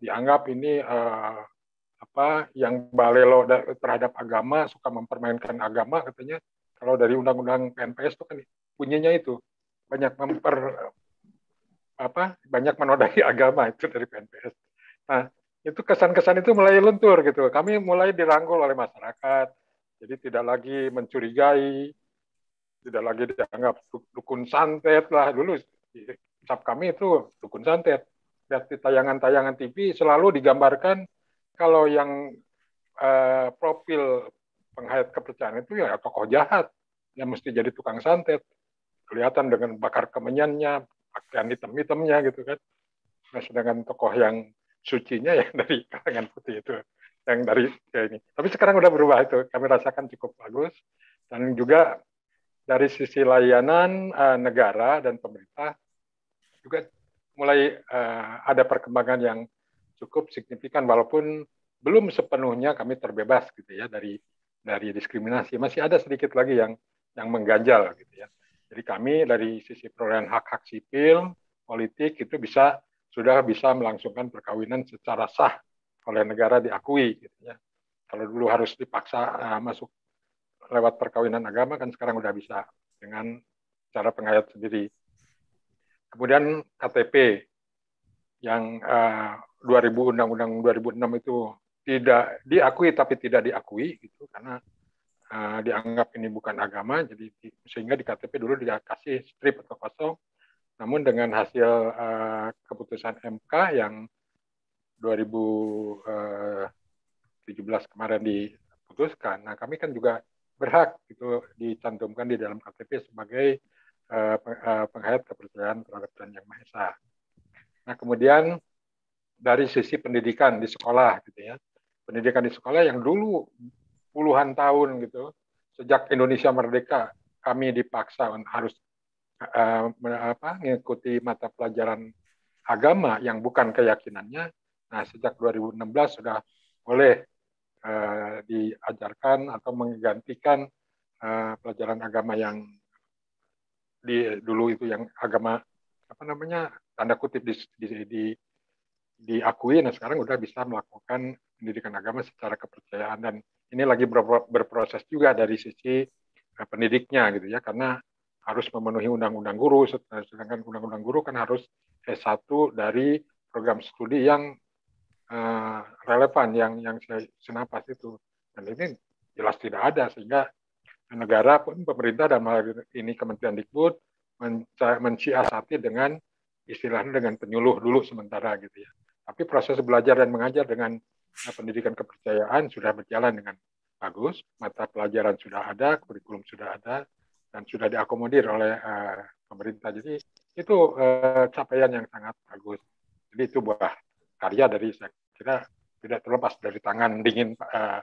dianggap ini uh, apa yang balelo terhadap agama suka mempermainkan agama katanya kalau dari undang-undang PNPS itu kan punyanya itu banyak memper apa banyak menodai agama itu dari PNPS. Nah, itu kesan-kesan itu mulai luntur gitu. Kami mulai dirangkul oleh masyarakat. Jadi tidak lagi mencurigai, tidak lagi dianggap dukun santet lah dulu cap kami itu dukun santet. Lihat di tayangan-tayangan TV selalu digambarkan kalau yang eh, profil penghayat kepercayaan itu ya tokoh jahat yang mesti jadi tukang santet. Kelihatan dengan bakar kemenyannya, pakaian hitam-hitamnya gitu kan. Nah, sedangkan tokoh yang sucinya yang dari kalangan putih itu, yang dari ya ini. Tapi sekarang udah berubah itu, kami rasakan cukup bagus. Dan juga dari sisi layanan uh, negara dan pemerintah juga mulai uh, ada perkembangan yang cukup signifikan walaupun belum sepenuhnya kami terbebas gitu ya dari dari diskriminasi. Masih ada sedikit lagi yang yang mengganjal gitu ya. Jadi kami dari sisi perolehan hak-hak sipil, politik itu bisa sudah bisa melangsungkan perkawinan secara sah oleh negara diakui gitu ya. Kalau dulu harus dipaksa uh, masuk lewat perkawinan agama kan sekarang udah bisa dengan cara pengayat sendiri. Kemudian KTP yang uh, eh, 2000 Undang-Undang 2006 itu tidak diakui tapi tidak diakui gitu karena uh, dianggap ini bukan agama jadi di, sehingga di KTP dulu dikasih strip atau kosong namun dengan hasil uh, keputusan MK yang 2017 eh, kemarin diputuskan nah kami kan juga berhak itu dicantumkan di dalam KTP sebagai uh, penghayat kepercayaan terhadap Tuhan Yang Maha Esa. Nah kemudian dari sisi pendidikan di sekolah gitu ya pendidikan di sekolah yang dulu puluhan tahun gitu sejak Indonesia merdeka kami dipaksa harus uh, apa, mengikuti mata pelajaran agama yang bukan keyakinannya. Nah, sejak 2016 sudah boleh uh, diajarkan atau menggantikan uh, pelajaran agama yang di dulu itu yang agama apa namanya tanda kutip di, di, di diakui. Nah, sekarang sudah bisa melakukan pendidikan agama secara kepercayaan dan ini lagi berproses juga dari sisi eh, pendidiknya gitu ya karena harus memenuhi undang-undang guru sedangkan undang-undang guru kan harus S1 dari program studi yang uh, relevan yang yang senapas itu dan ini jelas tidak ada sehingga negara pun pemerintah dan ini Kementerian Dikbud mensiasati dengan istilahnya dengan penyuluh dulu sementara gitu ya tapi proses belajar dan mengajar dengan Nah, pendidikan kepercayaan sudah berjalan dengan bagus, mata pelajaran sudah ada, kurikulum sudah ada, dan sudah diakomodir oleh uh, pemerintah. Jadi itu uh, capaian yang sangat bagus. Jadi itu buah karya dari saya kira tidak terlepas dari tangan dingin uh,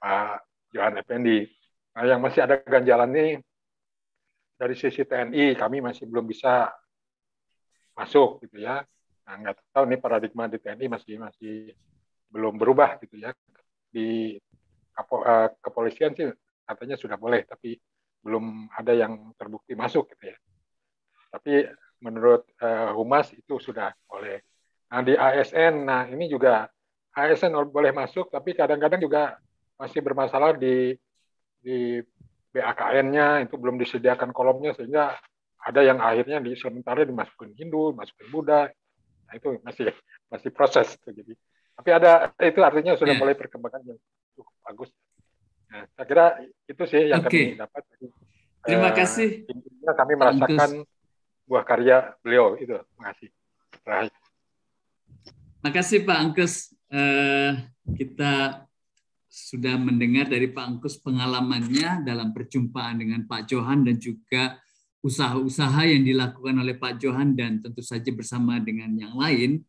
Pak Johan Effendi. Nah, yang masih ada ganjalan ini dari sisi TNI kami masih belum bisa masuk gitu ya. Nah, nggak tahu nih paradigma di TNI masih masih belum berubah gitu ya di eh, kepolisian sih katanya sudah boleh tapi belum ada yang terbukti masuk gitu ya tapi menurut uh, humas itu sudah boleh nah di ASN nah ini juga ASN boleh masuk tapi kadang-kadang juga masih bermasalah di di BAKN-nya itu belum disediakan kolomnya sehingga ada yang akhirnya di sementara dimasukkan Hindu, masukkan Buddha. Nah, itu masih masih proses gitu, jadi tapi ada itu artinya sudah yeah. mulai perkembangan yang uh, bagus. Nah, saya kira itu sih yang okay. kami dapat. Jadi, Terima uh, kasih. Intinya kami merasakan Angkus. buah karya beliau itu. Terima kasih. Terima kasih Pak Angkus. uh, kita sudah mendengar dari Pak Angkus pengalamannya dalam perjumpaan dengan Pak Johan dan juga usaha-usaha yang dilakukan oleh Pak Johan dan tentu saja bersama dengan yang lain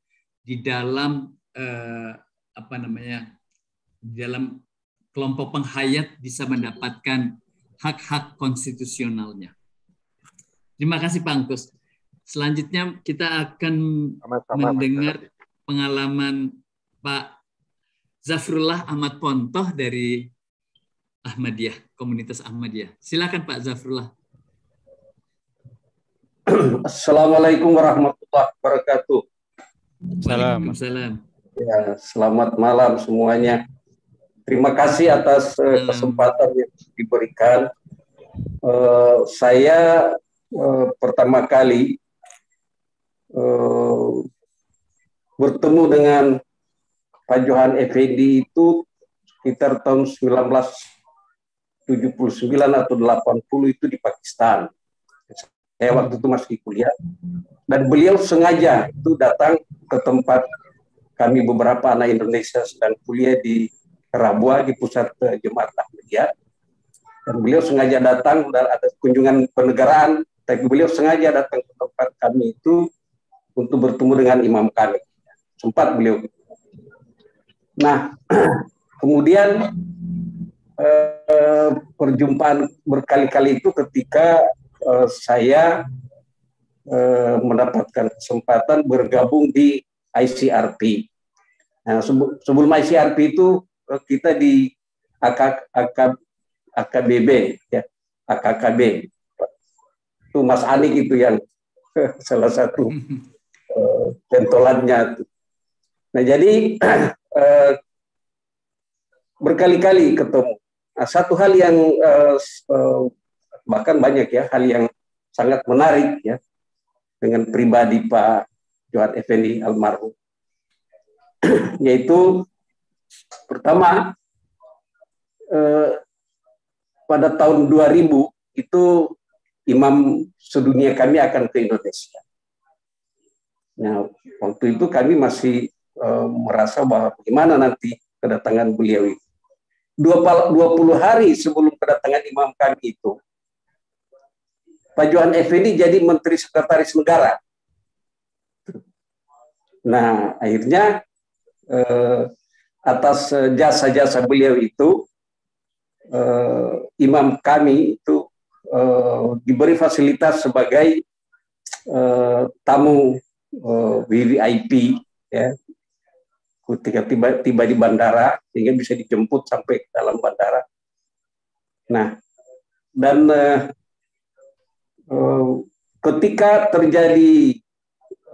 di dalam Eh, apa namanya dalam kelompok penghayat bisa mendapatkan hak-hak konstitusionalnya. Terima kasih Pak Angkus. Selanjutnya kita akan sama -sama, mendengar masalah. pengalaman Pak Zafrullah Ahmad Pontoh dari Ahmadiyah, komunitas Ahmadiyah. Silakan Pak Zafrullah. Assalamualaikum warahmatullahi wabarakatuh. Assalamualaikum. Ya, selamat malam semuanya. Terima kasih atas uh, kesempatan yang diberikan. Uh, saya uh, pertama kali uh, bertemu dengan Pak Johan Effendi itu sekitar tahun 1979 atau 80 itu di Pakistan. Saya waktu itu masih kuliah. Dan beliau sengaja itu datang ke tempat kami beberapa anak Indonesia sedang kuliah di Rabua di pusat eh, Jemaat Ahmadiyah. Dan beliau sengaja datang dan ada kunjungan penegaraan, tapi beliau sengaja datang ke tempat kami itu untuk bertemu dengan imam kami. Sempat beliau. Nah, kemudian eh, perjumpaan berkali-kali itu ketika eh, saya eh, mendapatkan kesempatan bergabung di ICRP. Nah, sebelum ICRP itu eh, kita di AK, AK, AKBB, ya, AKKB. Itu Mas Anik itu yang salah satu uh, Nah jadi uh, berkali-kali ketemu. Nah, satu hal yang uh, bahkan banyak ya hal yang sangat menarik ya dengan pribadi Pak Johar Effendi almarhum. Yaitu pertama eh, pada tahun 2000 itu imam sedunia kami akan ke Indonesia. Nah, waktu itu kami masih eh, merasa bahwa bagaimana nanti kedatangan beliau itu. 20 hari sebelum kedatangan imam kami itu, Pak Johan Effendi jadi Menteri Sekretaris Negara. Nah, akhirnya eh, atas eh, jasa-jasa beliau itu, eh, imam kami itu eh, diberi fasilitas sebagai eh, tamu eh, VIP, ya, ketika tiba, tiba di bandara sehingga bisa dijemput sampai ke dalam bandara. Nah, dan eh, eh, ketika terjadi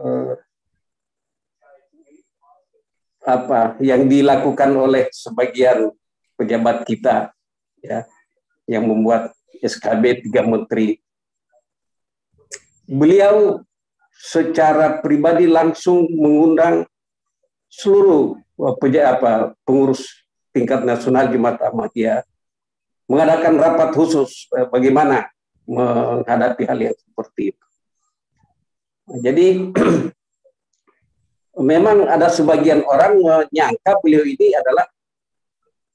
eh, apa yang dilakukan oleh sebagian pejabat kita ya yang membuat SKB tiga menteri. Beliau secara pribadi langsung mengundang seluruh pejabat apa, pengurus tingkat nasional Jumat Ahmadiyah mengadakan rapat khusus eh, bagaimana menghadapi hal yang seperti itu. Jadi memang ada sebagian orang menyangka beliau ini adalah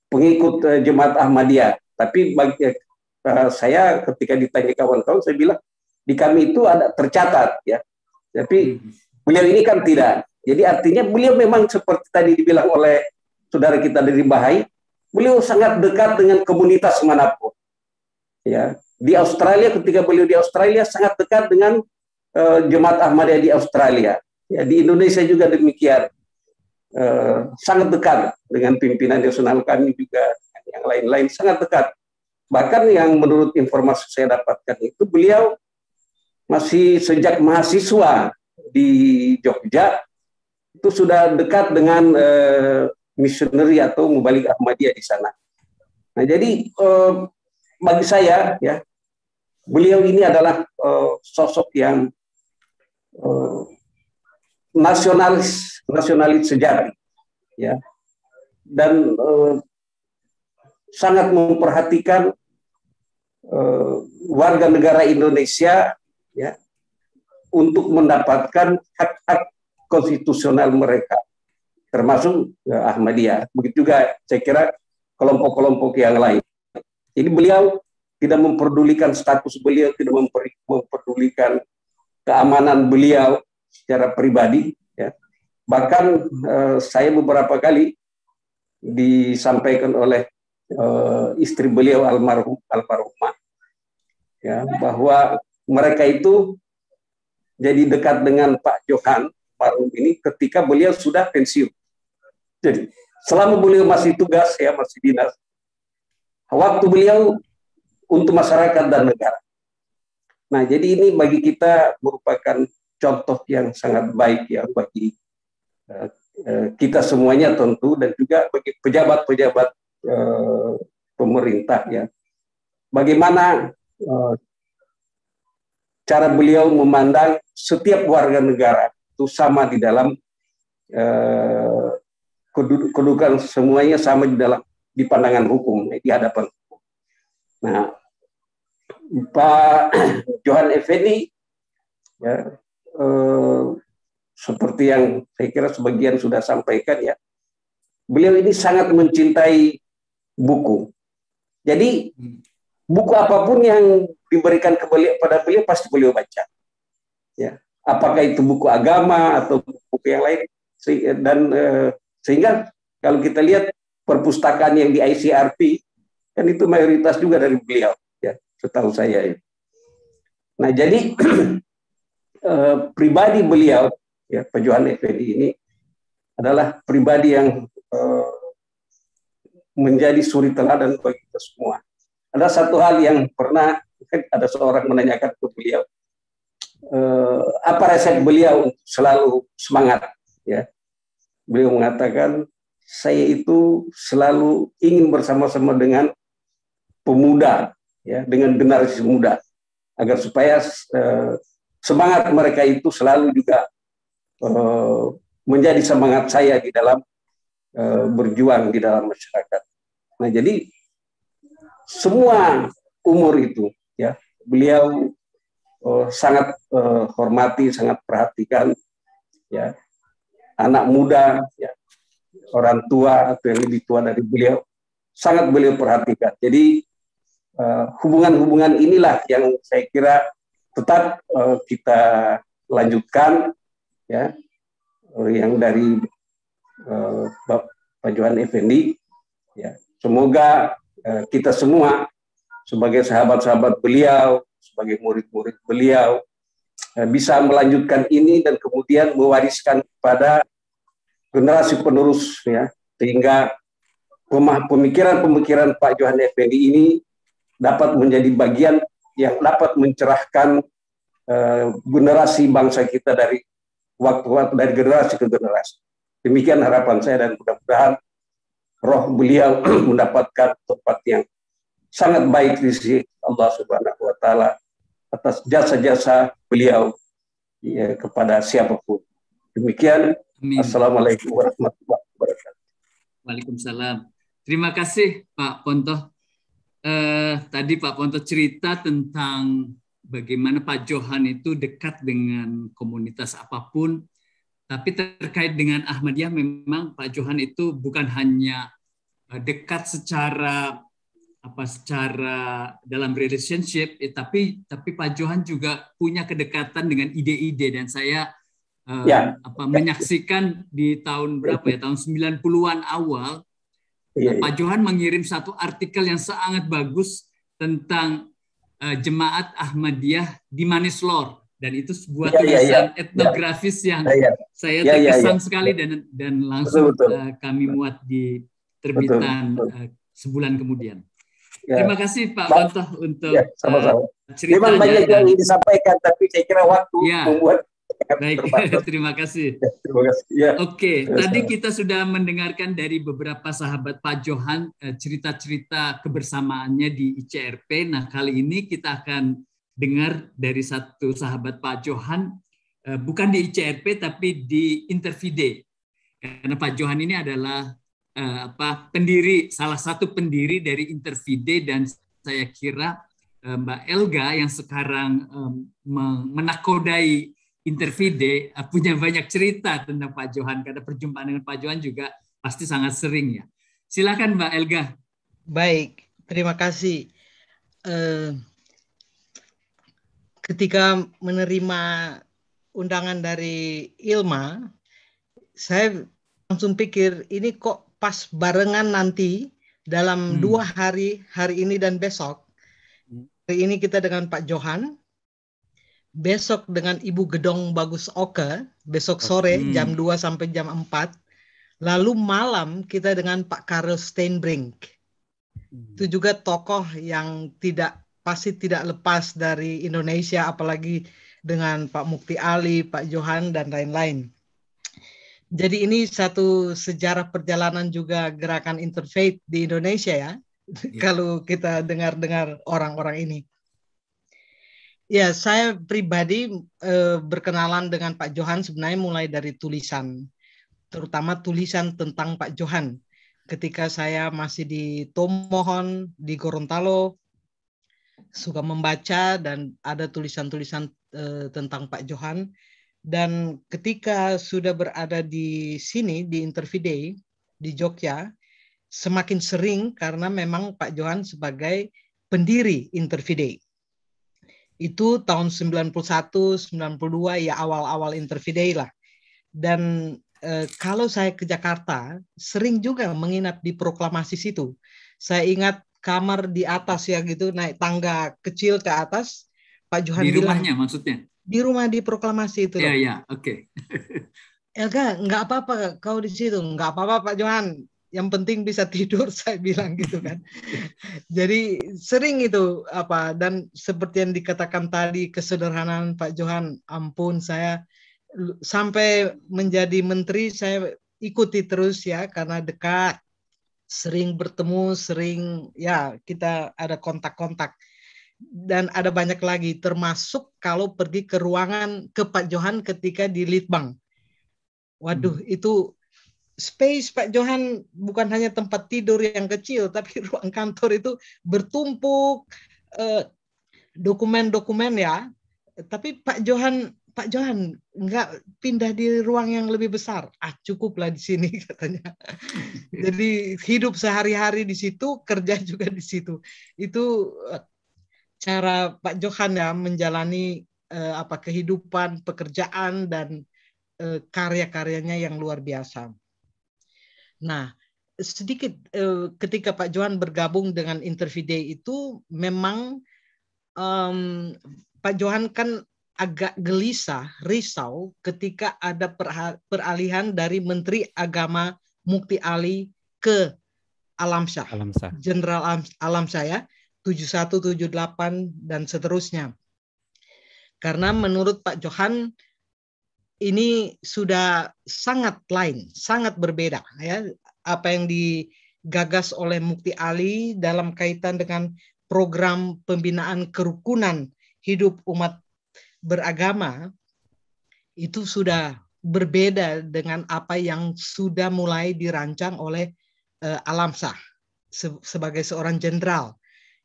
pengikut uh, jemaat Ahmadiyah. Tapi bagi uh, saya ketika ditanya kawan-kawan, saya bilang di kami itu ada tercatat ya. Tapi hmm. beliau ini kan tidak. Jadi artinya beliau memang seperti tadi dibilang oleh saudara kita dari Bahai, beliau sangat dekat dengan komunitas manapun. Ya, di Australia ketika beliau di Australia sangat dekat dengan uh, jemaat Ahmadiyah di Australia. Ya, di Indonesia juga demikian. Eh, sangat dekat dengan pimpinan nasional kami juga yang lain-lain sangat dekat. Bahkan yang menurut informasi saya dapatkan itu beliau masih sejak mahasiswa di Jogja itu sudah dekat dengan eh, misioneri atau mubalik Ahmadiyah di sana. Nah, jadi eh, bagi saya ya beliau ini adalah eh, sosok yang eh, nasionalis nasionalis sejati ya dan eh, sangat memperhatikan eh, warga negara Indonesia ya untuk mendapatkan hak-hak konstitusional mereka termasuk ya, Ahmadiyah begitu juga saya kira kelompok-kelompok yang lain Ini beliau tidak memperdulikan status beliau tidak memperdulikan keamanan beliau secara pribadi. Ya. Bahkan eh, saya beberapa kali disampaikan oleh eh, istri beliau almarhum almarhumah ya bahwa mereka itu jadi dekat dengan Pak Johan almarhum ini ketika beliau sudah pensiun. Jadi selama beliau masih tugas ya masih dinas waktu beliau untuk masyarakat dan negara. Nah, jadi ini bagi kita merupakan contoh yang sangat baik ya bagi uh, kita semuanya tentu dan juga bagi pejabat-pejabat uh, pemerintah ya. Bagaimana uh, cara beliau memandang setiap warga negara itu sama di dalam kedudukan semuanya sama di dalam di pandangan hukum di hadapan hukum. Nah, Pak Johan Effendi ya, eh, seperti yang saya kira sebagian sudah sampaikan ya, beliau ini sangat mencintai buku. Jadi buku apapun yang diberikan kepada beliau pasti beliau baca. Ya, apakah itu buku agama atau buku yang lain dan eh, sehingga kalau kita lihat perpustakaan yang di ICRP kan itu mayoritas juga dari beliau ya setahu saya ya. Nah jadi eh, pribadi beliau, ya pejuang Johan ini adalah pribadi yang eh, menjadi suri teladan bagi kita semua. Ada satu hal yang pernah ada seorang menanyakan ke beliau, eh, apa resep beliau untuk selalu semangat? Ya, beliau mengatakan saya itu selalu ingin bersama-sama dengan pemuda, ya, dengan generasi muda, agar supaya eh, semangat mereka itu selalu juga uh, menjadi semangat saya di dalam uh, berjuang di dalam masyarakat. Nah, jadi semua umur itu ya, beliau uh, sangat uh, hormati, sangat perhatikan ya. Anak muda ya, orang tua atau yang lebih tua dari beliau sangat beliau perhatikan. Jadi hubungan-hubungan uh, hubungan -hubungan inilah yang saya kira tetap uh, kita lanjutkan ya uh, yang dari uh, Pak Johan Effendi ya semoga uh, kita semua sebagai sahabat-sahabat beliau sebagai murid-murid beliau uh, bisa melanjutkan ini dan kemudian mewariskan kepada generasi penerus ya sehingga pemikiran-pemikiran Pak Johan Effendi ini dapat menjadi bagian yang dapat mencerahkan uh, generasi bangsa kita dari waktu dari generasi ke generasi. Demikian harapan saya dan mudah-mudahan roh beliau mendapatkan tempat yang sangat baik di sisi Allah Subhanahu wa taala atas jasa-jasa beliau ya, kepada siapapun. Demikian. Amin. Assalamualaikum warahmatullahi wabarakatuh. Waalaikumsalam. Terima kasih Pak Pontoh eh, tadi Pak Ponto cerita tentang bagaimana Pak Johan itu dekat dengan komunitas apapun, tapi terkait dengan Ahmadiyah memang Pak Johan itu bukan hanya eh, dekat secara apa secara dalam relationship, eh, tapi tapi Pak Johan juga punya kedekatan dengan ide-ide dan saya eh, ya. apa menyaksikan di tahun berapa ya tahun 90-an awal Iya, iya, Pak iya. Johan mengirim satu artikel yang sangat bagus tentang uh, jemaat Ahmadiyah di Manislor dan itu sebuah iya, iya, iya. tulisan iya, iya. etnografis iya. yang iya. saya terkesan iya, iya. sekali dan dan langsung betul, betul. Uh, kami muat di terbitan betul, betul. Uh, sebulan kemudian. Ya. Terima kasih Pak Wanto untuk ya, sama -sama. Uh, eh, ceritanya. Memang banyak dan, yang disampaikan tapi saya kira waktu ya. membuat Baik, terima kasih. Terima kasih. Ya. ya. Oke, tadi kita sudah mendengarkan dari beberapa sahabat Pak Johan eh, cerita-cerita kebersamaannya di ICRP. Nah, kali ini kita akan dengar dari satu sahabat Pak Johan, eh, bukan di ICRP tapi di Intervide. Karena Pak Johan ini adalah eh, apa pendiri salah satu pendiri dari Intervide dan saya kira Mbak Elga yang sekarang menakodai Intervide eh, punya banyak cerita tentang Pak Johan karena perjumpaan dengan Pak Johan juga pasti sangat sering ya. Silakan Mbak Elga. Baik, terima kasih. Eh, ketika menerima undangan dari Ilma, saya langsung pikir ini kok pas barengan nanti dalam hmm. dua hari hari ini dan besok. Hmm. Hari ini kita dengan Pak Johan, besok dengan Ibu Gedong Bagus Oke, besok sore hmm. jam 2 sampai jam 4. Lalu malam kita dengan Pak Karel Steinbrink. Hmm. Itu juga tokoh yang tidak pasti tidak lepas dari Indonesia apalagi dengan Pak Mukti Ali, Pak Johan dan lain-lain. Jadi ini satu sejarah perjalanan juga gerakan interfaith di Indonesia ya. Yeah. Kalau kita dengar-dengar orang-orang ini. Ya, saya pribadi eh, berkenalan dengan Pak Johan sebenarnya mulai dari tulisan, terutama tulisan tentang Pak Johan. Ketika saya masih di Tomohon, di Gorontalo, suka membaca dan ada tulisan-tulisan eh, tentang Pak Johan. Dan ketika sudah berada di sini, di Interview di Jogja, semakin sering karena memang Pak Johan sebagai pendiri Interview itu tahun 91 92 ya awal-awal Interviday lah dan e, kalau saya ke Jakarta sering juga menginap di proklamasi situ saya ingat kamar di atas ya gitu naik tangga kecil ke atas Pak Johan di bilang, rumahnya maksudnya di rumah di proklamasi itu ya iya, ya oke okay. Elga nggak apa-apa kau di situ nggak apa-apa Pak Johan yang penting bisa tidur saya bilang gitu kan jadi sering itu apa dan seperti yang dikatakan tadi kesederhanaan Pak Johan ampun saya sampai menjadi menteri saya ikuti terus ya karena dekat sering bertemu sering ya kita ada kontak-kontak dan ada banyak lagi termasuk kalau pergi ke ruangan ke Pak Johan ketika di Litbang waduh hmm. itu space Pak Johan bukan hanya tempat tidur yang kecil, tapi ruang kantor itu bertumpuk eh, dokumen-dokumen eh, ya. Tapi Pak Johan Pak Johan nggak pindah di ruang yang lebih besar. Ah cukuplah di sini katanya. Jadi hidup sehari-hari di situ, kerja juga di situ. Itu eh, cara Pak Johan ya menjalani eh, apa kehidupan, pekerjaan dan eh, karya-karyanya yang luar biasa. Nah, sedikit uh, ketika Pak Johan bergabung dengan Interview Day itu memang um, Pak Johan kan agak gelisah, risau ketika ada peralihan dari Menteri Agama Mukti Ali ke Alamsyah, Alamsyah. Jenderal Alamsyah ya, 7178 dan seterusnya. Karena menurut Pak Johan ini sudah sangat lain, sangat berbeda ya apa yang digagas oleh Mukti Ali dalam kaitan dengan program pembinaan kerukunan hidup umat beragama itu sudah berbeda dengan apa yang sudah mulai dirancang oleh uh, eh, Alamsah se sebagai seorang jenderal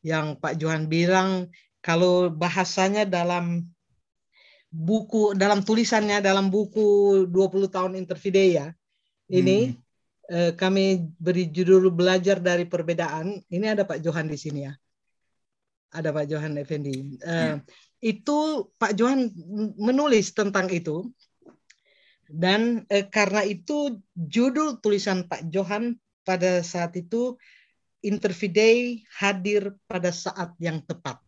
yang Pak Johan bilang kalau bahasanya dalam buku dalam tulisannya dalam buku 20 tahun Intervideya ini hmm. eh, kami beri judul belajar dari perbedaan. Ini ada Pak Johan di sini ya. Ada Pak Johan Effendi. Eh, ya. Itu Pak Johan menulis tentang itu dan eh, karena itu judul tulisan Pak Johan pada saat itu Interviday hadir pada saat yang tepat.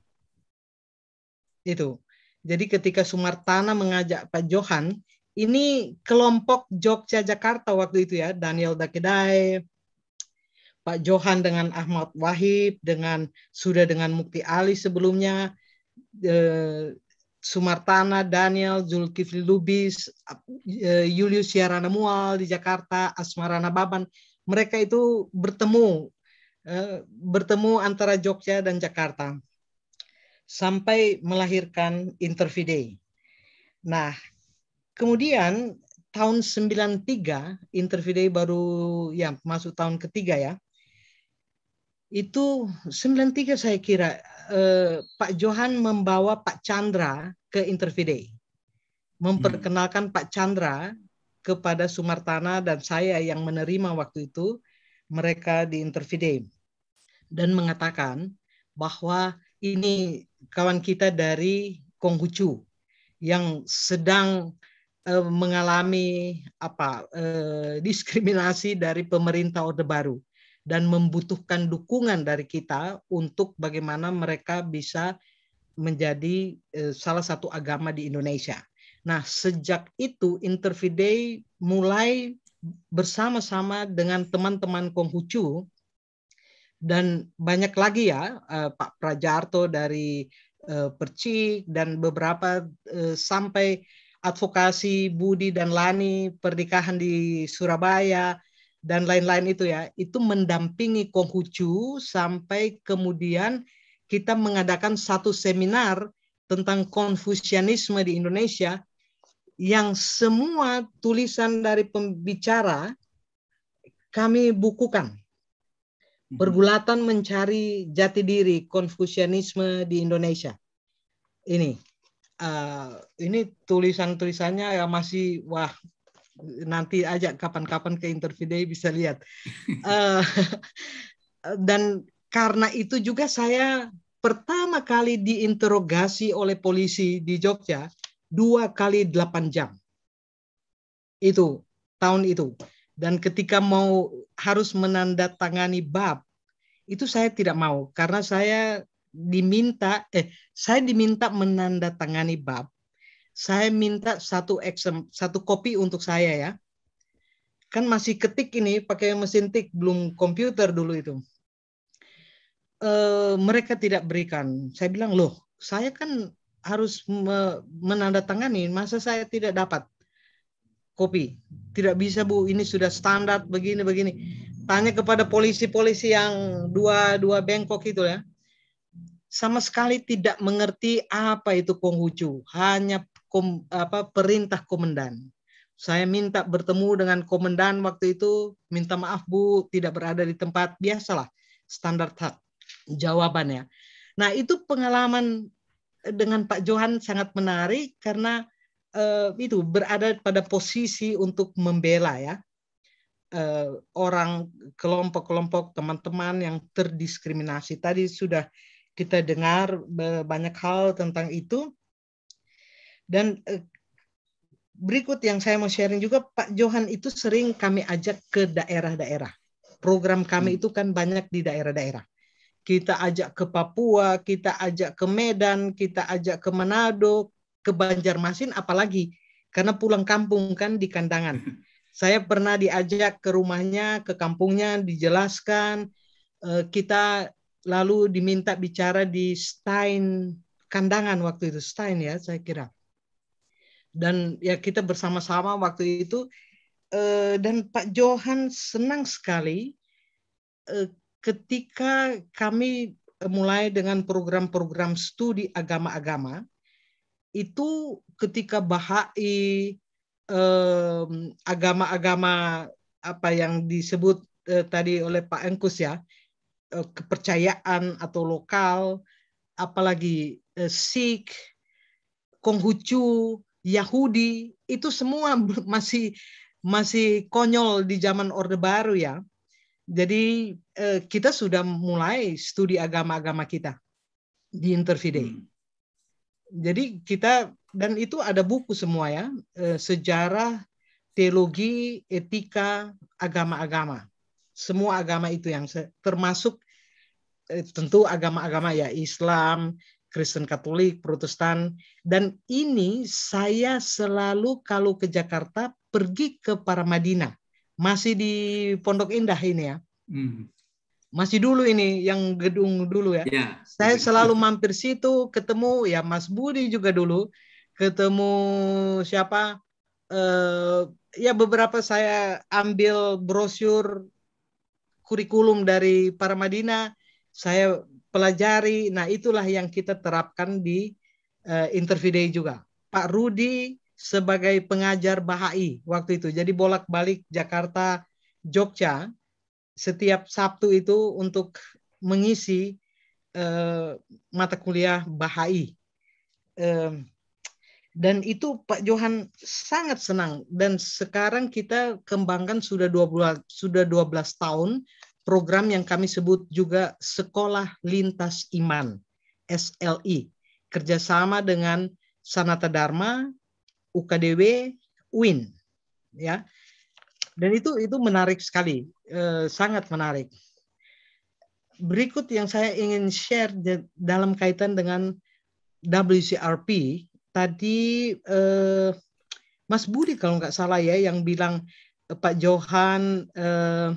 Itu. Jadi ketika Sumartana mengajak Pak Johan, ini kelompok Jogja Jakarta waktu itu ya, Daniel Dakedai, Pak Johan dengan Ahmad Wahib, dengan sudah dengan Mukti Ali sebelumnya, eh, Sumartana, Daniel, Zulkifli Lubis, eh, Julius Yarana Mual di Jakarta, Asmarana Baban, mereka itu bertemu eh, bertemu antara Jogja dan Jakarta sampai melahirkan Intervidae. Nah, kemudian tahun 93 Intervidae baru ya masuk tahun ketiga ya. Itu 93 saya kira eh, Pak Johan membawa Pak Chandra ke Intervidae. Memperkenalkan hmm. Pak Chandra kepada Sumartana dan saya yang menerima waktu itu mereka di Intervidae dan mengatakan bahwa ini kawan kita dari Konghucu yang sedang eh, mengalami apa eh, diskriminasi dari pemerintah Orde Baru dan membutuhkan dukungan dari kita untuk bagaimana mereka bisa menjadi eh, salah satu agama di Indonesia. Nah, sejak itu Interfaith mulai bersama-sama dengan teman-teman Konghucu dan banyak lagi ya uh, Pak Prajarto dari uh, Percik dan beberapa uh, sampai advokasi Budi dan Lani pernikahan di Surabaya dan lain-lain itu ya itu mendampingi Konghucu sampai kemudian kita mengadakan satu seminar tentang Konfusianisme di Indonesia yang semua tulisan dari pembicara kami bukukan Mm-hmm. pergulatan mencari jati diri konfusianisme di Indonesia. Ini uh, ini tulisan-tulisannya ya masih wah nanti aja kapan-kapan ke interview day bisa lihat. Uh, dan karena itu juga saya pertama kali diinterogasi oleh polisi di Jogja dua kali delapan jam. Itu tahun itu. Dan ketika mau harus menandatangani bab itu saya tidak mau karena saya diminta eh saya diminta menandatangani bab. Saya minta satu eksem satu kopi untuk saya ya. Kan masih ketik ini pakai mesin tik belum komputer dulu itu. E, mereka tidak berikan. Saya bilang, "Loh, saya kan harus me menandatangani, masa saya tidak dapat?" kopi. Tidak bisa Bu, ini sudah standar begini begini tanya kepada polisi-polisi yang dua dua bengkok itu ya sama sekali tidak mengerti apa itu Konghucu hanya kom, apa perintah komandan saya minta bertemu dengan komandan waktu itu minta maaf Bu tidak berada di tempat biasalah standar hak jawabannya nah itu pengalaman dengan Pak Johan sangat menarik karena eh, itu berada pada posisi untuk membela ya uh, orang kelompok-kelompok teman-teman yang terdiskriminasi. Tadi sudah kita dengar banyak hal tentang itu. Dan eh, berikut yang saya mau sharing juga Pak Johan itu sering kami ajak ke daerah-daerah. Program kami hmm. itu kan banyak di daerah-daerah. Kita ajak ke Papua, kita ajak ke Medan, kita ajak ke Manado, ke Banjarmasin apalagi karena pulang kampung kan di kandangan. Saya pernah diajak ke rumahnya, ke kampungnya, dijelaskan. Eh, kita lalu diminta bicara di Stein kandangan waktu itu Stein ya saya kira. Dan ya kita bersama-sama waktu itu eh, dan Pak Johan senang sekali eh, ketika kami mulai dengan program-program studi agama-agama itu ketika Bahai agama-agama apa yang disebut eh, tadi oleh Pak Engkus ya eh, kepercayaan atau lokal apalagi eh, Sikh, Konghucu, Yahudi itu semua masih masih konyol di zaman Orde Baru ya. Jadi eh, kita sudah mulai studi agama-agama kita di Interview Hmm. Jadi kita dan itu ada buku semua ya, eh, sejarah, teologi, etika, agama-agama. Semua agama itu yang termasuk eh, tentu agama-agama ya Islam, Kristen Katolik, Protestan dan ini saya selalu kalau ke Jakarta pergi ke Paramadina. Masih di Pondok Indah ini ya. Hmm masih dulu ini yang gedung dulu ya. ya. Saya selalu mampir situ ketemu ya Mas Budi juga dulu ketemu siapa uh, ya beberapa saya ambil brosur kurikulum dari para Madinah saya pelajari nah itulah yang kita terapkan di uh, interview day juga Pak Rudi sebagai pengajar Bahai waktu itu jadi bolak-balik Jakarta Jogja setiap Sabtu itu untuk mengisi uh, mata kuliah Bahai uh, dan itu Pak Johan sangat senang dan sekarang kita kembangkan sudah 20 sudah 12 tahun program yang kami sebut juga Sekolah Lintas Iman SLI kerjasama dengan Sanata Dharma, UKDW, UIN ya. Dan itu itu menarik sekali, eh, sangat menarik. Berikut yang saya ingin share dalam kaitan dengan WCRP tadi eh, Mas Budi kalau nggak salah ya yang bilang eh, Pak Johan eh,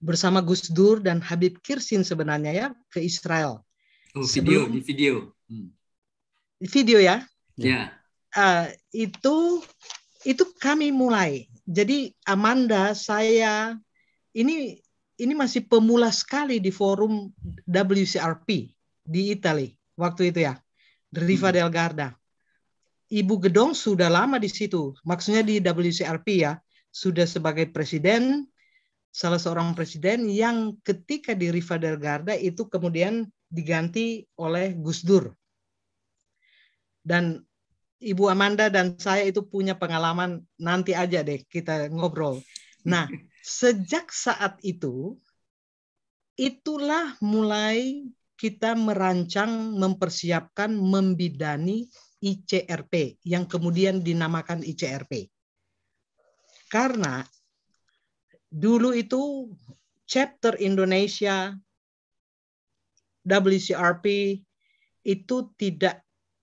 bersama Gus Dur dan Habib Kirsin sebenarnya ya ke Israel. Oh, video di video. Hmm. Video ya? Ya. Yeah. Uh, itu itu kami mulai. Jadi Amanda, saya ini ini masih pemula sekali di forum WCRP di Italia waktu itu ya. Riva hmm. del Garda. Ibu Gedong sudah lama di situ, maksudnya di WCRP ya, sudah sebagai presiden, salah seorang presiden yang ketika di Riva del Garda itu kemudian diganti oleh Gus Dur. Dan Ibu Amanda dan saya itu punya pengalaman nanti aja deh kita ngobrol. Nah, sejak saat itu, itulah mulai kita merancang, mempersiapkan, membidani ICRP yang kemudian dinamakan ICRP. Karena dulu itu chapter Indonesia WCRP itu tidak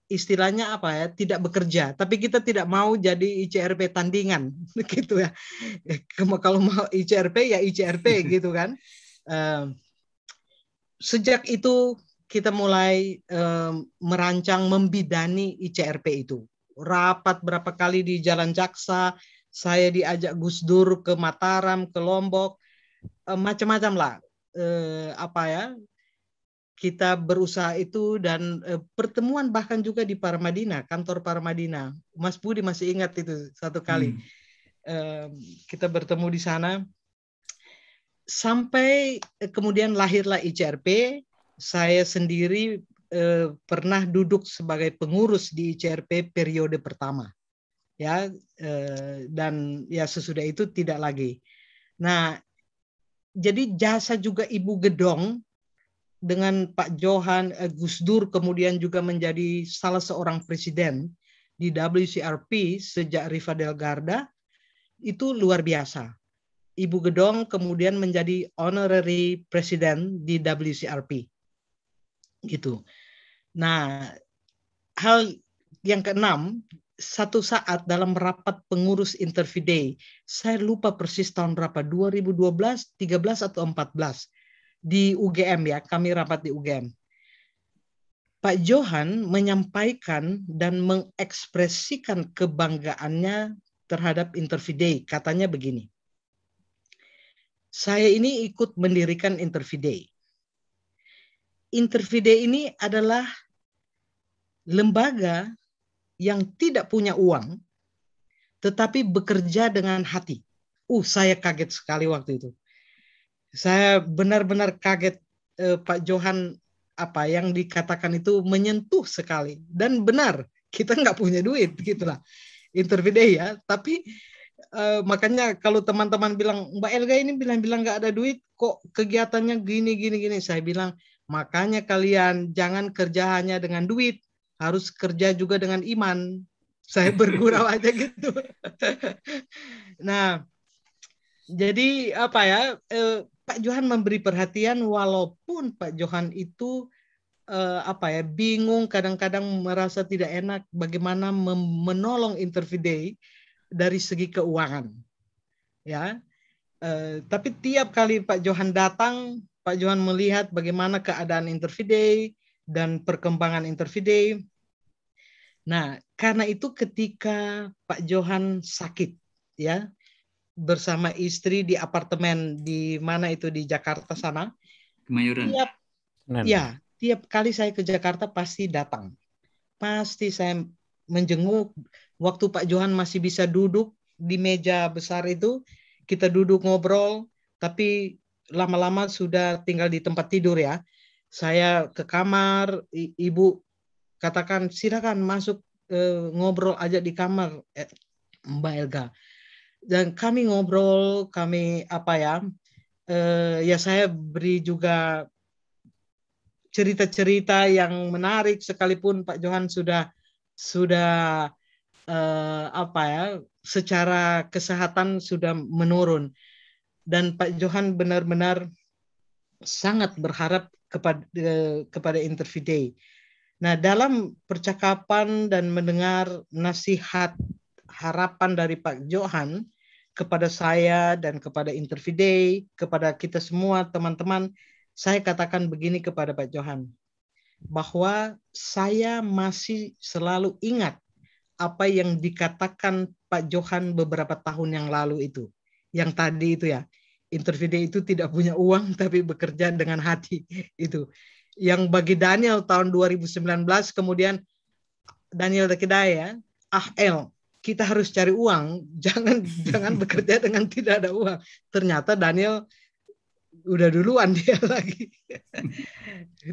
istilahnya apa ya tidak bekerja tapi kita tidak mau jadi ICRP tandingan begitu ya kalau mau ICRP ya ICRP gitu kan eh, sejak itu kita mulai eh, merancang membidani ICRP itu. Rapat berapa kali di Jalan Jaksa, saya diajak Gus Dur ke Mataram, ke Lombok, eh, macam-macam lah. Eh, apa ya? Kita berusaha itu dan eh, pertemuan bahkan juga di Parmadina, kantor Parmadina. Mas Budi masih ingat itu satu kali. Hmm. Eh, kita bertemu di sana sampai eh, kemudian lahirlah ICRP saya sendiri eh, pernah duduk sebagai pengurus di ICRP periode pertama ya eh, dan ya sesudah itu tidak lagi. Nah, jadi jasa juga Ibu Gedong dengan Pak Johan eh, Gus Dur kemudian juga menjadi salah seorang presiden di WCRP sejak Riva Del itu luar biasa. Ibu Gedong kemudian menjadi honorary president di WCRP gitu. Nah, hal yang keenam, satu saat dalam rapat pengurus Interview Day, saya lupa persis tahun berapa, 2012, 13 atau 14 di UGM ya, kami rapat di UGM. Pak Johan menyampaikan dan mengekspresikan kebanggaannya terhadap Interview Day, katanya begini. Saya ini ikut mendirikan Interview Day Intervide ini adalah lembaga yang tidak punya uang, tetapi bekerja dengan hati. Uh, saya kaget sekali waktu itu. Saya benar-benar kaget eh, Pak Johan apa yang dikatakan itu menyentuh sekali dan benar kita nggak punya duit gitulah intervide ya tapi eh, makanya kalau teman-teman bilang Mbak Elga ini bilang-bilang nggak ada duit kok kegiatannya gini gini gini saya bilang Makanya kalian jangan kerja hanya dengan duit, harus kerja juga dengan iman. Saya bergurau aja gitu. nah, jadi apa ya? Eh, Pak Johan memberi perhatian walaupun Pak Johan itu eh, apa ya bingung kadang-kadang merasa tidak enak bagaimana menolong Interview Day dari segi keuangan. Ya, eh, tapi tiap kali Pak Johan datang Pak Johan melihat bagaimana keadaan interviday dan perkembangan interviday. Nah, karena itu ketika Pak Johan sakit ya bersama istri di apartemen di mana itu di Jakarta sana. Kemayoran. Tiap, ya, tiap kali saya ke Jakarta pasti datang. Pasti saya menjenguk waktu Pak Johan masih bisa duduk di meja besar itu, kita duduk ngobrol, tapi lama-lama sudah tinggal di tempat tidur ya. Saya ke kamar, ibu katakan silakan masuk eh, ngobrol aja di kamar eh, Mbak Elga. Dan kami ngobrol, kami apa ya? Eh, ya saya beri juga cerita-cerita yang menarik sekalipun Pak Johan sudah sudah eh, apa ya? secara kesehatan sudah menurun dan Pak Johan benar-benar sangat berharap kepada kepada interview day. Nah, dalam percakapan dan mendengar nasihat harapan dari Pak Johan kepada saya dan kepada interview day, kepada kita semua teman-teman, saya katakan begini kepada Pak Johan bahwa saya masih selalu ingat apa yang dikatakan Pak Johan beberapa tahun yang lalu itu yang tadi itu ya interviewnya itu tidak punya uang tapi bekerja dengan hati itu yang bagi Daniel tahun 2019 kemudian Daniel ya, ah L kita harus cari uang jangan jangan bekerja dengan tidak ada uang ternyata Daniel udah duluan dia lagi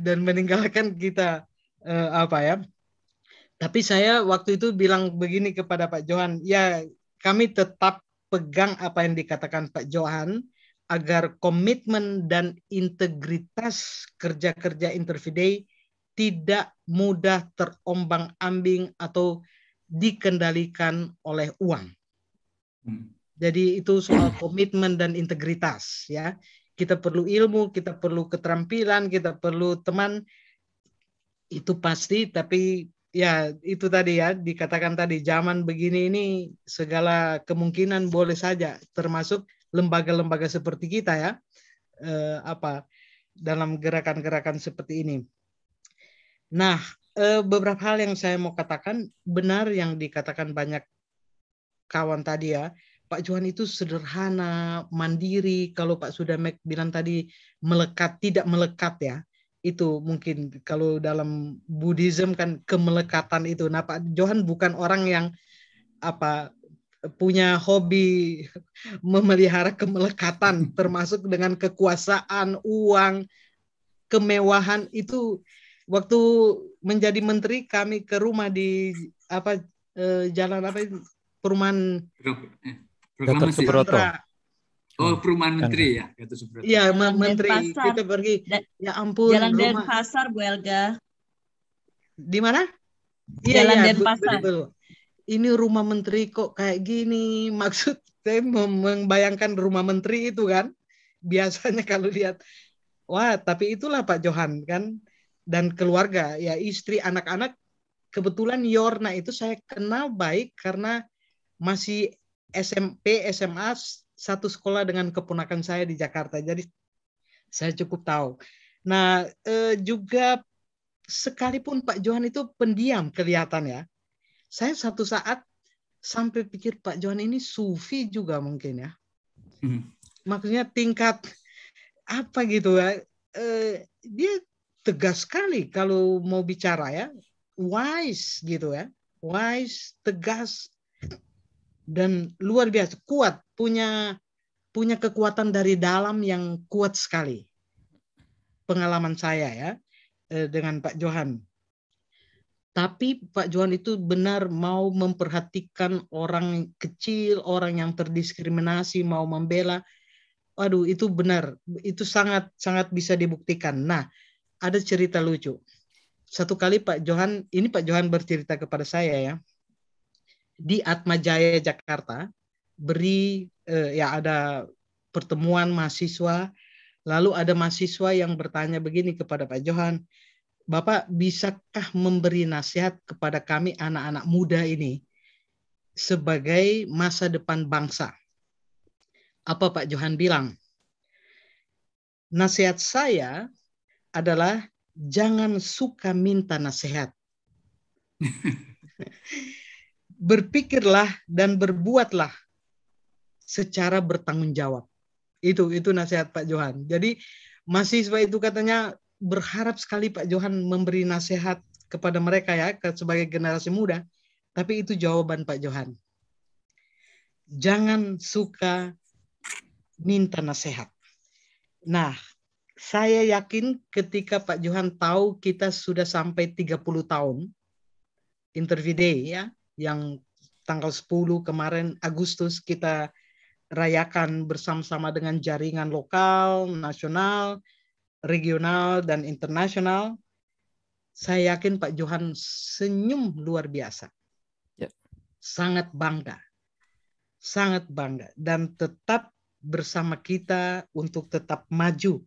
dan meninggalkan kita eh, apa ya tapi saya waktu itu bilang begini kepada Pak Johan ya kami tetap pegang apa yang dikatakan Pak Johan agar komitmen dan integritas kerja-kerja Interviday tidak mudah terombang-ambing atau dikendalikan oleh uang. Hmm. Jadi itu soal komitmen dan integritas ya. Kita perlu ilmu, kita perlu keterampilan, kita perlu teman itu pasti tapi ya itu tadi ya dikatakan tadi zaman begini ini segala kemungkinan boleh saja termasuk lembaga-lembaga seperti kita ya eh, apa dalam gerakan-gerakan seperti ini. Nah eh, beberapa hal yang saya mau katakan benar yang dikatakan banyak kawan tadi ya Pak Johan itu sederhana mandiri kalau Pak Sudamek bilang tadi melekat tidak melekat ya itu mungkin kalau dalam Buddhism kan kemelekatan itu. Nah, Pak Johan bukan orang yang apa punya hobi memelihara kemelekatan termasuk dengan kekuasaan, uang, kemewahan itu waktu menjadi menteri kami ke rumah di apa eh, jalan apa perumahan Proklamasi eh, Suproto. Oh, hmm. perumahan kan, menteri kan. ya, Gatot Subroto. Iya, menteri. Pasar. Kita pergi. Ya ampun. Jalan rumah. Denpasar, Bu Elga. Di mana? Iya, Jalan ya, Denpasar. Betul, Ini rumah menteri kok kayak gini. Maksud saya membayangkan rumah menteri itu kan. Biasanya kalau lihat, wah, tapi itulah Pak Johan kan dan keluarga ya istri anak-anak kebetulan Yorna itu saya kenal baik karena masih SMP SMA satu sekolah dengan keponakan saya di Jakarta. Jadi saya cukup tahu. Nah, eh, juga sekalipun Pak Johan itu pendiam kelihatan ya. Saya satu saat sampai pikir Pak Johan ini sufi juga mungkin ya. Hmm. Maksudnya tingkat apa gitu ya. Eh, dia tegas sekali kalau mau bicara ya. Wise gitu ya. Wise, tegas, dan luar biasa kuat punya punya kekuatan dari dalam yang kuat sekali pengalaman saya ya eh, dengan Pak Johan tapi Pak Johan itu benar mau memperhatikan orang kecil, orang yang terdiskriminasi, mau membela. Waduh, itu benar. Itu sangat sangat bisa dibuktikan. Nah, ada cerita lucu. Satu kali Pak Johan, ini Pak Johan bercerita kepada saya ya di Atmajaya Jakarta beri eh, ya ada pertemuan mahasiswa lalu ada mahasiswa yang bertanya begini kepada Pak Johan Bapak bisakah memberi nasihat kepada kami anak-anak muda ini sebagai masa depan bangsa apa Pak Johan bilang nasihat saya adalah jangan suka minta nasihat berpikirlah dan berbuatlah secara bertanggung jawab. Itu itu nasihat Pak Johan. Jadi mahasiswa itu katanya berharap sekali Pak Johan memberi nasihat kepada mereka ya sebagai generasi muda. Tapi itu jawaban Pak Johan. Jangan suka minta nasihat. Nah, saya yakin ketika Pak Johan tahu kita sudah sampai 30 tahun interview day ya, yang tanggal 10 kemarin Agustus kita rayakan bersama-sama dengan jaringan lokal, nasional, regional, dan internasional. Saya yakin Pak Johan senyum luar biasa. Ya. Sangat bangga. Sangat bangga. Dan tetap bersama kita untuk tetap maju.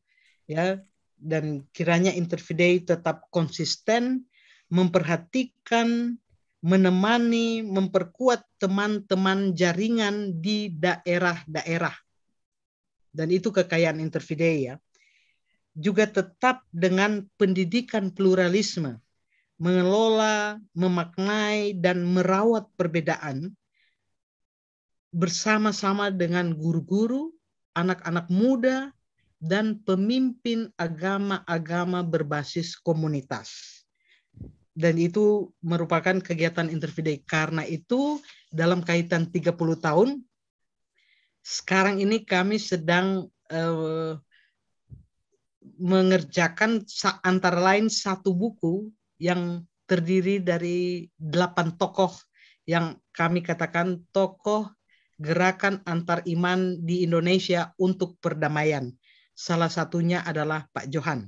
ya Dan kiranya Interviday tetap konsisten memperhatikan menemani, memperkuat teman-teman jaringan di daerah-daerah. Dan itu kekayaan Interfidei ya. Juga tetap dengan pendidikan pluralisme, mengelola, memaknai, dan merawat perbedaan bersama-sama dengan guru-guru, anak-anak muda, dan pemimpin agama-agama berbasis komunitas dan itu merupakan kegiatan interview day karena itu dalam kaitan 30 tahun sekarang ini kami sedang eh, mengerjakan antara lain satu buku yang terdiri dari delapan tokoh yang kami katakan tokoh gerakan antar iman di Indonesia untuk perdamaian. Salah satunya adalah Pak Johan.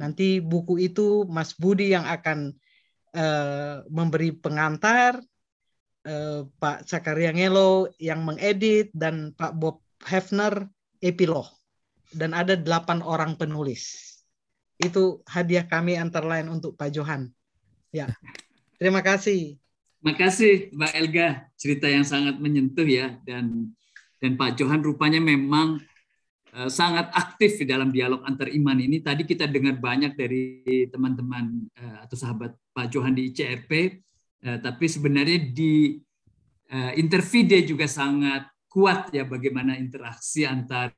Nanti buku itu Mas Budi yang akan Eh, memberi pengantar, uh, Pak Sakaria Ngelo yang mengedit dan Pak Bob Hefner epilog dan ada delapan orang penulis. Itu hadiah kami antara lain untuk Pak Johan. Ya, terima kasih. Terima kasih Mbak Elga, cerita yang sangat menyentuh ya dan dan Pak Johan rupanya memang Eh, sangat aktif di dalam dialog antar iman ini. Tadi kita dengar banyak dari teman-teman eh, atau sahabat Pak Johan di ICRP, eh, tapi sebenarnya di intervide juga sangat kuat ya bagaimana interaksi antara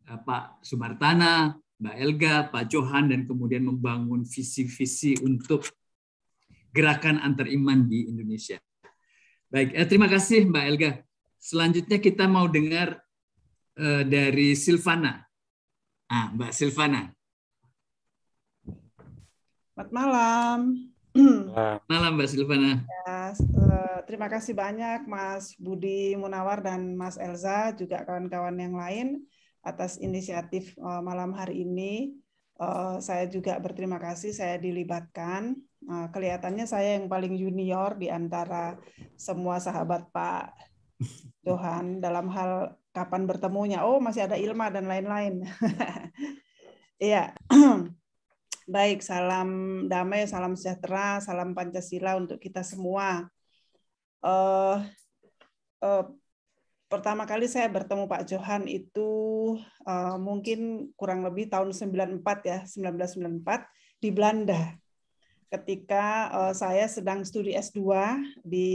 Pak Sumartana, Mbak Elga, Pak Johan, dan kemudian membangun visi-visi untuk gerakan antar iman di Indonesia. Baik, terima kasih Mbak Elga. Selanjutnya kita mau dengar Eh, dari Silvana. Ah, Mbak Silvana. Selamat malam. Malam Mbak Silvana. Ya, eh, terima kasih banyak Mas Budi Munawar dan Mas Elza juga kawan-kawan yang lain atas inisiatif eh, malam hari ini. saya juga berterima kasih saya dilibatkan. kelihatannya saya yang paling junior di antara semua sahabat Pak Johan dalam hal kapan bertemunya, oh masih ada Ilma dan lain-lain. Iya. Baik, salam damai, salam sejahtera, salam Pancasila untuk kita semua. Uh, uh, pertama kali saya bertemu Pak Johan itu uh, mungkin kurang lebih tahun 94 ya, 1994 di Belanda. Ketika uh, saya sedang studi S2 di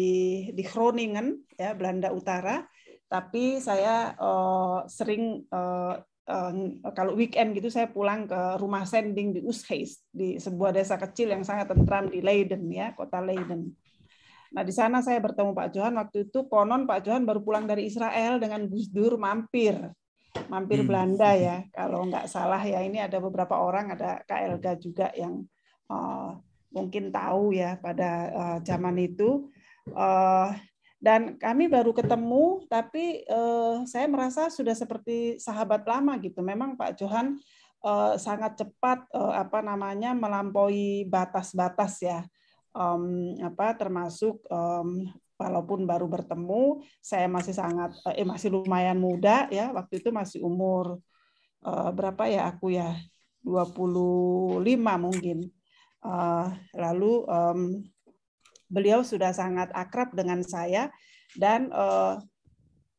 di Groningen ya, Belanda Utara tapi saya uh, sering uh, uh, kalau weekend gitu saya pulang ke rumah sending di Usheis di sebuah desa kecil yang sangat tentram di Leiden ya kota Leiden. Nah di sana saya bertemu Pak Johan waktu itu konon Pak Johan baru pulang dari Israel dengan Gus Dur mampir mampir hmm. Belanda ya kalau nggak salah ya ini ada beberapa orang ada KLG juga yang uh, mungkin tahu ya pada uh, zaman itu uh, dan kami baru ketemu tapi uh, saya merasa sudah seperti sahabat lama gitu memang Pak Johan uh, sangat cepat uh, apa namanya melampaui batas-batas ya um, apa termasuk um, walaupun baru bertemu saya masih sangat eh masih lumayan muda ya waktu itu masih umur uh, berapa ya aku ya 25 mungkin uh, lalu um, beliau sudah sangat akrab dengan saya dan uh,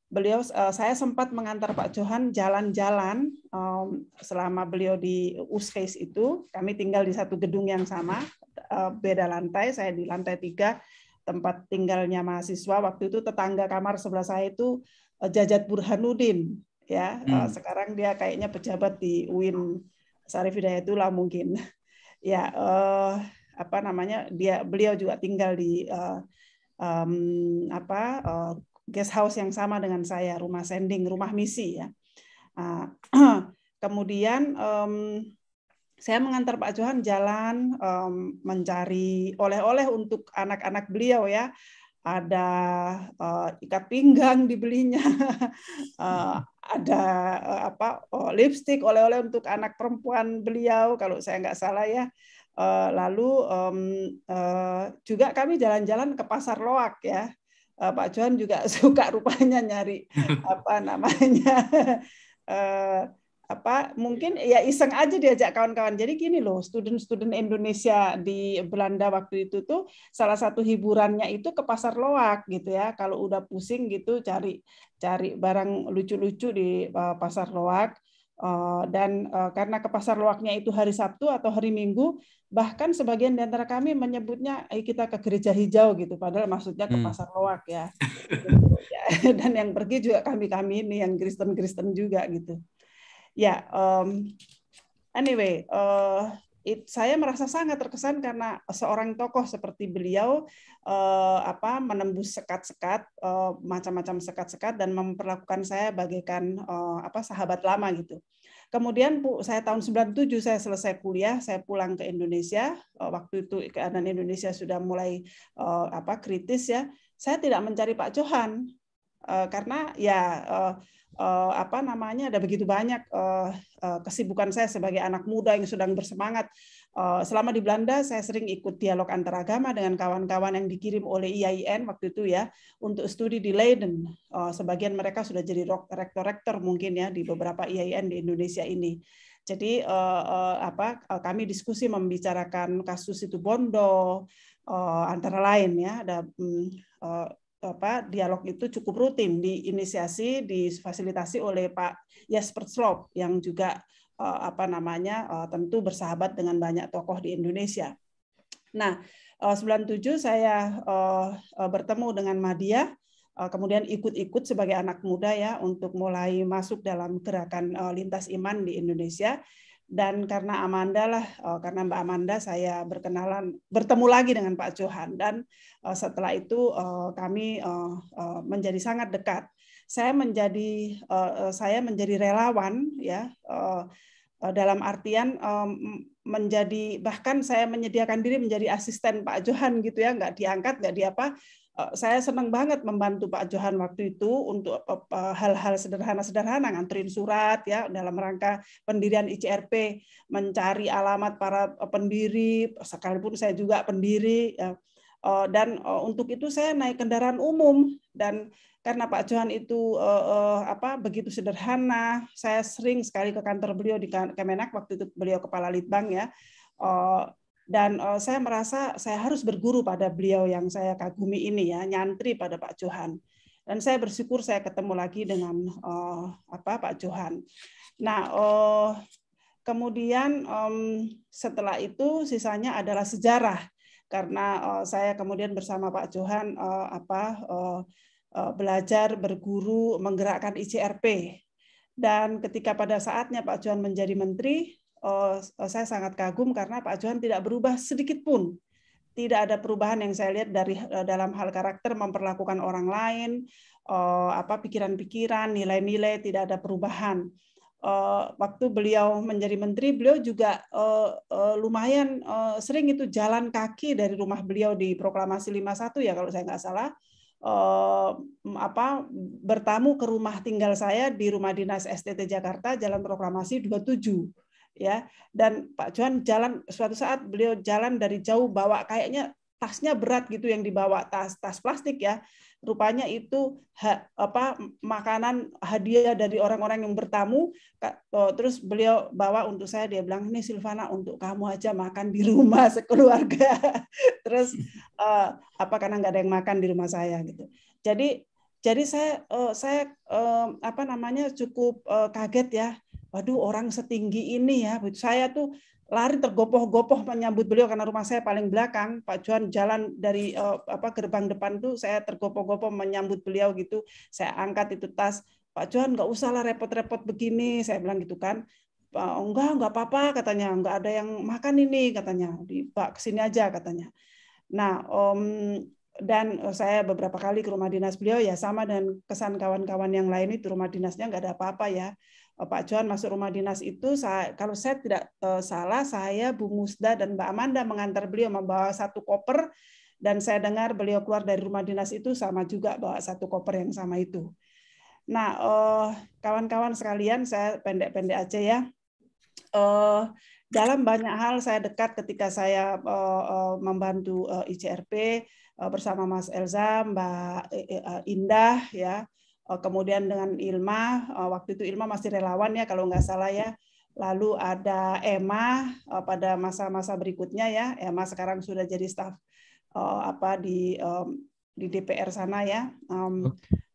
beliau uh, saya sempat mengantar Pak Johan jalan-jalan um, selama beliau di Uskes itu kami tinggal di satu gedung yang sama uh, beda lantai saya di lantai tiga tempat tinggalnya mahasiswa waktu itu tetangga kamar sebelah saya itu uh, Jajat Burhanuddin ya hmm. sekarang dia kayaknya pejabat di UIN Sarif Hidayatullah mungkin ya uh, apa namanya dia beliau juga tinggal di uh, um, apa uh, guest house yang sama dengan saya rumah sending rumah misi ya uh, kemudian um, saya mengantar Pak Johan jalan um, mencari oleh-oleh untuk anak-anak beliau ya ada uh, ikat pinggang dibelinya uh, ada uh, apa oh, lipstick oleh-oleh untuk anak perempuan beliau kalau saya nggak salah ya Eh, lalu um, uh, juga kami jalan-jalan ke pasar Loak ya. Uh, Pak Johan juga suka rupanya nyari apa namanya uh, apa mungkin ya iseng aja diajak kawan-kawan. Jadi gini loh, student-student Indonesia di Belanda waktu itu tuh salah satu hiburannya itu ke pasar loak gitu ya. Kalau udah pusing gitu cari cari barang lucu-lucu di pasar loak. Eh, dan eh, karena ke pasar loaknya itu hari Sabtu atau hari Minggu, bahkan sebagian di antara kami menyebutnya eh, kita ke gereja hijau gitu, padahal maksudnya ke hmm. pasar loak ya. dan yang pergi juga kami kami ini yang Kristen Kristen juga gitu. Ya, um, anyway, uh, it, saya merasa sangat terkesan karena seorang tokoh seperti beliau uh, apa menembus sekat-sekat uh, macam-macam sekat-sekat dan memperlakukan saya bagaikan uh, apa sahabat lama gitu. Kemudian saya tahun 97 saya selesai kuliah, saya pulang ke Indonesia. Waktu itu keadaan Indonesia sudah mulai apa kritis ya. Saya tidak mencari Pak Johan karena ya uh, apa namanya ada begitu banyak uh, uh, kesibukan saya sebagai anak muda yang sedang bersemangat. Uh, selama di Belanda saya sering ikut dialog antaragama dengan kawan-kawan yang dikirim oleh IAIN waktu itu ya untuk studi di Leiden. Uh, sebagian mereka sudah jadi rektor-rektor mungkin ya di beberapa IAIN di Indonesia ini. Jadi uh, uh, apa uh, kami diskusi membicarakan kasus itu Bondo uh, antara lain ya ada um, uh, apa dialog itu cukup rutin diinisiasi difasilitasi oleh Pak Jasper Slop yang juga eh, apa namanya eh, tentu bersahabat dengan banyak tokoh di Indonesia. Nah, 97 eh, saya bertemu dengan Madia kemudian ikut-ikut sebagai anak muda ya untuk mulai masuk dalam gerakan lintas iman di Indonesia dan karena Amanda lah eh, karena Mbak Amanda saya berkenalan bertemu lagi dengan Pak Johan dan eh, setelah itu eh, kami menjadi sangat dekat saya menjadi saya menjadi relawan ya dalam artian menjadi bahkan saya menyediakan diri menjadi asisten Pak Johan gitu ya nggak diangkat nggak diapa Eh, saya senang banget membantu Pak Johan waktu itu untuk eh, eh, hal-hal sederhana-sederhana nganterin surat ya dalam rangka pendirian ICRP mencari alamat para pendiri sekalipun saya juga pendiri ya. dan untuk itu saya naik kendaraan umum dan karena Pak Johan itu apa begitu sederhana saya sering sekali ke kantor beliau di Kemenak waktu itu beliau kepala litbang ya dan uh, saya merasa saya harus berguru pada beliau yang saya kagumi ini ya nyantri pada Pak Johan dan saya bersyukur saya ketemu lagi dengan uh, apa Pak Johan. Nah uh, kemudian um, setelah itu sisanya adalah sejarah karena uh, saya kemudian bersama Pak Johan uh, apa uh, uh, belajar berguru menggerakkan ICRP dan ketika pada saatnya Pak Johan menjadi menteri Oh, oh, saya sangat kagum karena Pak Johan tidak berubah sedikit pun. Tidak ada perubahan yang saya lihat dari eh, dalam hal karakter memperlakukan orang lain, oh, apa pikiran-pikiran, nilai-nilai tidak ada perubahan. Waktu beliau menjadi menteri, beliau juga eh, eh, lumayan sering itu jalan kaki dari rumah beliau di Proklamasi 51 ya kalau saya nggak salah uh, apa bertamu ke rumah tinggal saya di rumah dinas STT Jakarta Jalan Proklamasi 27 ya dan Pak Johan jalan suatu saat beliau jalan dari jauh bawa kayaknya tasnya berat gitu yang dibawa tas tas plastik ya rupanya itu ha, apa makanan hadiah dari orang-orang yang bertamu oh, terus beliau bawa untuk saya dia bilang ini Silvana untuk kamu aja makan di rumah sekeluarga terus eh, apa karena nggak ada yang makan di rumah saya gitu jadi jadi saya uh, saya uh, apa namanya cukup uh, kaget ya waduh orang setinggi ini ya. Saya tuh lari tergopoh-gopoh menyambut beliau karena rumah saya paling belakang. Pak Juan jalan dari uh, apa gerbang depan tuh saya tergopoh-gopoh menyambut beliau gitu. Saya angkat itu tas. Pak Juan nggak usah lah repot-repot begini. Saya bilang gitu kan. Oh, enggak, enggak apa-apa katanya. Enggak ada yang makan ini katanya. Di Pak kesini aja katanya. Nah, om mmm, dan eh, saya beberapa kali ke rumah dinas beliau ya sama dengan kesan kawan-kawan yang lain itu rumah dinasnya nggak ada apa-apa ya Eh, Pak Johan masuk rumah dinas itu saya, kalau saya tidak eh, salah saya Bu Musda dan Mbak Amanda mengantar beliau membawa satu koper dan saya dengar beliau keluar dari rumah dinas itu sama juga bawa satu koper yang sama itu. Nah, eh, kawan-kawan sekalian, saya pendek-pendek aja ya. Dalam banyak hal saya dekat ketika saya membantu ICRP bersama Mas Elza, Mbak Indah, ya Eh, kemudian dengan Ilma, eh, waktu itu Ilma masih relawan ya kalau nggak salah ya. Lalu ada Emma eh, pada masa-masa berikutnya ya. Emma sekarang sudah jadi staf apa di di DPR sana ya.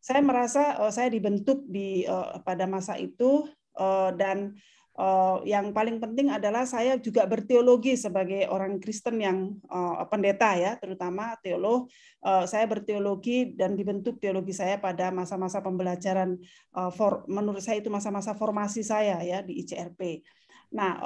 Saya merasa saya dibentuk di pada masa itu dan Eh, yang paling penting adalah saya juga berteologi sebagai orang Kristen yang eh, pendeta ya, terutama teolog. Eh, saya berteologi dan dibentuk teologi saya pada masa-masa pembelajaran for, menurut saya itu masa-masa formasi saya ya di ICRP. Nah,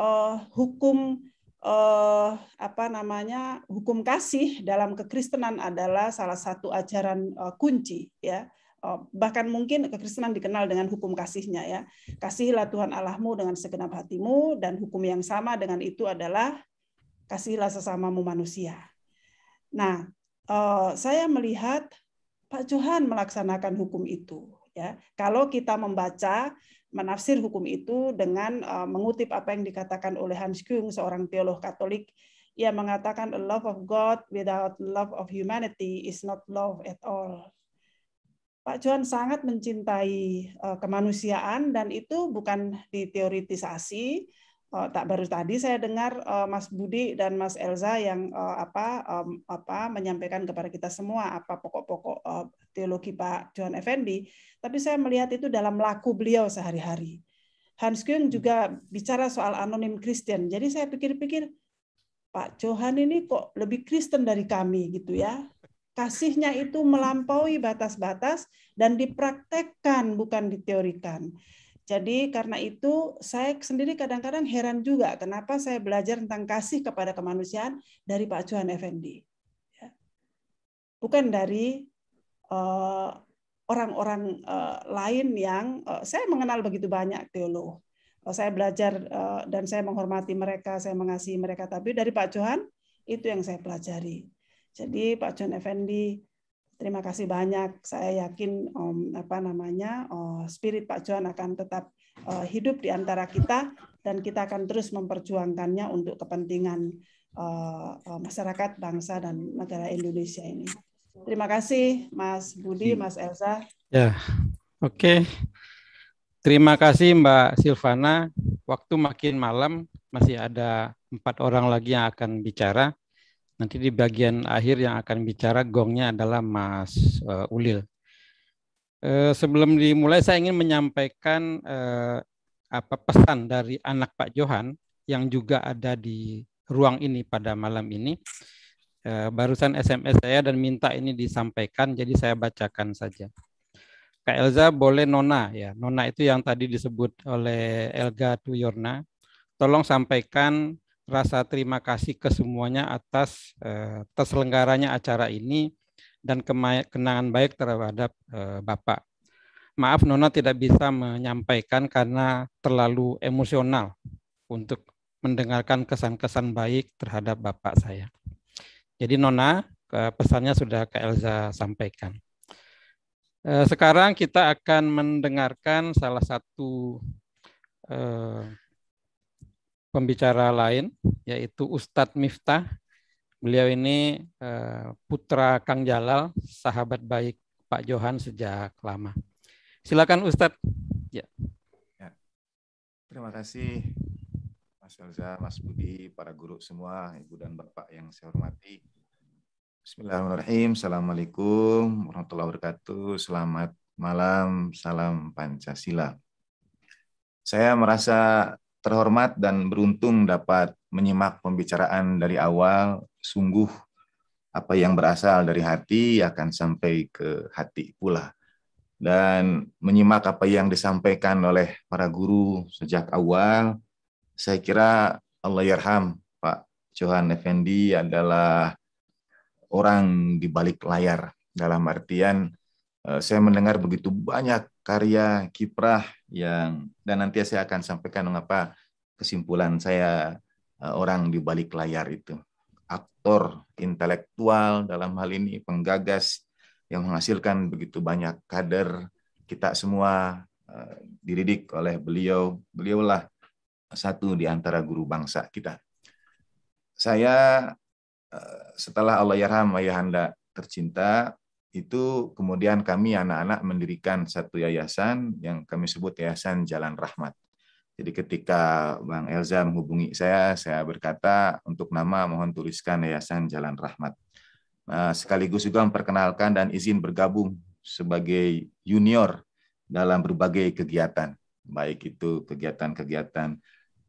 hukum uh, apa namanya hukum kasih dalam kekristenan adalah salah satu ajaran uh, kunci ya Oh, bahkan mungkin kekristenan dikenal dengan hukum kasihnya ya. Kasihilah Tuhan Allahmu dengan segenap hatimu dan hukum yang sama dengan itu adalah kasihilah sesamamu manusia. Nah, eh, saya melihat Pak Johan melaksanakan hukum itu ya. Kalau kita membaca menafsir hukum itu dengan eh, mengutip apa yang dikatakan oleh Hans Küng seorang teolog Katolik ia mengatakan a love of God without love of humanity is not love at all Pak Johan sangat mencintai eh, kemanusiaan dan itu bukan diteoritisasi. Eh, tak baru tadi saya dengar eh, Mas Budi dan Mas Elza yang apa apa menyampaikan kepada kita semua apa pokok-pokok teologi Pak Johan Effendi, tapi saya melihat itu dalam laku beliau sehari-hari. Hans Kuhn hmm. juga bicara soal anonim Kristen. Jadi saya pikir-pikir Pak Johan ini kok lebih Kristen dari kami gitu ya kasihnya itu melampaui batas-batas dan dipraktekkan bukan diteorikan. Jadi karena itu saya sendiri kadang-kadang heran juga kenapa saya belajar tentang kasih kepada kemanusiaan dari Pak Cuan Effendi. Ya. Bukan dari eh, orang-orang eh, lain yang eh, saya mengenal begitu banyak teolog. Saya belajar dan saya menghormati mereka, saya mengasihi mereka. Tapi dari Pak Johan, itu yang saya pelajari jadi Pak John Effendi, terima kasih banyak. Saya yakin Om apa namanya oh, spirit Pak John akan tetap uh, hidup di antara kita dan kita akan terus memperjuangkannya untuk kepentingan uh, masyarakat, bangsa dan negara Indonesia ini. Terima kasih Mas Budi, hmm. Mas Elsa. Ya, oke. Okay. Terima kasih Mbak Silvana. Waktu makin malam, masih ada empat orang lagi yang akan bicara. Nanti di bagian akhir yang akan bicara gongnya adalah Mas uh, Ulil. Uh, sebelum dimulai saya ingin menyampaikan uh, apa pesan dari anak Pak Johan yang juga ada di ruang ini pada malam ini. Uh, barusan SMS saya dan minta ini disampaikan, jadi saya bacakan saja. Kak Elza boleh Nona ya. Nona itu yang tadi disebut oleh Elga Tuyorna. Tolong sampaikan rasa terima kasih ke semuanya atas eh, terselenggaranya acara ini dan kenangan baik terhadap eh, Bapak. Maaf Nona tidak bisa menyampaikan karena terlalu emosional untuk mendengarkan kesan-kesan baik terhadap Bapak saya. Jadi Nona, pesannya sudah ke Elza sampaikan. Eh, sekarang kita akan mendengarkan salah satu eh, pembicara lain yaitu Ustadz Miftah. Beliau ini eh, putra Kang Jalal, sahabat baik Pak Johan sejak lama. Silakan Ustadz. Ya. ya. Terima kasih Mas Elza, Mas Budi, para guru semua, Ibu dan Bapak yang saya hormati. Bismillahirrahmanirrahim. Assalamualaikum warahmatullahi wabarakatuh. Selamat malam, salam Pancasila. Saya merasa terhormat dan beruntung dapat menyimak pembicaraan dari awal. Sungguh apa yang berasal dari hati akan sampai ke hati pula. Dan menyimak apa yang disampaikan oleh para guru sejak awal, saya kira Allah Yarham Pak Johan Effendi adalah orang di balik layar. Dalam artian eh, saya mendengar begitu banyak karya kiprah yang dan nanti saya akan sampaikan mengapa kesimpulan saya eh, orang di balik layar itu aktor intelektual dalam hal ini penggagas yang menghasilkan begitu banyak kader kita semua eh, dididik oleh beliau beliaulah satu di antara guru bangsa kita saya eh, setelah Allah Allahyarham ayahanda tercinta itu kemudian kami anak-anak mendirikan satu yayasan yang kami sebut Yayasan Jalan Rahmat. Jadi ketika Bang Elza menghubungi saya, saya berkata untuk nama mohon tuliskan Yayasan Jalan Rahmat. Nah, sekaligus juga memperkenalkan dan izin bergabung sebagai junior dalam berbagai kegiatan, baik itu kegiatan-kegiatan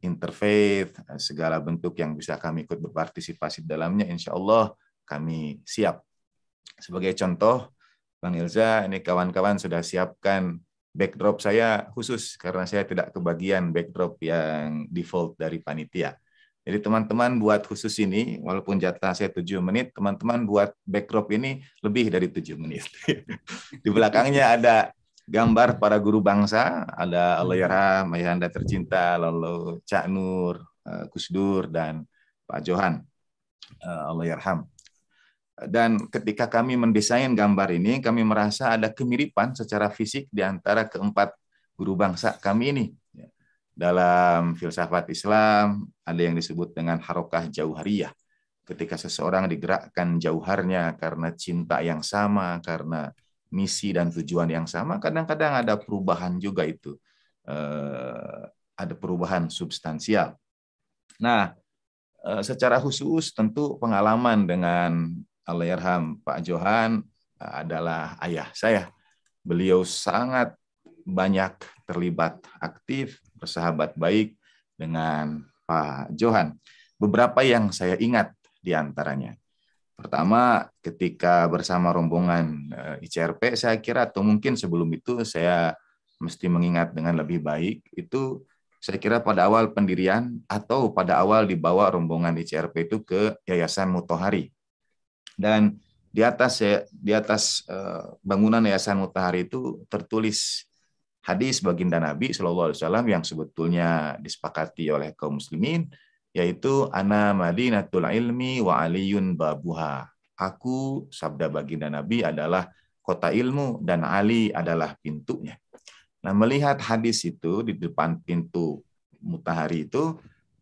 interfaith, segala bentuk yang bisa kami ikut berpartisipasi dalamnya, insya Allah kami siap sebagai contoh, Bang Ilza, ini kawan-kawan sudah siapkan backdrop saya khusus karena saya tidak kebagian backdrop yang default dari panitia. Jadi teman-teman buat khusus ini, walaupun jatah saya 7 menit, teman-teman buat backdrop ini lebih dari 7 menit. Di belakangnya ada gambar para guru bangsa, ada Allahyarham, Mayanda Tercinta, lalu Cak Nur, Kusdur, eh, dan Pak Johan, eh, Allahyarham dan ketika kami mendesain gambar ini, kami merasa ada kemiripan secara fisik di antara keempat guru bangsa kami ini. Ya, dalam filsafat Islam, ada yang disebut dengan harokah jauhariyah. Ketika seseorang digerakkan jauharnya karena cinta yang sama, karena misi dan tujuan yang sama, kadang-kadang ada perubahan juga itu. Eh, ada perubahan substansial. Nah, eh, secara khusus tentu pengalaman dengan Allah Pak Johan eh, adalah ayah saya. Beliau sangat banyak terlibat aktif, bersahabat baik dengan Pak Johan. Beberapa yang saya ingat di antaranya. Pertama, ketika bersama rombongan eh, ICRP, saya kira atau mungkin sebelum itu saya mesti mengingat dengan lebih baik, itu saya kira pada awal pendirian atau pada awal dibawa rombongan ICRP itu ke Yayasan Mutohari dan di atas ya di atas eh, bangunan Yayasan Mutahari itu tertulis hadis baginda Nabi Shallallahu Alaihi Wasallam yang sebetulnya disepakati oleh kaum muslimin yaitu ana madinatul ilmi wa aliyun babuha aku sabda baginda Nabi adalah kota ilmu dan Ali adalah pintunya nah melihat hadis itu di depan pintu Mutahari itu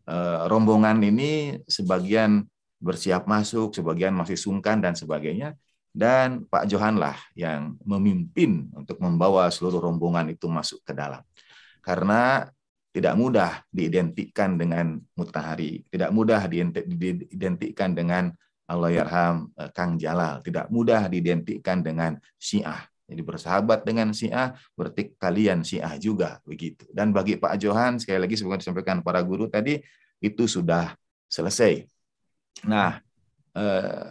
eh, rombongan ini sebagian bersiap masuk, sebagian masih sungkan dan sebagainya. Dan Pak Johan lah yang memimpin untuk membawa seluruh rombongan itu masuk ke dalam. Karena tidak mudah diidentikan dengan Mutahari, tidak mudah diidentikan dengan Allah eh, Kang Jalal, tidak mudah diidentikan dengan Syiah. Jadi bersahabat dengan Syiah, berarti kalian Syiah juga begitu. Dan bagi Pak Johan sekali lagi sebagaimana disampaikan para guru tadi itu sudah selesai Nah, eh,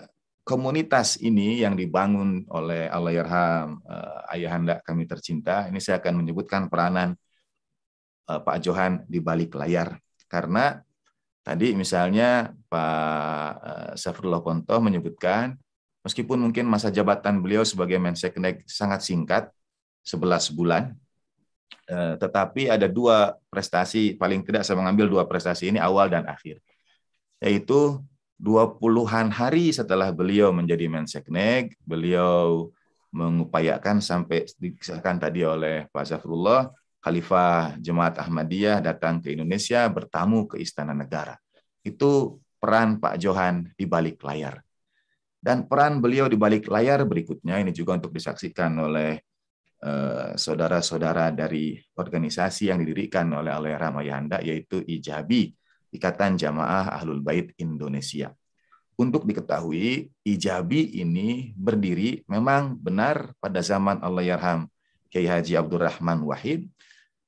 komunitas ini yang dibangun oleh Allahyarham eh, Ayahanda kami tercinta, ini saya akan menyebutkan peranan eh, Pak Johan di balik layar. Karena tadi misalnya Pak eh, Safrullah Ponto menyebutkan, meskipun mungkin masa jabatan beliau sebagai Menseknek sangat singkat, 11 bulan, tetapi ada dua prestasi, paling tidak saya mengambil dua prestasi ini awal dan akhir, yaitu dua puluhan hari setelah beliau menjadi menseknek, beliau mengupayakan sampai dikisahkan tadi oleh Pak Zafrullah, Khalifah Jemaat Ahmadiyah datang ke Indonesia bertamu ke Istana Negara. Itu peran Pak Johan di balik layar. Dan peran beliau di balik layar berikutnya, ini juga untuk disaksikan oleh eh, saudara-saudara eh, dari organisasi yang didirikan oleh Alera ramayanda yaitu Ijabi, Ikatan Jamaah Ahlul Bait Indonesia. Untuk diketahui, Ijabi ini berdiri memang benar pada zaman Allah Yarham Kiai Haji Abdurrahman Wahid,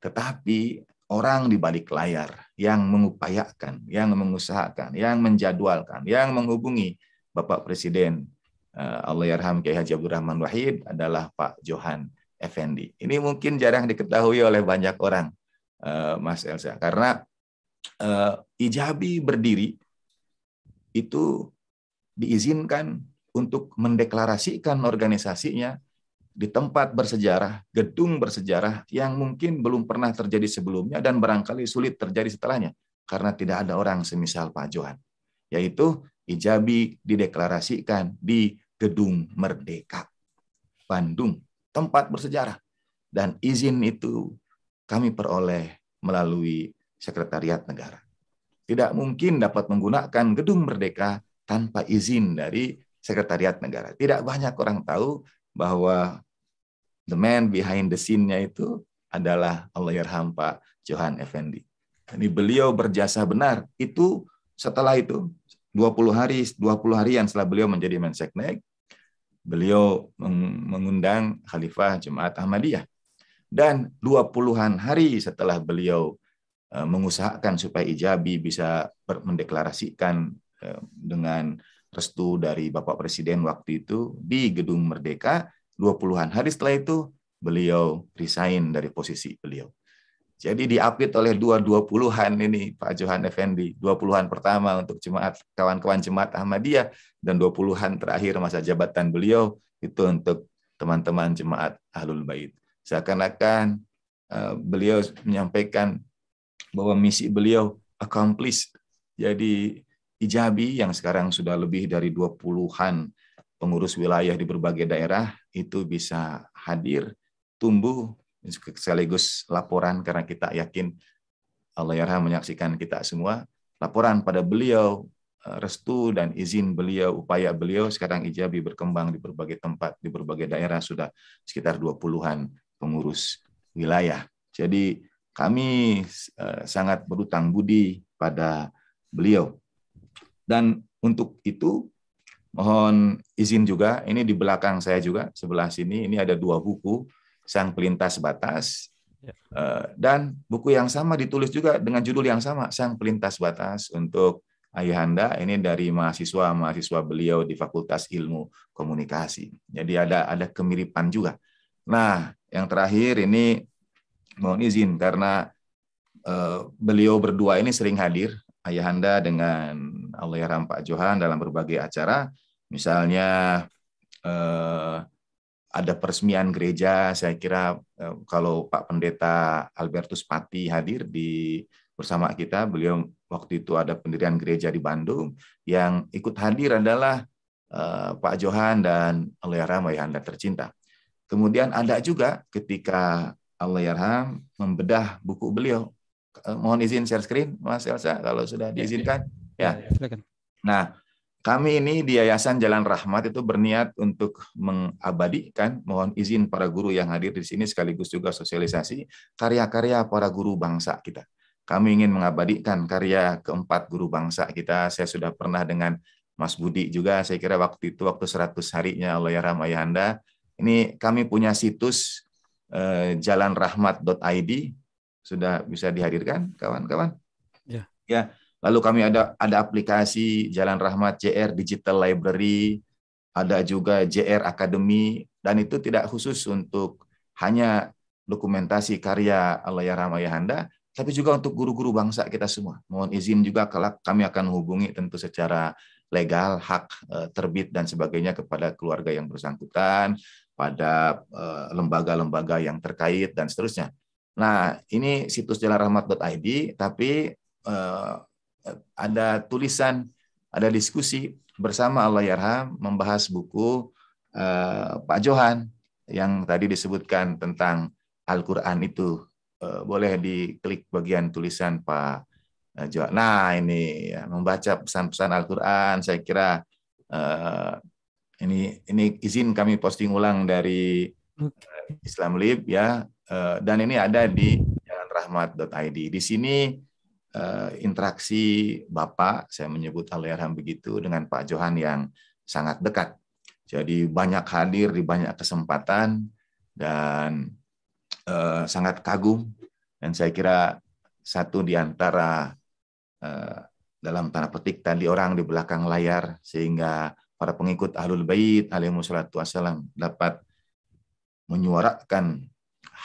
tetapi orang di balik layar yang mengupayakan, yang mengusahakan, yang menjadwalkan, yang menghubungi Bapak Presiden eh, Allah Yarham Kiai Haji Abdurrahman Wahid adalah Pak Johan Effendi. Ini mungkin jarang diketahui oleh banyak orang, eh, Mas Elsa, karena uh, eh, Ijabi berdiri itu diizinkan untuk mendeklarasikan organisasinya di tempat bersejarah, gedung bersejarah yang mungkin belum pernah terjadi sebelumnya dan barangkali sulit terjadi setelahnya karena tidak ada orang semisal Pak Johan, yaitu Ijabi dideklarasikan di Gedung Merdeka, Bandung, tempat bersejarah. Dan izin itu kami peroleh melalui Sekretariat Negara. Tidak mungkin dapat menggunakan gedung Merdeka tanpa izin dari Sekretariat Negara. Tidak banyak orang tahu bahwa the man behind the scene-nya itu adalah Yerham Pak Johan Effendi. Ini beliau berjasa benar. Itu setelah itu 20 hari 20 harian setelah beliau menjadi Menseknek, beliau mengundang Khalifah Jemaat Ahmadiyah. Dan 20-an hari setelah beliau Eh, mengusahakan supaya Ijabi bisa mendeklarasikan eh, dengan restu dari Bapak Presiden waktu itu di Gedung Merdeka. 20-an hari setelah itu beliau resign dari posisi beliau. Jadi diapit oleh dua dua puluhan ini Pak Johan Effendi, dua puluhan pertama untuk jemaat kawan-kawan jemaat Ahmadiyah dan dua puluhan terakhir masa jabatan beliau itu untuk teman-teman jemaat Ahlul Bait. Seakan-akan eh, beliau menyampaikan bahwa misi beliau accomplished. Jadi Ijabi yang sekarang sudah lebih dari 20-an pengurus wilayah di berbagai daerah itu bisa hadir, tumbuh, sekaligus laporan karena kita yakin Allah Yarha menyaksikan kita semua. Laporan pada beliau, eh, restu dan izin beliau, upaya beliau sekarang Ijabi berkembang di berbagai tempat, di berbagai daerah sudah sekitar 20-an pengurus wilayah. Jadi kami eh, sangat berutang budi pada beliau. Dan untuk itu mohon izin juga, ini di belakang saya juga sebelah sini ini ada dua buku Sang Pelintas Batas ya. eh, dan buku yang sama ditulis juga dengan judul yang sama Sang Pelintas Batas untuk Ayahanda ini dari mahasiswa mahasiswa beliau di Fakultas Ilmu Komunikasi. Jadi ada ada kemiripan juga. Nah, yang terakhir ini mohon izin karena uh, beliau berdua ini sering hadir ayahanda dengan Allahyarham Pak Johan dalam berbagai acara, misalnya uh, ada peresmian gereja, saya kira eh, kalau Pak Pendeta Albertus Pati hadir di bersama kita, beliau waktu itu ada pendirian gereja di Bandung yang ikut hadir adalah uh, Pak Johan dan Allahyarham Ayahanda tercinta. Kemudian ada juga ketika Allah Yarham membedah buku beliau. Eh, mohon izin share screen, Mas Elsa, kalau sudah ya, ya. diizinkan. Ya, ya Nah, kami ini di Yayasan Jalan Rahmat itu berniat untuk mengabadikan, mohon izin para guru yang hadir di sini sekaligus juga sosialisasi karya-karya para guru bangsa kita. Kami ingin mengabadikan karya keempat guru bangsa kita. Saya sudah pernah dengan Mas Budi juga, saya kira waktu itu, waktu 100 harinya Allah Yarham Ayahanda, ini kami punya situs Eh, jalanrahmat.id sudah bisa dihadirkan kawan-kawan. Ya. ya. Lalu kami ada ada aplikasi Jalan Rahmat JR Digital Library, ada juga JR Academy dan itu tidak khusus untuk hanya dokumentasi karya ya Rahma ya Handa, tapi juga untuk guru-guru bangsa kita semua. Mohon izin juga kalau kami akan hubungi tentu secara legal, hak eh, terbit dan sebagainya kepada keluarga yang bersangkutan, pada eh, lembaga-lembaga yang terkait dan seterusnya. Nah, ini situs jalanrahmat.id tapi eh, ada tulisan, ada diskusi bersama Allah Yarham membahas buku eh, Pak Johan yang tadi disebutkan tentang Al-Qur'an itu. boleh diklik bagian tulisan Pak Johan. Nah, ini ya, membaca pesan-pesan Al-Qur'an saya kira ini ini izin kami posting ulang dari eh, Islam Lib ya. Eh, dan ini ada di jalanrahmat.id. Di sini eh, interaksi Bapak, saya menyebut Alayarham begitu dengan Pak Johan yang sangat dekat. Jadi banyak hadir di banyak kesempatan dan uh, sangat kagum dan saya kira satu di antara uh, dalam tanda petik tadi orang di belakang layar sehingga para pengikut Ahlul Bait alaihi wassalatu wassalam dapat menyuarakan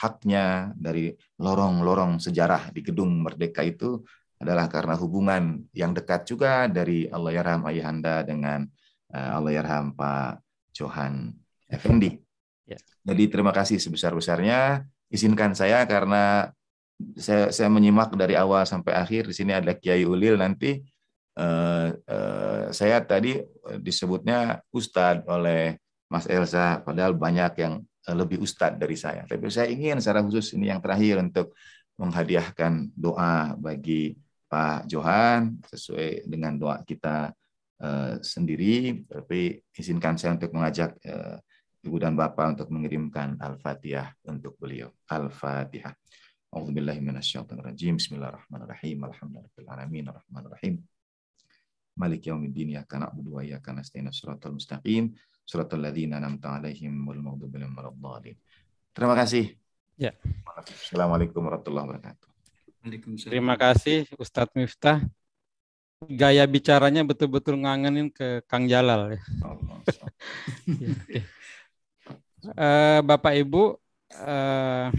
haknya dari lorong-lorong sejarah di gedung Merdeka itu adalah karena hubungan yang dekat juga dari Allah Yarham Ayahanda dengan eh, Allah Yarham Pak Johan Effendi. Ya. Jadi terima kasih sebesar-besarnya. Izinkan saya karena saya, saya menyimak dari awal sampai akhir di sini ada Kiai Ulil nanti Eh, eh, saya tadi eh, disebutnya Ustad oleh Mas Elsa, padahal banyak yang eh, lebih Ustad dari saya. Tapi saya ingin secara khusus ini yang terakhir untuk menghadiahkan doa bagi Pak Johan sesuai dengan doa kita eh, sendiri. Tapi izinkan saya untuk mengajak eh, Ibu dan Bapak untuk mengirimkan Al-Fatihah untuk beliau. Al-Fatihah. Alhamdulillahirobbilalamin. Bismillahirrahmanirrahim. Alhamdulillahirabbil alamin. Malik yaumiddin iyyaka na'budu wa iyyaka nasta'in shiratal mustaqim suratul ladzina an'amta 'alaihim wal maghdubi 'alaihim Terima kasih. Ya. Assalamualaikum warahmatullahi wabarakatuh. Terima kasih Ustadz Miftah. Gaya bicaranya betul-betul ngangenin ke Kang Jalal ya. Allah, ya uh, Bapak Ibu, uh,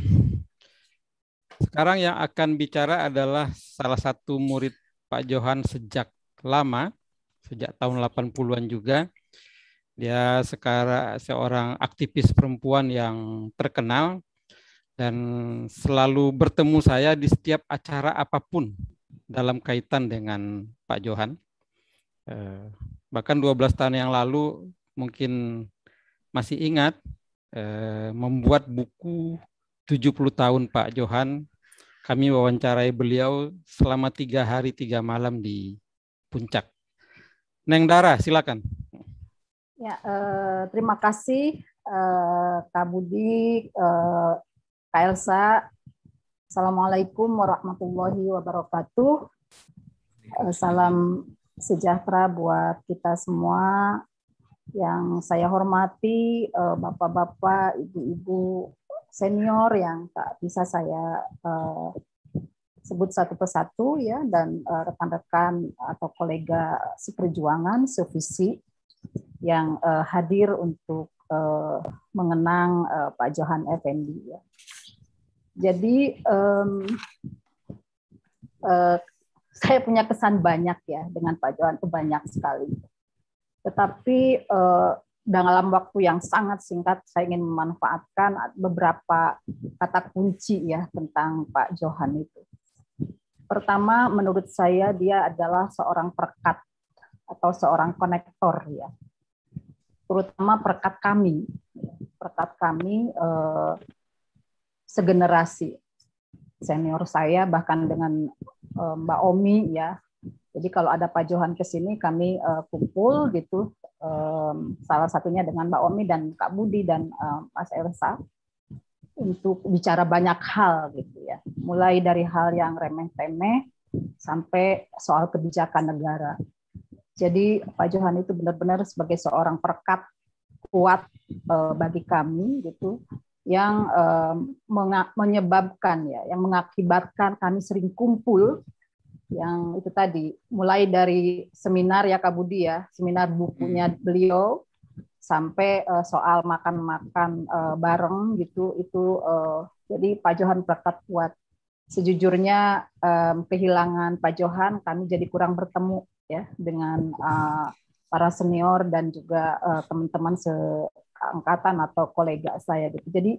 sekarang yang akan bicara adalah salah satu murid Pak Johan sejak lama, sejak tahun 80-an juga. Dia sekarang seorang aktivis perempuan yang terkenal dan selalu bertemu saya di setiap acara apapun dalam kaitan dengan Pak Johan. Eh, bahkan bahkan 12 tahun yang lalu mungkin masih ingat eh, membuat buku 70 tahun Pak Johan. Kami wawancarai beliau selama tiga hari tiga malam di puncak. Neng Dara, silakan. Ya, eh, terima kasih eh, Kak Budi, eh, Kak Elsa. Assalamualaikum warahmatullahi wabarakatuh. Eh, salam sejahtera buat kita semua yang saya hormati eh, bapak-bapak, ibu-ibu senior yang tak bisa saya eh, sebut satu persatu ya dan eh, rekan-rekan uh, atau kolega seperjuangan sevisi yang uh, hadir untuk uh, mengenang uh, Pak Johan Effendi ya. Jadi um, uh, saya punya kesan banyak ya dengan Pak Johan itu banyak sekali. Tetapi uh, dalam waktu yang sangat singkat saya ingin memanfaatkan beberapa kata kunci ya tentang Pak Johan itu. Pertama, menurut saya dia adalah seorang perkat atau seorang konektor ya, terutama perkat kami, perkat kami eh, segenerasi senior saya bahkan dengan eh, Mbak Omi ya. Jadi kalau ada Pak Johan ke sini kami eh, kumpul gitu, eh, salah satunya dengan Mbak Omi dan Kak Budi dan eh, Mas Elsa untuk bicara banyak hal gitu ya. Mulai dari hal yang remeh-temeh sampai soal kebijakan negara. Jadi Pak Johan itu benar-benar sebagai seorang perekat kuat eh, bagi kami gitu yang eh, menyebabkan ya, yang mengakibatkan kami sering kumpul yang itu tadi mulai dari seminar ya Kak Budi ya, seminar bukunya hmm. beliau sampai uh, soal makan-makan uh, bareng gitu itu uh, jadi Pak Johan berkat kuat. Sejujurnya um, kehilangan Pak Johan kami jadi kurang bertemu ya dengan uh, para senior dan juga uh, teman-teman seangkatan atau kolega saya gitu. Jadi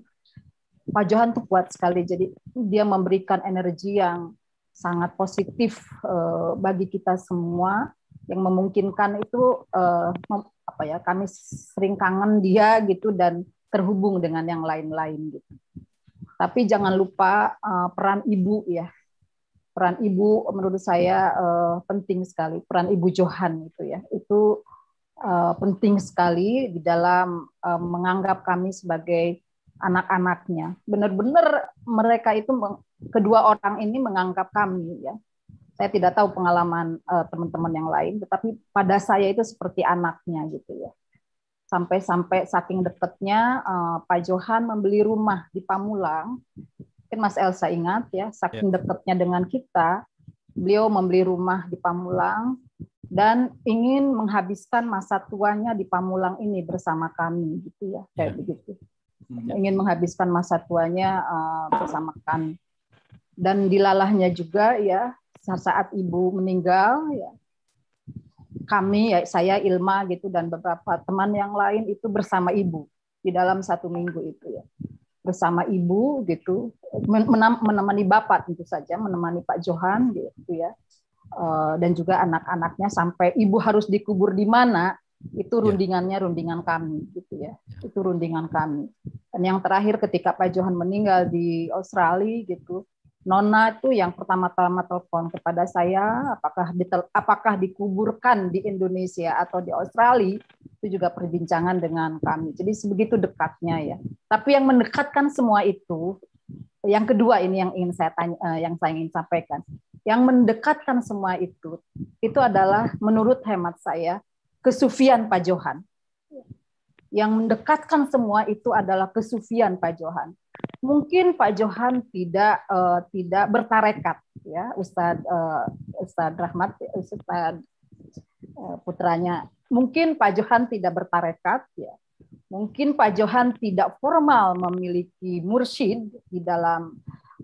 Pak Johan tuh kuat sekali. Jadi dia memberikan energi yang sangat positif uh, bagi kita semua yang memungkinkan itu uh, apa ya kami sering kangen dia gitu dan terhubung dengan yang lain-lain gitu. Tapi jangan lupa uh, peran ibu ya. Peran ibu menurut saya uh, penting sekali. Peran ibu Johan itu ya. Itu uh, penting sekali di dalam uh, menganggap kami sebagai anak-anaknya. Benar-benar mereka itu kedua orang ini menganggap kami ya saya tidak tahu pengalaman eh, teman-teman yang lain, tetapi pada saya itu seperti anaknya gitu ya. Sampai-sampai saking deketnya eh, Pak Johan membeli rumah di Pamulang, mungkin Mas Elsa ingat ya, saking ya. deketnya dengan kita, beliau membeli rumah di Pamulang dan ingin menghabiskan masa tuanya di Pamulang ini bersama kami gitu ya, kayak ya. begitu. Hmm, ya. Ingin menghabiskan masa tuanya eh, bersama kami dan dilalahnya juga ya Nah, saat ibu meninggal ya kami ya saya Ilma gitu dan beberapa teman yang lain itu bersama ibu di dalam satu minggu itu ya bersama ibu gitu menemani bapak tentu saja menemani Pak Johan gitu ya eh, dan juga anak-anaknya sampai ibu harus dikubur di mana itu ya. rundingannya rundingan kami gitu ya itu rundingan kami dan yang terakhir ketika Pak Johan meninggal di Australia gitu Nona itu yang pertama-tama telepon kepada saya apakah ditel, apakah dikuburkan di Indonesia atau di Australia itu juga perbincangan dengan kami. Jadi sebegitu dekatnya ya. Tapi yang mendekatkan semua itu yang kedua ini yang ingin saya tanya eh, yang saya ingin sampaikan. Yang mendekatkan semua itu itu adalah menurut hemat saya kesufian Pak Johan yang mendekatkan semua itu adalah kesufian Pak Johan. Mungkin Pak Johan tidak uh, tidak bertarekat ya Ustad uh, eh, Ustad Rahmat Ustadz eh, putranya. Mungkin Pak Johan tidak bertarekat ya. Mungkin Pak Johan tidak formal memiliki mursyid di dalam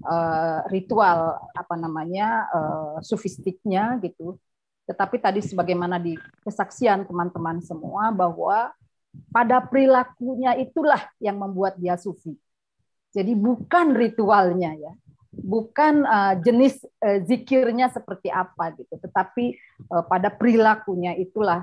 uh, ritual apa namanya uh, sufistiknya gitu. Tetapi tadi sebagaimana di kesaksian teman-teman semua bahwa pada perilakunya itulah yang membuat dia sufi. Jadi bukan ritualnya ya, bukan uh, jenis uh, zikirnya seperti apa gitu, tetapi uh, pada perilakunya itulah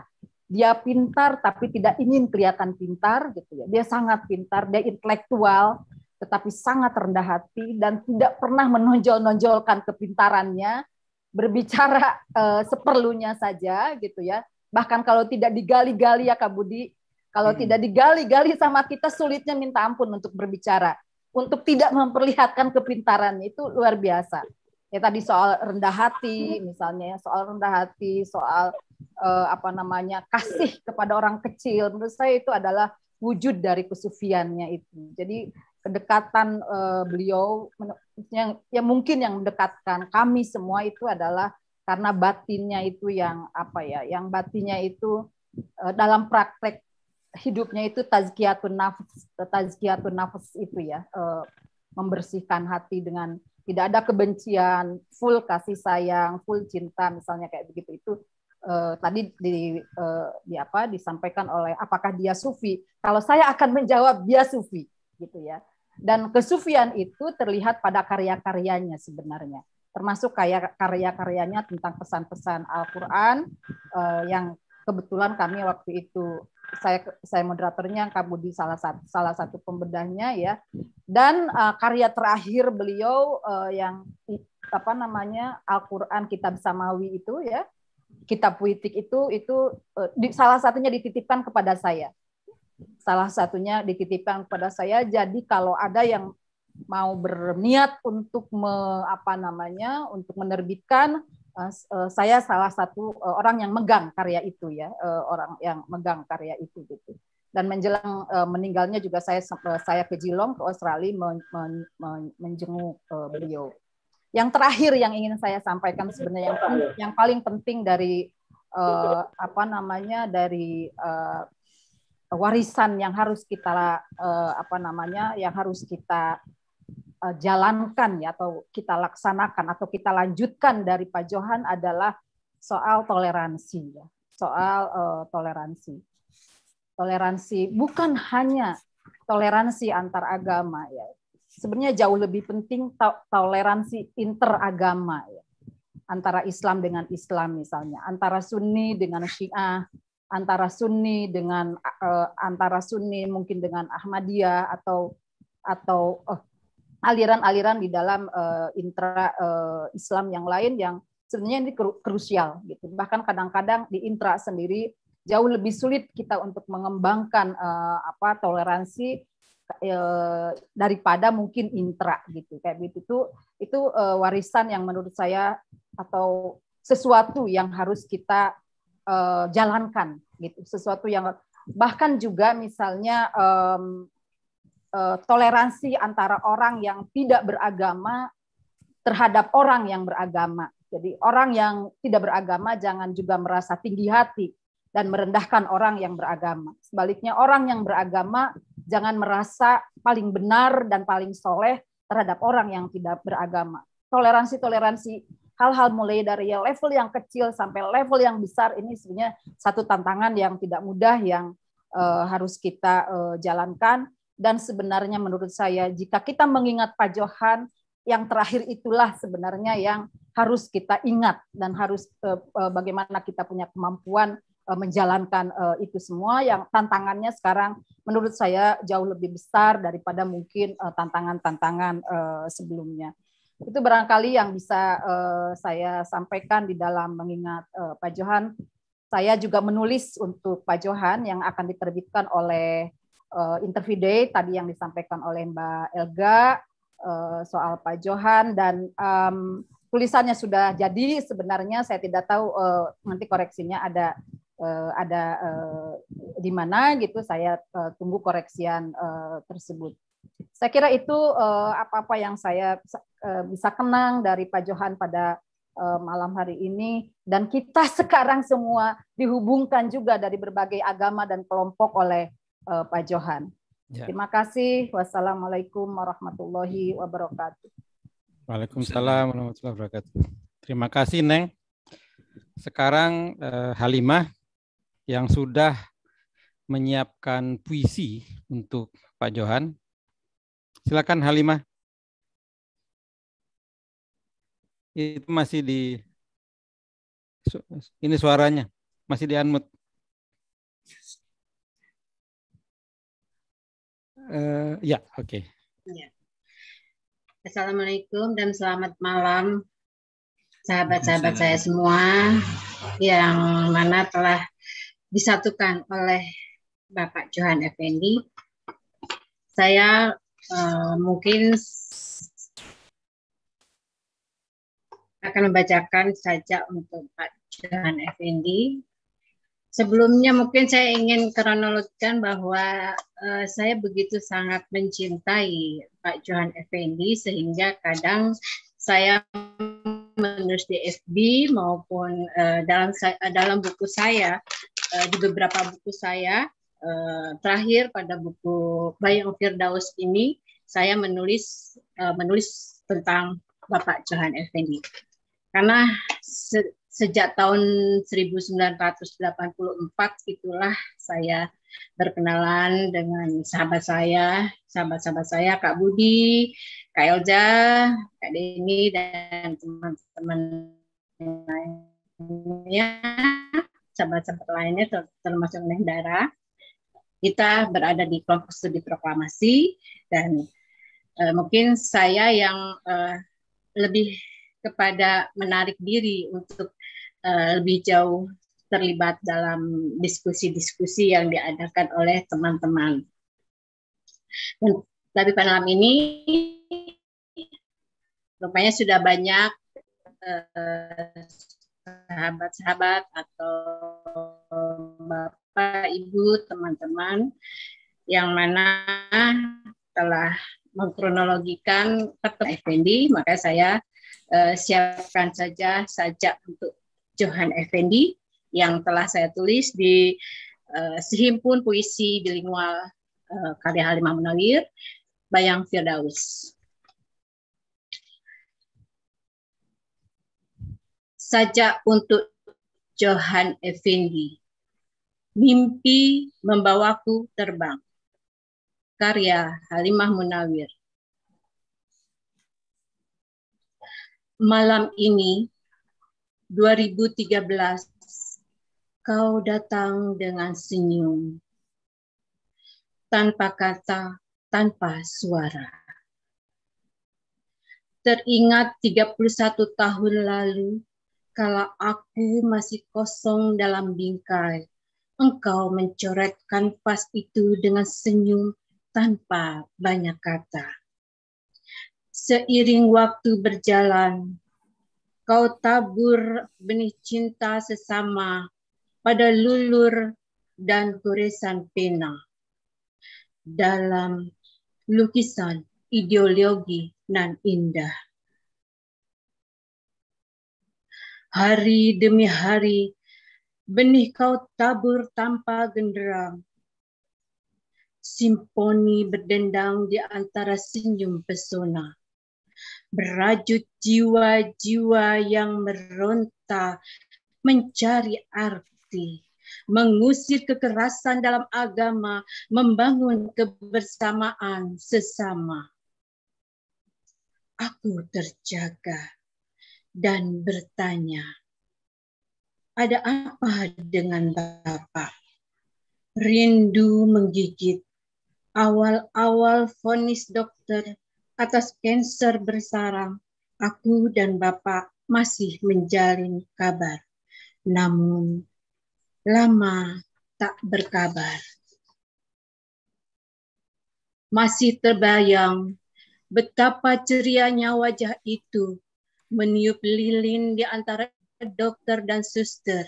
dia pintar tapi tidak ingin kelihatan pintar gitu ya. Dia sangat pintar, dia intelektual tetapi sangat rendah hati dan tidak pernah menonjol-nonjolkan kepintarannya, berbicara uh, seperlunya saja gitu ya. Bahkan kalau tidak digali-gali ya Kak Budi, kalau hmm. tidak digali-gali sama kita sulitnya minta ampun untuk berbicara, untuk tidak memperlihatkan kepintaran itu luar biasa. Ya tadi soal rendah hati misalnya, ya, soal rendah hati, soal eh, apa namanya kasih kepada orang kecil. Menurut saya itu adalah wujud dari kesufiannya itu. Jadi kedekatan eh, beliau yang yang mungkin yang mendekatkan kami semua itu adalah karena batinnya itu yang apa ya, yang batinnya itu eh, dalam praktek hidupnya itu tazkiyatun nafs, tazkiyatun nafs itu ya, eh, membersihkan hati dengan tidak ada kebencian, full kasih sayang, full cinta misalnya kayak begitu itu eh, tadi di, eh, di apa disampaikan oleh apakah dia sufi? Kalau saya akan menjawab dia sufi gitu ya. Dan kesufian itu terlihat pada karya-karyanya sebenarnya, termasuk kayak karya-karyanya tentang pesan-pesan Al-Qur'an eh, yang kebetulan kami waktu itu saya saya moderatornya Kak Budi salah satu salah satu pembedahnya ya dan uh, karya terakhir beliau uh, yang apa namanya Al-Qur'an Kitab Samawi itu ya kitab puitik itu itu uh, di, salah satunya dititipkan kepada saya salah satunya dititipkan kepada saya jadi kalau ada yang mau berniat untuk me, apa namanya untuk menerbitkan Eh, saya salah satu eh, orang yang megang karya itu ya eh, orang yang megang karya itu gitu dan menjelang meninggalnya juga saya saya ke Jilong ke Australia men, men, men, menjenguk beliau yang terakhir yang ingin saya sampaikan sebenarnya yang yang paling penting dari apa namanya dari warisan yang harus kita apa namanya yang harus kita Eh, jalankan ya atau kita laksanakan atau kita lanjutkan dari Pak Johan adalah soal toleransi ya. Soal uh, toleransi. Toleransi bukan hanya toleransi antar agama ya. Sebenarnya jauh lebih penting to toleransi interagama ya. Antara Islam dengan Islam misalnya, antara Sunni dengan Syiah, antara Sunni dengan uh, antara Sunni mungkin dengan Ahmadiyah atau atau uh, aliran-aliran di dalam uh, intra uh, Islam yang lain yang sebenarnya ini krusial gitu. Bahkan kadang-kadang di intra sendiri jauh lebih sulit kita untuk mengembangkan uh, apa toleransi uh, daripada mungkin intra gitu kayak gitu itu itu uh, warisan yang menurut saya atau sesuatu yang harus kita uh, jalankan gitu sesuatu yang bahkan juga misalnya um, Eh, toleransi antara orang yang tidak beragama terhadap orang yang beragama. Jadi orang yang tidak beragama jangan juga merasa tinggi hati dan merendahkan orang yang beragama. Sebaliknya orang yang beragama jangan merasa paling benar dan paling soleh terhadap orang yang tidak beragama. Toleransi-toleransi hal-hal mulai dari level yang kecil sampai level yang besar ini sebenarnya satu tantangan yang tidak mudah yang uh, harus kita uh, jalankan dan sebenarnya menurut saya jika kita mengingat Pak Johan, yang terakhir itulah sebenarnya yang harus kita ingat dan harus eh, eh, bagaimana kita punya kemampuan eh, menjalankan itu semua yang tantangannya sekarang menurut saya jauh lebih besar daripada mungkin tantangan-tantangan sebelumnya. Itu barangkali yang bisa saya sampaikan di dalam mengingat Pak Johan. Saya juga menulis untuk Pak Johan yang akan diterbitkan oleh uh, interview day tadi yang disampaikan oleh Mbak Elga uh, soal Pak Johan dan um, tulisannya sudah jadi sebenarnya saya tidak tahu uh, nanti koreksinya ada uh, ada uh, di mana gitu saya uh, tunggu koreksian uh, tersebut. Saya kira itu apa-apa uh, yang saya uh, bisa kenang dari Pak Johan pada uh, malam hari ini dan kita sekarang semua dihubungkan juga dari berbagai agama dan kelompok oleh uh, Pak Johan. Ya. Terima kasih. Wassalamualaikum warahmatullahi wabarakatuh. Waalaikumsalam warahmatullahi wabarakatuh. Terima kasih Neng. Sekarang uh, Halimah yang sudah menyiapkan puisi untuk Pak Johan. Silakan Halimah. Itu masih di ini suaranya masih di unmute. Uh, ya, oke. Okay. Ya. Assalamualaikum dan selamat malam sahabat-sahabat saya semua yang mana telah disatukan oleh Bapak Johan Effendi. Saya uh, mungkin akan membacakan saja untuk Pak Johan Effendi Sebelumnya mungkin saya ingin kronologikan bahwa uh, saya begitu sangat mencintai Pak Johan Effendi sehingga kadang saya menulis di FB maupun uh, dalam dalam buku saya uh, di beberapa buku saya uh, terakhir pada buku Bayang Firdaus ini saya menulis uh, menulis tentang Bapak Johan Effendi karena sejak tahun 1984 itulah saya berkenalan dengan sahabat saya, sahabat-sahabat saya Kak Budi, Kak Elja, Kak Deni dan teman-teman lainnya, sahabat-sahabat lainnya termasuk Dara. Kita berada di kelompok studi proklamasi dan uh, mungkin saya yang uh, lebih kepada menarik diri untuk uh, lebih jauh terlibat dalam diskusi-diskusi yang diadakan oleh teman-teman. Dan tapi malam ini rupanya sudah banyak eh, sahabat-sahabat eh, atau bapak ibu teman-teman yang mana telah mengkronologikan pertemuan Effendi, maka saya siapkan eh, saja sajak untuk Johan Effendi yang telah saya tulis di uh, eh, sehimpun puisi bilingual uh, karya Halimah Munawir, Bayang Firdaus. Sajak untuk Johan Effendi. Mimpi membawaku terbang. Karya Halimah Munawir. malam ini 2013 kau datang dengan senyum tanpa kata tanpa suara teringat 31 tahun lalu kala aku masih kosong dalam bingkai engkau mencoretkan kanvas itu dengan senyum tanpa banyak kata seiring waktu berjalan. Kau tabur benih cinta sesama pada lulur dan goresan pena. Dalam lukisan ideologi nan indah. Hari demi hari, benih kau tabur tanpa genderang. Simponi berdendang di antara senyum pesona berajut jiwa-jiwa yang meronta, mencari arti, mengusir kekerasan dalam agama, membangun kebersamaan sesama. Aku terjaga dan bertanya, ada apa dengan Bapak? Rindu menggigit. Awal-awal fonis dokter atas kanker bersarang, aku dan Bapak masih menjalin kabar. Namun, lama tak berkabar. Masih terbayang betapa cerianya wajah itu meniup lilin di antara dokter dan suster.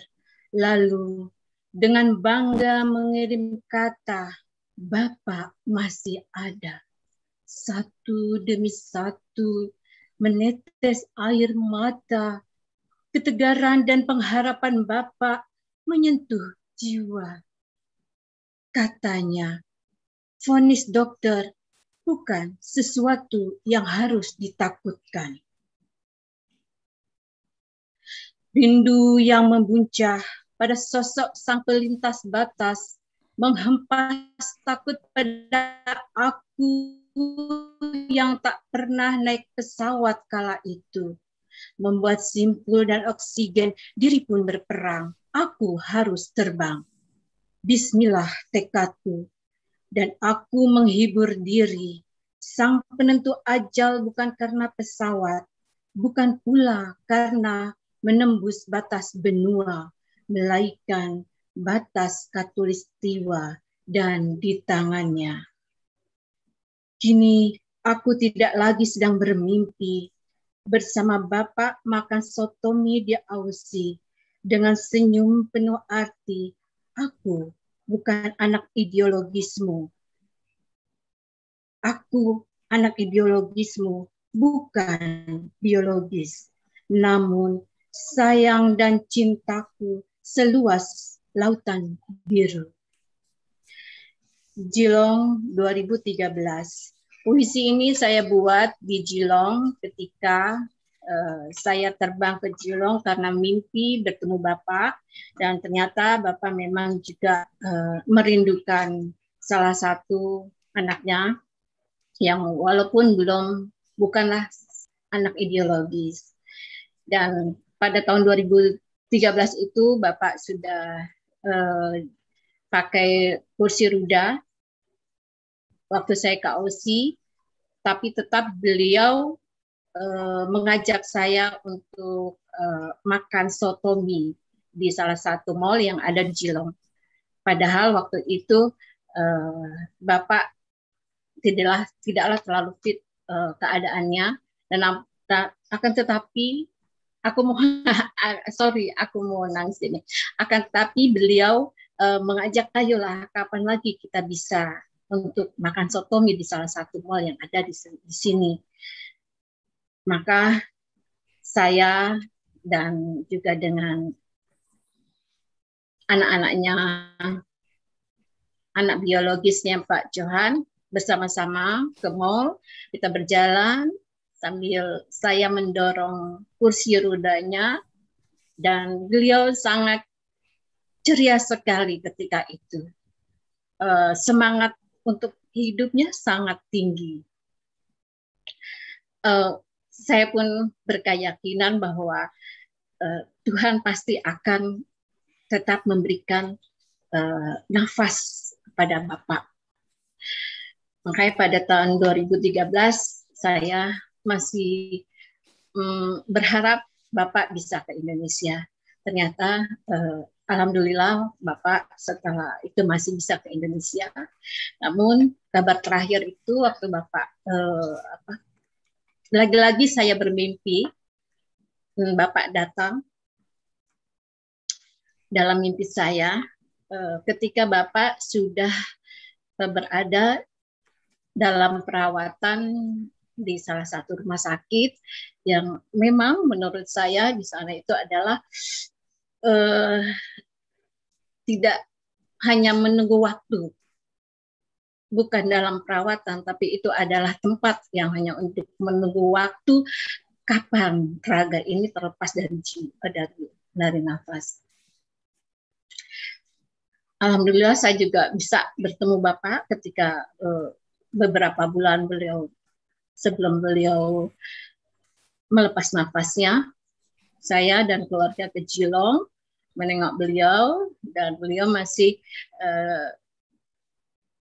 Lalu dengan bangga mengirim kata, Bapak masih ada satu demi satu menetes air mata, ketegaran dan pengharapan Bapak menyentuh jiwa. Katanya, vonis dokter bukan sesuatu yang harus ditakutkan. Rindu yang membuncah pada sosok sang pelintas batas menghempas takut pada aku yang tak pernah naik pesawat kala itu. Membuat simpul dan oksigen, diri pun berperang. Aku harus terbang. Bismillah tekadku. Dan aku menghibur diri. Sang penentu ajal bukan karena pesawat, bukan pula karena menembus batas benua, melainkan batas katulistiwa dan di tangannya. Kini aku tidak lagi sedang bermimpi bersama Bapak makan soto mie di Ausi dengan senyum penuh arti. Aku bukan anak ideologismu. Aku anak ideologismu, bukan biologis. Namun sayang dan cintaku seluas lautan biru. Jilong 2013. Puisi ini saya buat di Jilong ketika uh, saya terbang ke Jilong karena mimpi bertemu Bapak dan ternyata Bapak memang juga uh, merindukan salah satu anaknya yang walaupun belum bukanlah anak ideologis. Dan pada tahun 2013 itu Bapak sudah uh, pakai kursi ruda waktu saya KOC, tapi tetap beliau uh, mengajak saya untuk uh, makan soto mie di salah satu mall yang ada di Cilong. Padahal waktu itu uh, Bapak tidaklah tidaklah terlalu fit uh, keadaannya dan akan tetapi aku mau sorry aku mau nangis ini akan tetapi beliau uh, mengajak ayolah kapan lagi kita bisa untuk makan sotomi di salah satu mal yang ada di, di sini. Maka saya dan juga dengan anak-anaknya, anak biologisnya Pak Johan, bersama-sama ke mall, kita berjalan sambil saya mendorong kursi rodanya dan beliau sangat ceria sekali ketika itu. Eh, semangat untuk hidupnya sangat tinggi. Eh, saya pun berkeyakinan bahwa eh, Tuhan pasti akan tetap memberikan nafas kepada Bapak. Makanya pada tahun 2013 saya masih mm, berharap Bapak bisa ke Indonesia. Ternyata Alhamdulillah Bapak setelah itu masih bisa ke Indonesia. Namun kabar terakhir itu waktu Bapak eh, lagi-lagi saya bermimpi hmm, Bapak datang dalam mimpi saya eh, ketika Bapak sudah eh, berada dalam perawatan di salah satu rumah sakit yang memang menurut saya di sana itu adalah eh, tidak hanya menunggu waktu. Bukan dalam perawatan, tapi itu adalah tempat yang hanya untuk menunggu waktu kapan raga ini terlepas dari jiwa, dari, dari nafas. Alhamdulillah saya juga bisa bertemu Bapak ketika uh, beberapa bulan beliau sebelum beliau melepas nafasnya, saya dan keluarga ke Jilong menengok beliau dan beliau masih uh,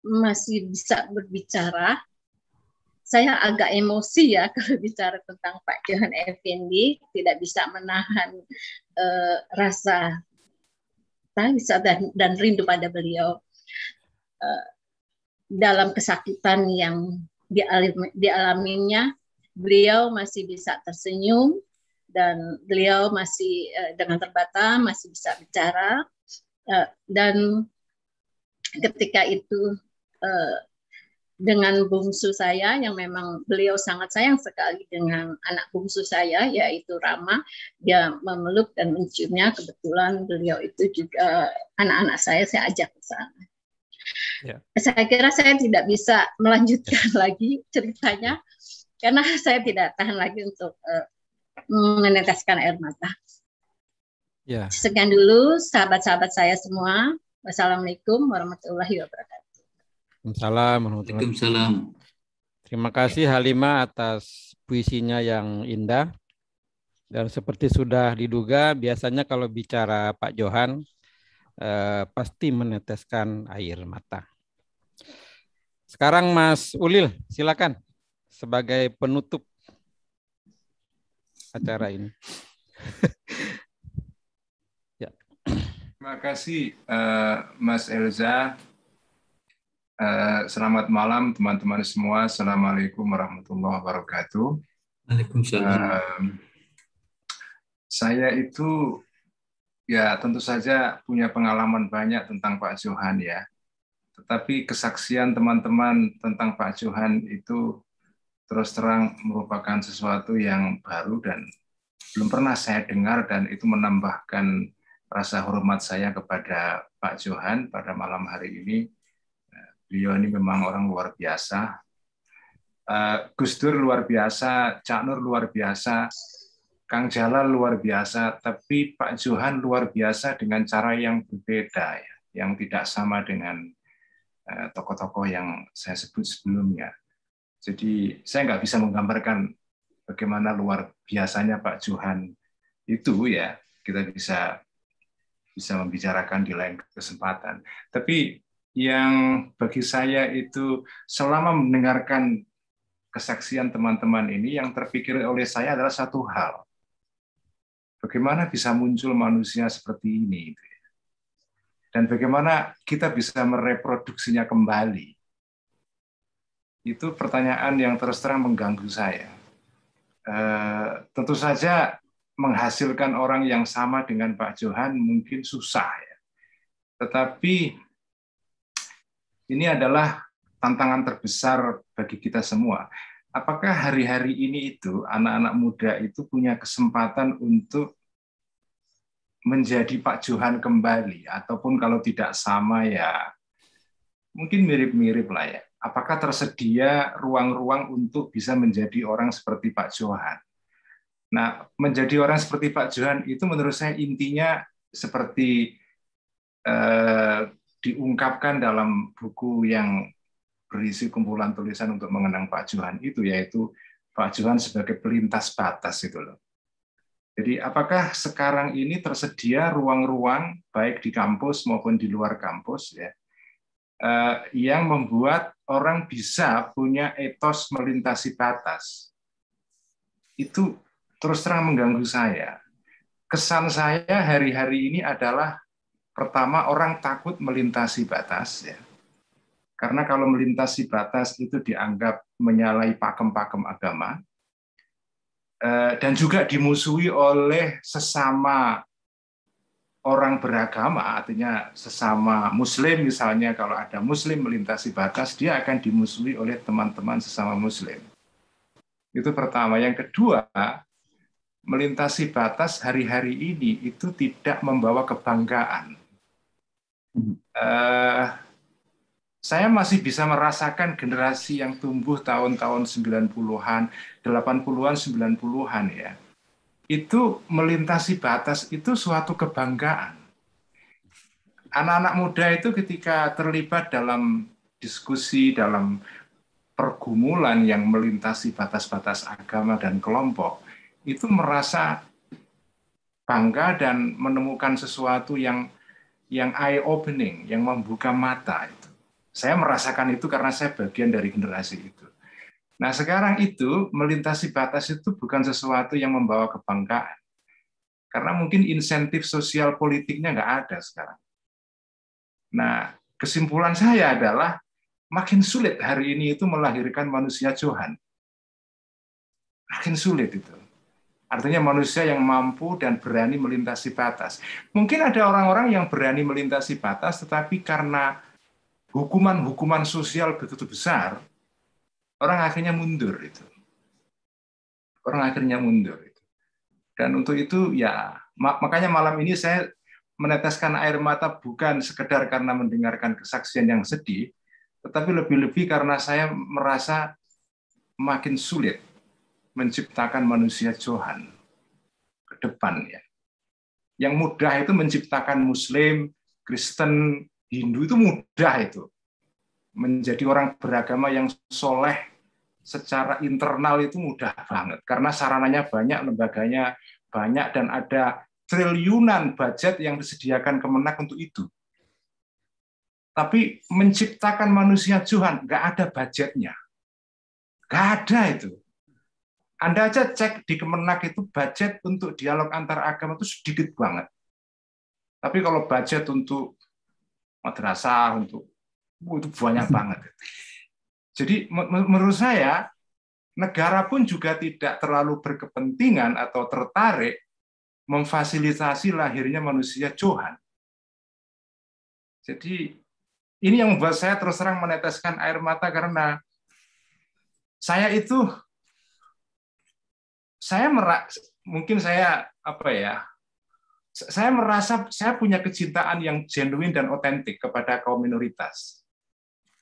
masih bisa berbicara. Saya agak emosi ya kalau bicara tentang Pak Johan Effendi, tidak bisa menahan uh, rasa tangis dan, dan rindu pada beliau uh, dalam kesakitan yang dialaminya. Beliau masih bisa tersenyum, dan beliau masih uh, dengan terbatas, masih bisa bicara uh, dan ketika itu uh, dengan bungsu saya yang memang beliau sangat sayang sekali dengan anak bungsu saya yaitu Rama dia memeluk dan menciumnya kebetulan beliau itu juga anak-anak saya saya ajak ke sana yeah. saya kira saya tidak bisa melanjutkan yeah. lagi ceritanya karena saya tidak tahan lagi untuk uh, meneteskan air mata. Ya. Sekian dulu sahabat-sahabat saya semua. Wassalamualaikum warahmatullahi wabarakatuh. warahmatullahi. wabarakatuh. Terima kasih Halima atas puisinya yang indah. Dan seperti sudah diduga, biasanya kalau bicara Pak Johan, eh, pasti meneteskan air mata. Sekarang Mas Ulil, silakan sebagai penutup acara ini. ya. Terima kasih uh, Mas Elza. Uh, selamat malam teman-teman semua. Assalamualaikum warahmatullahi wabarakatuh. Waalaikumsalam. Uh, saya itu ya tentu saja punya pengalaman banyak tentang Pak Johan ya. Tetapi kesaksian teman-teman tentang Pak Johan itu terus terang merupakan sesuatu yang baru dan belum pernah saya dengar dan itu menambahkan rasa hormat saya kepada Pak Johan pada malam hari ini. Eh, beliau ini memang orang luar biasa. Eh, Gus Dur luar biasa, Cak Nur luar biasa, Kang Jala luar biasa, tapi Pak Johan luar biasa dengan cara yang berbeda, ya, yang tidak sama dengan eh, tokoh-tokoh yang saya sebut sebelumnya. Jadi saya nggak bisa menggambarkan bagaimana luar biasanya Pak Johan itu ya kita bisa bisa membicarakan di lain kesempatan. Tapi yang bagi saya itu selama mendengarkan kesaksian teman-teman ini yang terpikir oleh saya adalah satu hal. Bagaimana bisa muncul manusia seperti ini? Gitu ya. Dan bagaimana kita bisa mereproduksinya kembali itu pertanyaan yang terus terang mengganggu saya. Uh, tentu saja menghasilkan orang yang sama dengan Pak Johan mungkin susah ya. Tetapi ini adalah tantangan terbesar bagi kita semua. Apakah hari-hari ini itu anak-anak muda itu punya kesempatan untuk menjadi Pak Johan kembali ataupun kalau tidak sama ya mungkin mirip-mirip lah ya apakah tersedia ruang-ruang untuk bisa menjadi orang seperti Pak Johan. Nah, menjadi orang seperti Pak Johan itu menurut saya intinya seperti eh, diungkapkan dalam buku yang berisi kumpulan tulisan untuk mengenang Pak Johan itu yaitu Pak Johan sebagai pelintas batas itu loh. Jadi apakah sekarang ini tersedia ruang-ruang baik di kampus maupun di luar kampus ya Eh, yang membuat orang bisa punya etos melintasi batas. Itu terus terang mengganggu saya. Kesan saya hari-hari ini adalah pertama orang takut melintasi batas ya. Karena kalau melintasi batas itu dianggap menyalahi pakem-pakem agama eh, dan juga dimusuhi oleh sesama orang beragama, artinya sesama Muslim misalnya, kalau ada Muslim melintasi batas, dia akan dimusuhi oleh teman-teman sesama Muslim. Itu pertama. Yang kedua, melintasi batas hari-hari ini itu tidak membawa kebanggaan. Uh, saya masih bisa merasakan generasi yang tumbuh tahun-tahun 90-an, 80-an, 90-an ya itu melintasi batas itu suatu kebanggaan. Anak-anak muda itu ketika terlibat dalam diskusi, dalam pergumulan yang melintasi batas-batas agama dan kelompok, itu merasa bangga dan menemukan sesuatu yang yang eye opening, yang membuka mata itu. Saya merasakan itu karena saya bagian dari generasi itu. Nah sekarang itu melintasi batas itu bukan sesuatu yang membawa kebanggaan. Karena mungkin insentif sosial politiknya nggak ada sekarang. Nah kesimpulan saya adalah makin sulit hari ini itu melahirkan manusia Johan. Makin sulit itu. Artinya manusia yang mampu dan berani melintasi batas. Mungkin ada orang-orang yang berani melintasi batas, tetapi karena hukuman-hukuman sosial begitu besar, orang akhirnya mundur itu. Orang akhirnya mundur itu. Dan untuk itu ya makanya malam ini saya meneteskan air mata bukan sekedar karena mendengarkan kesaksian yang sedih, tetapi lebih-lebih karena saya merasa makin sulit menciptakan manusia Johan ke depan ya. Yang mudah itu menciptakan Muslim, Kristen, Hindu itu mudah itu menjadi orang beragama yang soleh, secara internal itu mudah banget karena sarananya banyak, lembaganya banyak dan ada triliunan budget yang disediakan Kemenak untuk itu. Tapi menciptakan manusia Tuhan nggak ada budgetnya, nggak ada itu. Anda aja cek di Kemenak itu budget untuk dialog antar agama itu sedikit banget. Tapi kalau budget untuk madrasah untuk uh, itu banyak banget. Jadi menurut saya negara pun juga tidak terlalu berkepentingan atau tertarik memfasilitasi lahirnya manusia Johan. Jadi ini yang membuat saya terus terang meneteskan air mata karena saya itu saya merak, mungkin saya apa ya saya merasa saya punya kecintaan yang genuine dan otentik kepada kaum minoritas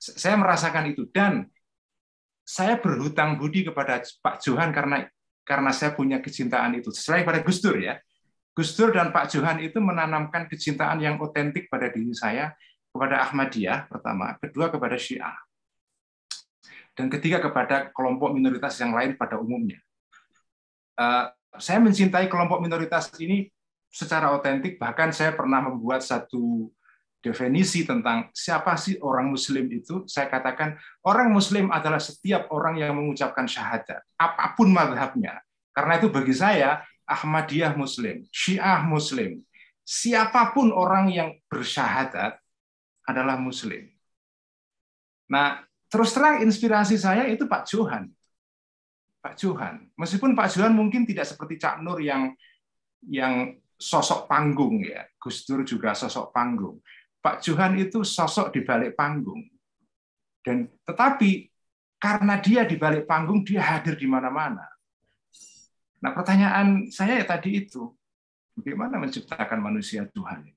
saya merasakan itu dan saya berhutang budi kepada Pak Johan karena karena saya punya kecintaan itu. Selain pada Gus Dur ya, Gus Dur dan Pak Johan itu menanamkan kecintaan yang otentik pada diri saya kepada Ahmadiyah pertama, kedua kepada Syiah, dan ketiga kepada kelompok minoritas yang lain pada umumnya. Eh, saya mencintai kelompok minoritas ini secara otentik, bahkan saya pernah membuat satu definisi tentang siapa sih orang Muslim itu, saya katakan orang Muslim adalah setiap orang yang mengucapkan syahadat, apapun madhabnya. Karena itu bagi saya, Ahmadiyah Muslim, Syiah Muslim, siapapun orang yang bersyahadat adalah Muslim. Nah, terus terang inspirasi saya itu Pak Johan. Pak Johan. Meskipun Pak Johan mungkin tidak seperti Cak Nur yang yang sosok panggung ya. Gus Dur juga sosok panggung. Pak Johan itu sosok di balik panggung. Dan tetapi karena dia di balik panggung dia hadir di mana-mana. Nah, pertanyaan saya ya tadi itu, bagaimana menciptakan manusia Tuhan?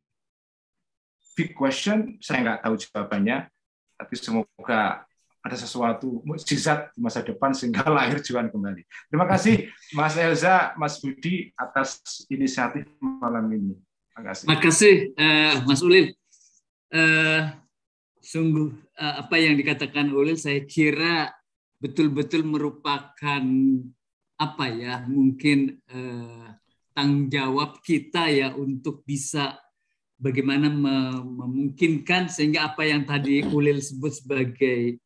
Big question, saya nggak tahu jawabannya, tapi semoga ada sesuatu mukjizat di masa depan sehingga lahir Johan kembali. Terima kasih Mas Elza, Mas Budi atas inisiatif malam ini. Terima kasih. Terima kasih eh, Mas Ulin uh, sungguh uh, apa yang dikatakan Ulil saya kira betul-betul merupakan apa ya mungkin uh, tanggung jawab kita ya untuk bisa bagaimana memungkinkan sehingga apa yang tadi Ulil sebut sebagai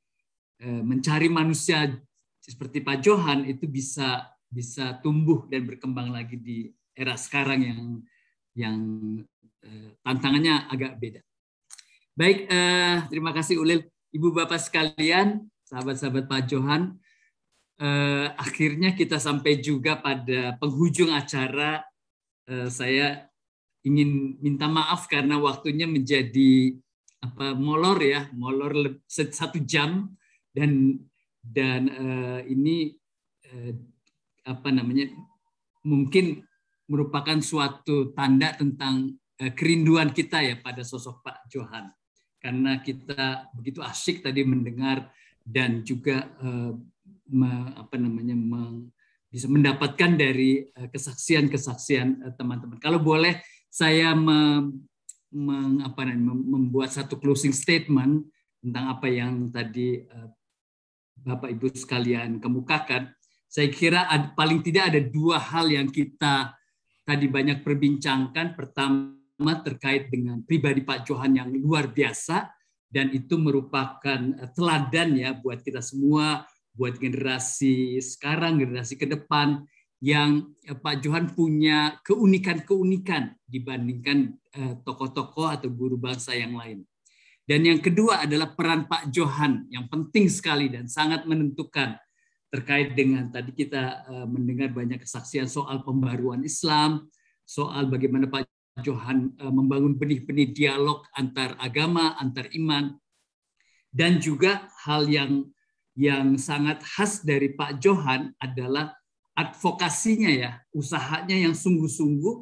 mencari manusia seperti Pak Johan itu bisa bisa tumbuh dan berkembang lagi di era sekarang yang yang tantangannya agak beda. Baik, eh, terima kasih Ulil. Ibu Bapak sekalian, sahabat-sahabat Pak Johan, eh, akhirnya kita sampai juga pada penghujung acara. Eh, saya ingin minta maaf karena waktunya menjadi apa molor ya, molor satu jam dan dan eh, ini eh, apa namanya mungkin merupakan suatu tanda tentang eh, kerinduan kita ya pada sosok Pak Johan karena kita begitu asik tadi mendengar dan juga eh, apa namanya bisa mendapatkan dari eh, kesaksian-kesaksian eh, teman-teman. Kalau boleh saya membuat satu closing statement tentang apa yang tadi Bapak Ibu sekalian kemukakan, saya kira paling tidak ada dua hal yang kita tadi banyak perbincangkan. Pertama terkait dengan pribadi Pak Johan yang luar biasa dan itu merupakan eh, teladan ya buat kita semua, buat generasi sekarang, generasi ke depan yang eh, Pak Johan punya keunikan-keunikan dibandingkan eh, tokoh-tokoh atau guru bangsa yang lain. Dan yang kedua adalah peran Pak Johan yang penting sekali dan sangat menentukan terkait dengan tadi kita mendengar banyak kesaksian soal pembaruan Islam, soal bagaimana Pak Johan eh, membangun benih-benih dialog antar agama, antar iman, dan juga hal yang yang sangat khas dari Pak Johan adalah advokasinya ya, usahanya yang sungguh-sungguh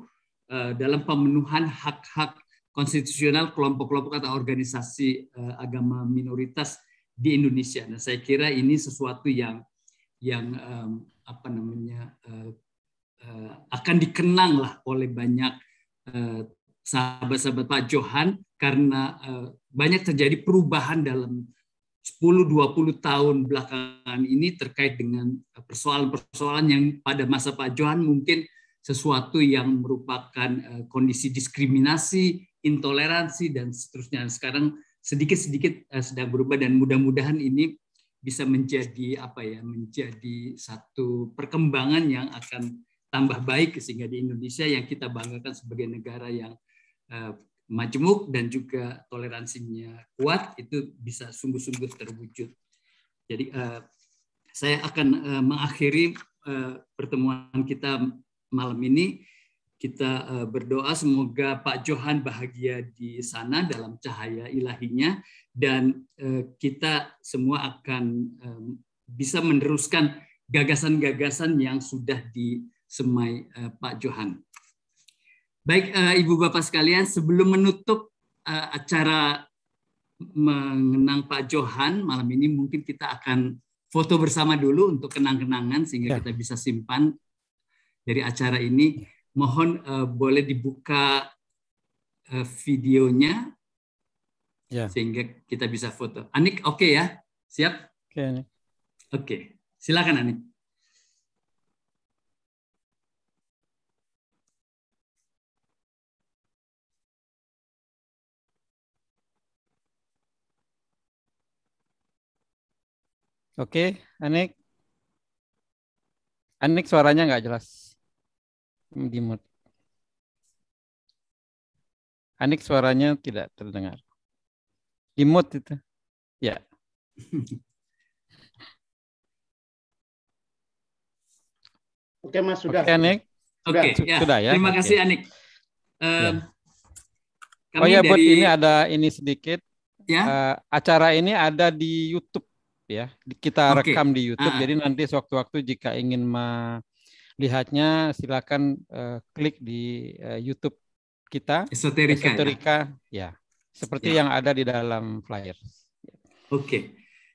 eh, dalam pemenuhan hak-hak konstitusional kelompok-kelompok atau organisasi eh, agama minoritas di Indonesia. Nah, saya kira ini sesuatu yang yang apa namanya akan dikenang lah oleh banyak Eh, sahabat-sahabat Pak Johan karena eh, banyak terjadi perubahan dalam 10-20 tahun belakangan ini terkait dengan eh, persoalan-persoalan yang pada masa Pak Johan mungkin sesuatu yang merupakan kondisi diskriminasi, intoleransi, dan seterusnya. Sekarang sedikit-sedikit sedang berubah dan mudah-mudahan ini bisa menjadi apa ya menjadi satu perkembangan yang akan tambah baik sehingga di Indonesia yang kita banggakan sebagai negara yang uh, majemuk dan juga toleransinya kuat itu bisa sungguh-sungguh terwujud. Jadi eh, saya akan eh, mengakhiri pertemuan kita malam ini. Kita berdoa semoga Pak Johan bahagia di sana dalam cahaya ilahinya dan kita semua akan bisa meneruskan gagasan-gagasan yang sudah di Semai uh, Pak Johan. Baik uh, Ibu Bapak sekalian, sebelum menutup uh, acara mengenang Pak Johan malam ini mungkin kita akan foto bersama dulu untuk kenang-kenangan sehingga ya. kita bisa simpan dari acara ini. Mohon uh, boleh dibuka uh, videonya ya. sehingga kita bisa foto. Anik, oke okay ya, siap? Oke, Oke, okay. silakan Anik. Oke, Anik. Anik suaranya nggak jelas. Hmm, di mute. Anik suaranya tidak terdengar. Di mute itu. Ya. Oke, Mas sudah. Oke, Anik. Sudah. Oke, ya. sudah ya. Terima kasih Oke. Anik. Um, ya. oh ya, dari... buat ini ada ini sedikit. Ya. Uh, acara ini ada di YouTube ya. Kita okay. rekam di YouTube. Uh ah. -huh. Jadi nanti sewaktu-waktu jika ingin melihatnya silakan uh, klik di uh, YouTube kita. Esoterika. Ya? Esoterika ya. ya. Seperti ya. yang ada di dalam flyer. Oke. Okay.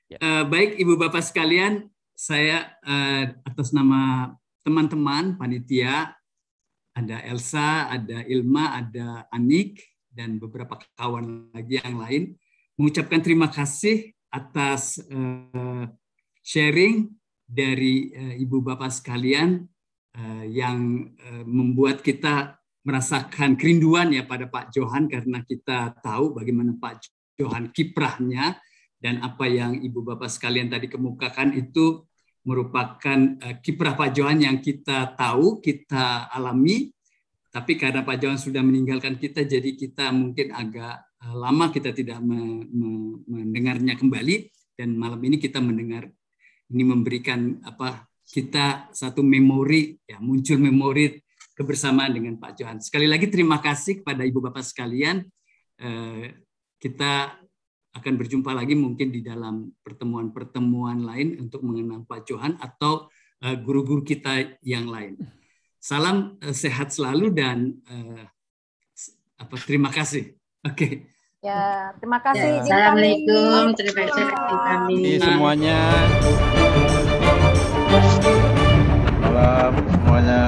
Ya. Uh, baik Ibu Bapak sekalian, saya uh, atas nama teman-teman panitia ada Elsa, ada Ilma, ada Anik dan beberapa kawan lagi yang lain mengucapkan terima kasih atas uh, sharing dari uh, Ibu Bapak sekalian uh, yang uh, membuat kita merasakan kerinduan ya pada Pak Johan karena kita tahu bagaimana Pak Johan kiprahnya dan apa yang Ibu Bapak sekalian tadi kemukakan itu merupakan uh, kiprah Pak Johan yang kita tahu, kita alami tapi karena Pak Johan sudah meninggalkan kita jadi kita mungkin agak Eh, lama kita tidak me, me, mendengarnya kembali dan malam ini kita mendengar ini memberikan apa kita satu memori ya muncul memori kebersamaan dengan Pak Johan. Sekali lagi terima kasih kepada Ibu Bapak sekalian. Eh, kita akan berjumpa lagi mungkin di dalam pertemuan-pertemuan lain untuk mengenal Pak Johan atau eh, guru-guru kita yang lain. Salam sehat selalu dan apa terima kasih. Oke. Okay. Ya, terima kasih. Ya, Assalamualaikum. Terima kasih kami. semuanya. Salam semuanya.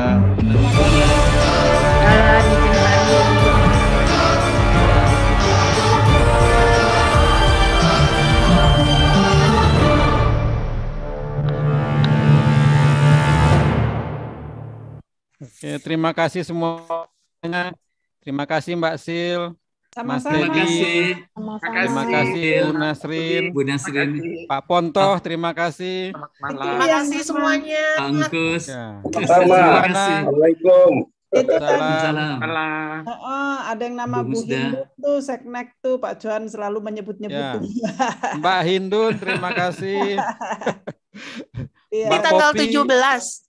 Oke, terima kasih semuanya. Terima kasih Mbak Sil. Sama-sama. Mas terima kasih. Terima kasih Bu Nasrin. Bu Nasrin. Pak Ponto, terima kasih. Terima kasih semuanya. Angkus. Ya. Terima kasih. Assalamualaikum. Salam. Salam. Salam. Oh, ada yang nama Bu, Bu Hindun tuh, Seknek tuh, Pak Johan selalu menyebut-nyebut. Ya. Mbak Hindun, terima kasih. Iya. Di Ini tanggal Popi. 17.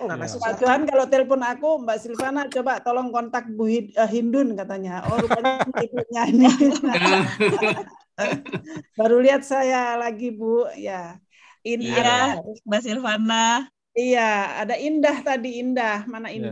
Oh, Pak Johan iya. kalau telepon aku, Mbak Silvana coba tolong kontak Bu eh, Hindun katanya. Oh rupanya itu ini. Baru lihat saya lagi Bu, ya. Indah, ya, Mbak Silvana. Iya, ada Indah tadi Indah, mana iya. Indah?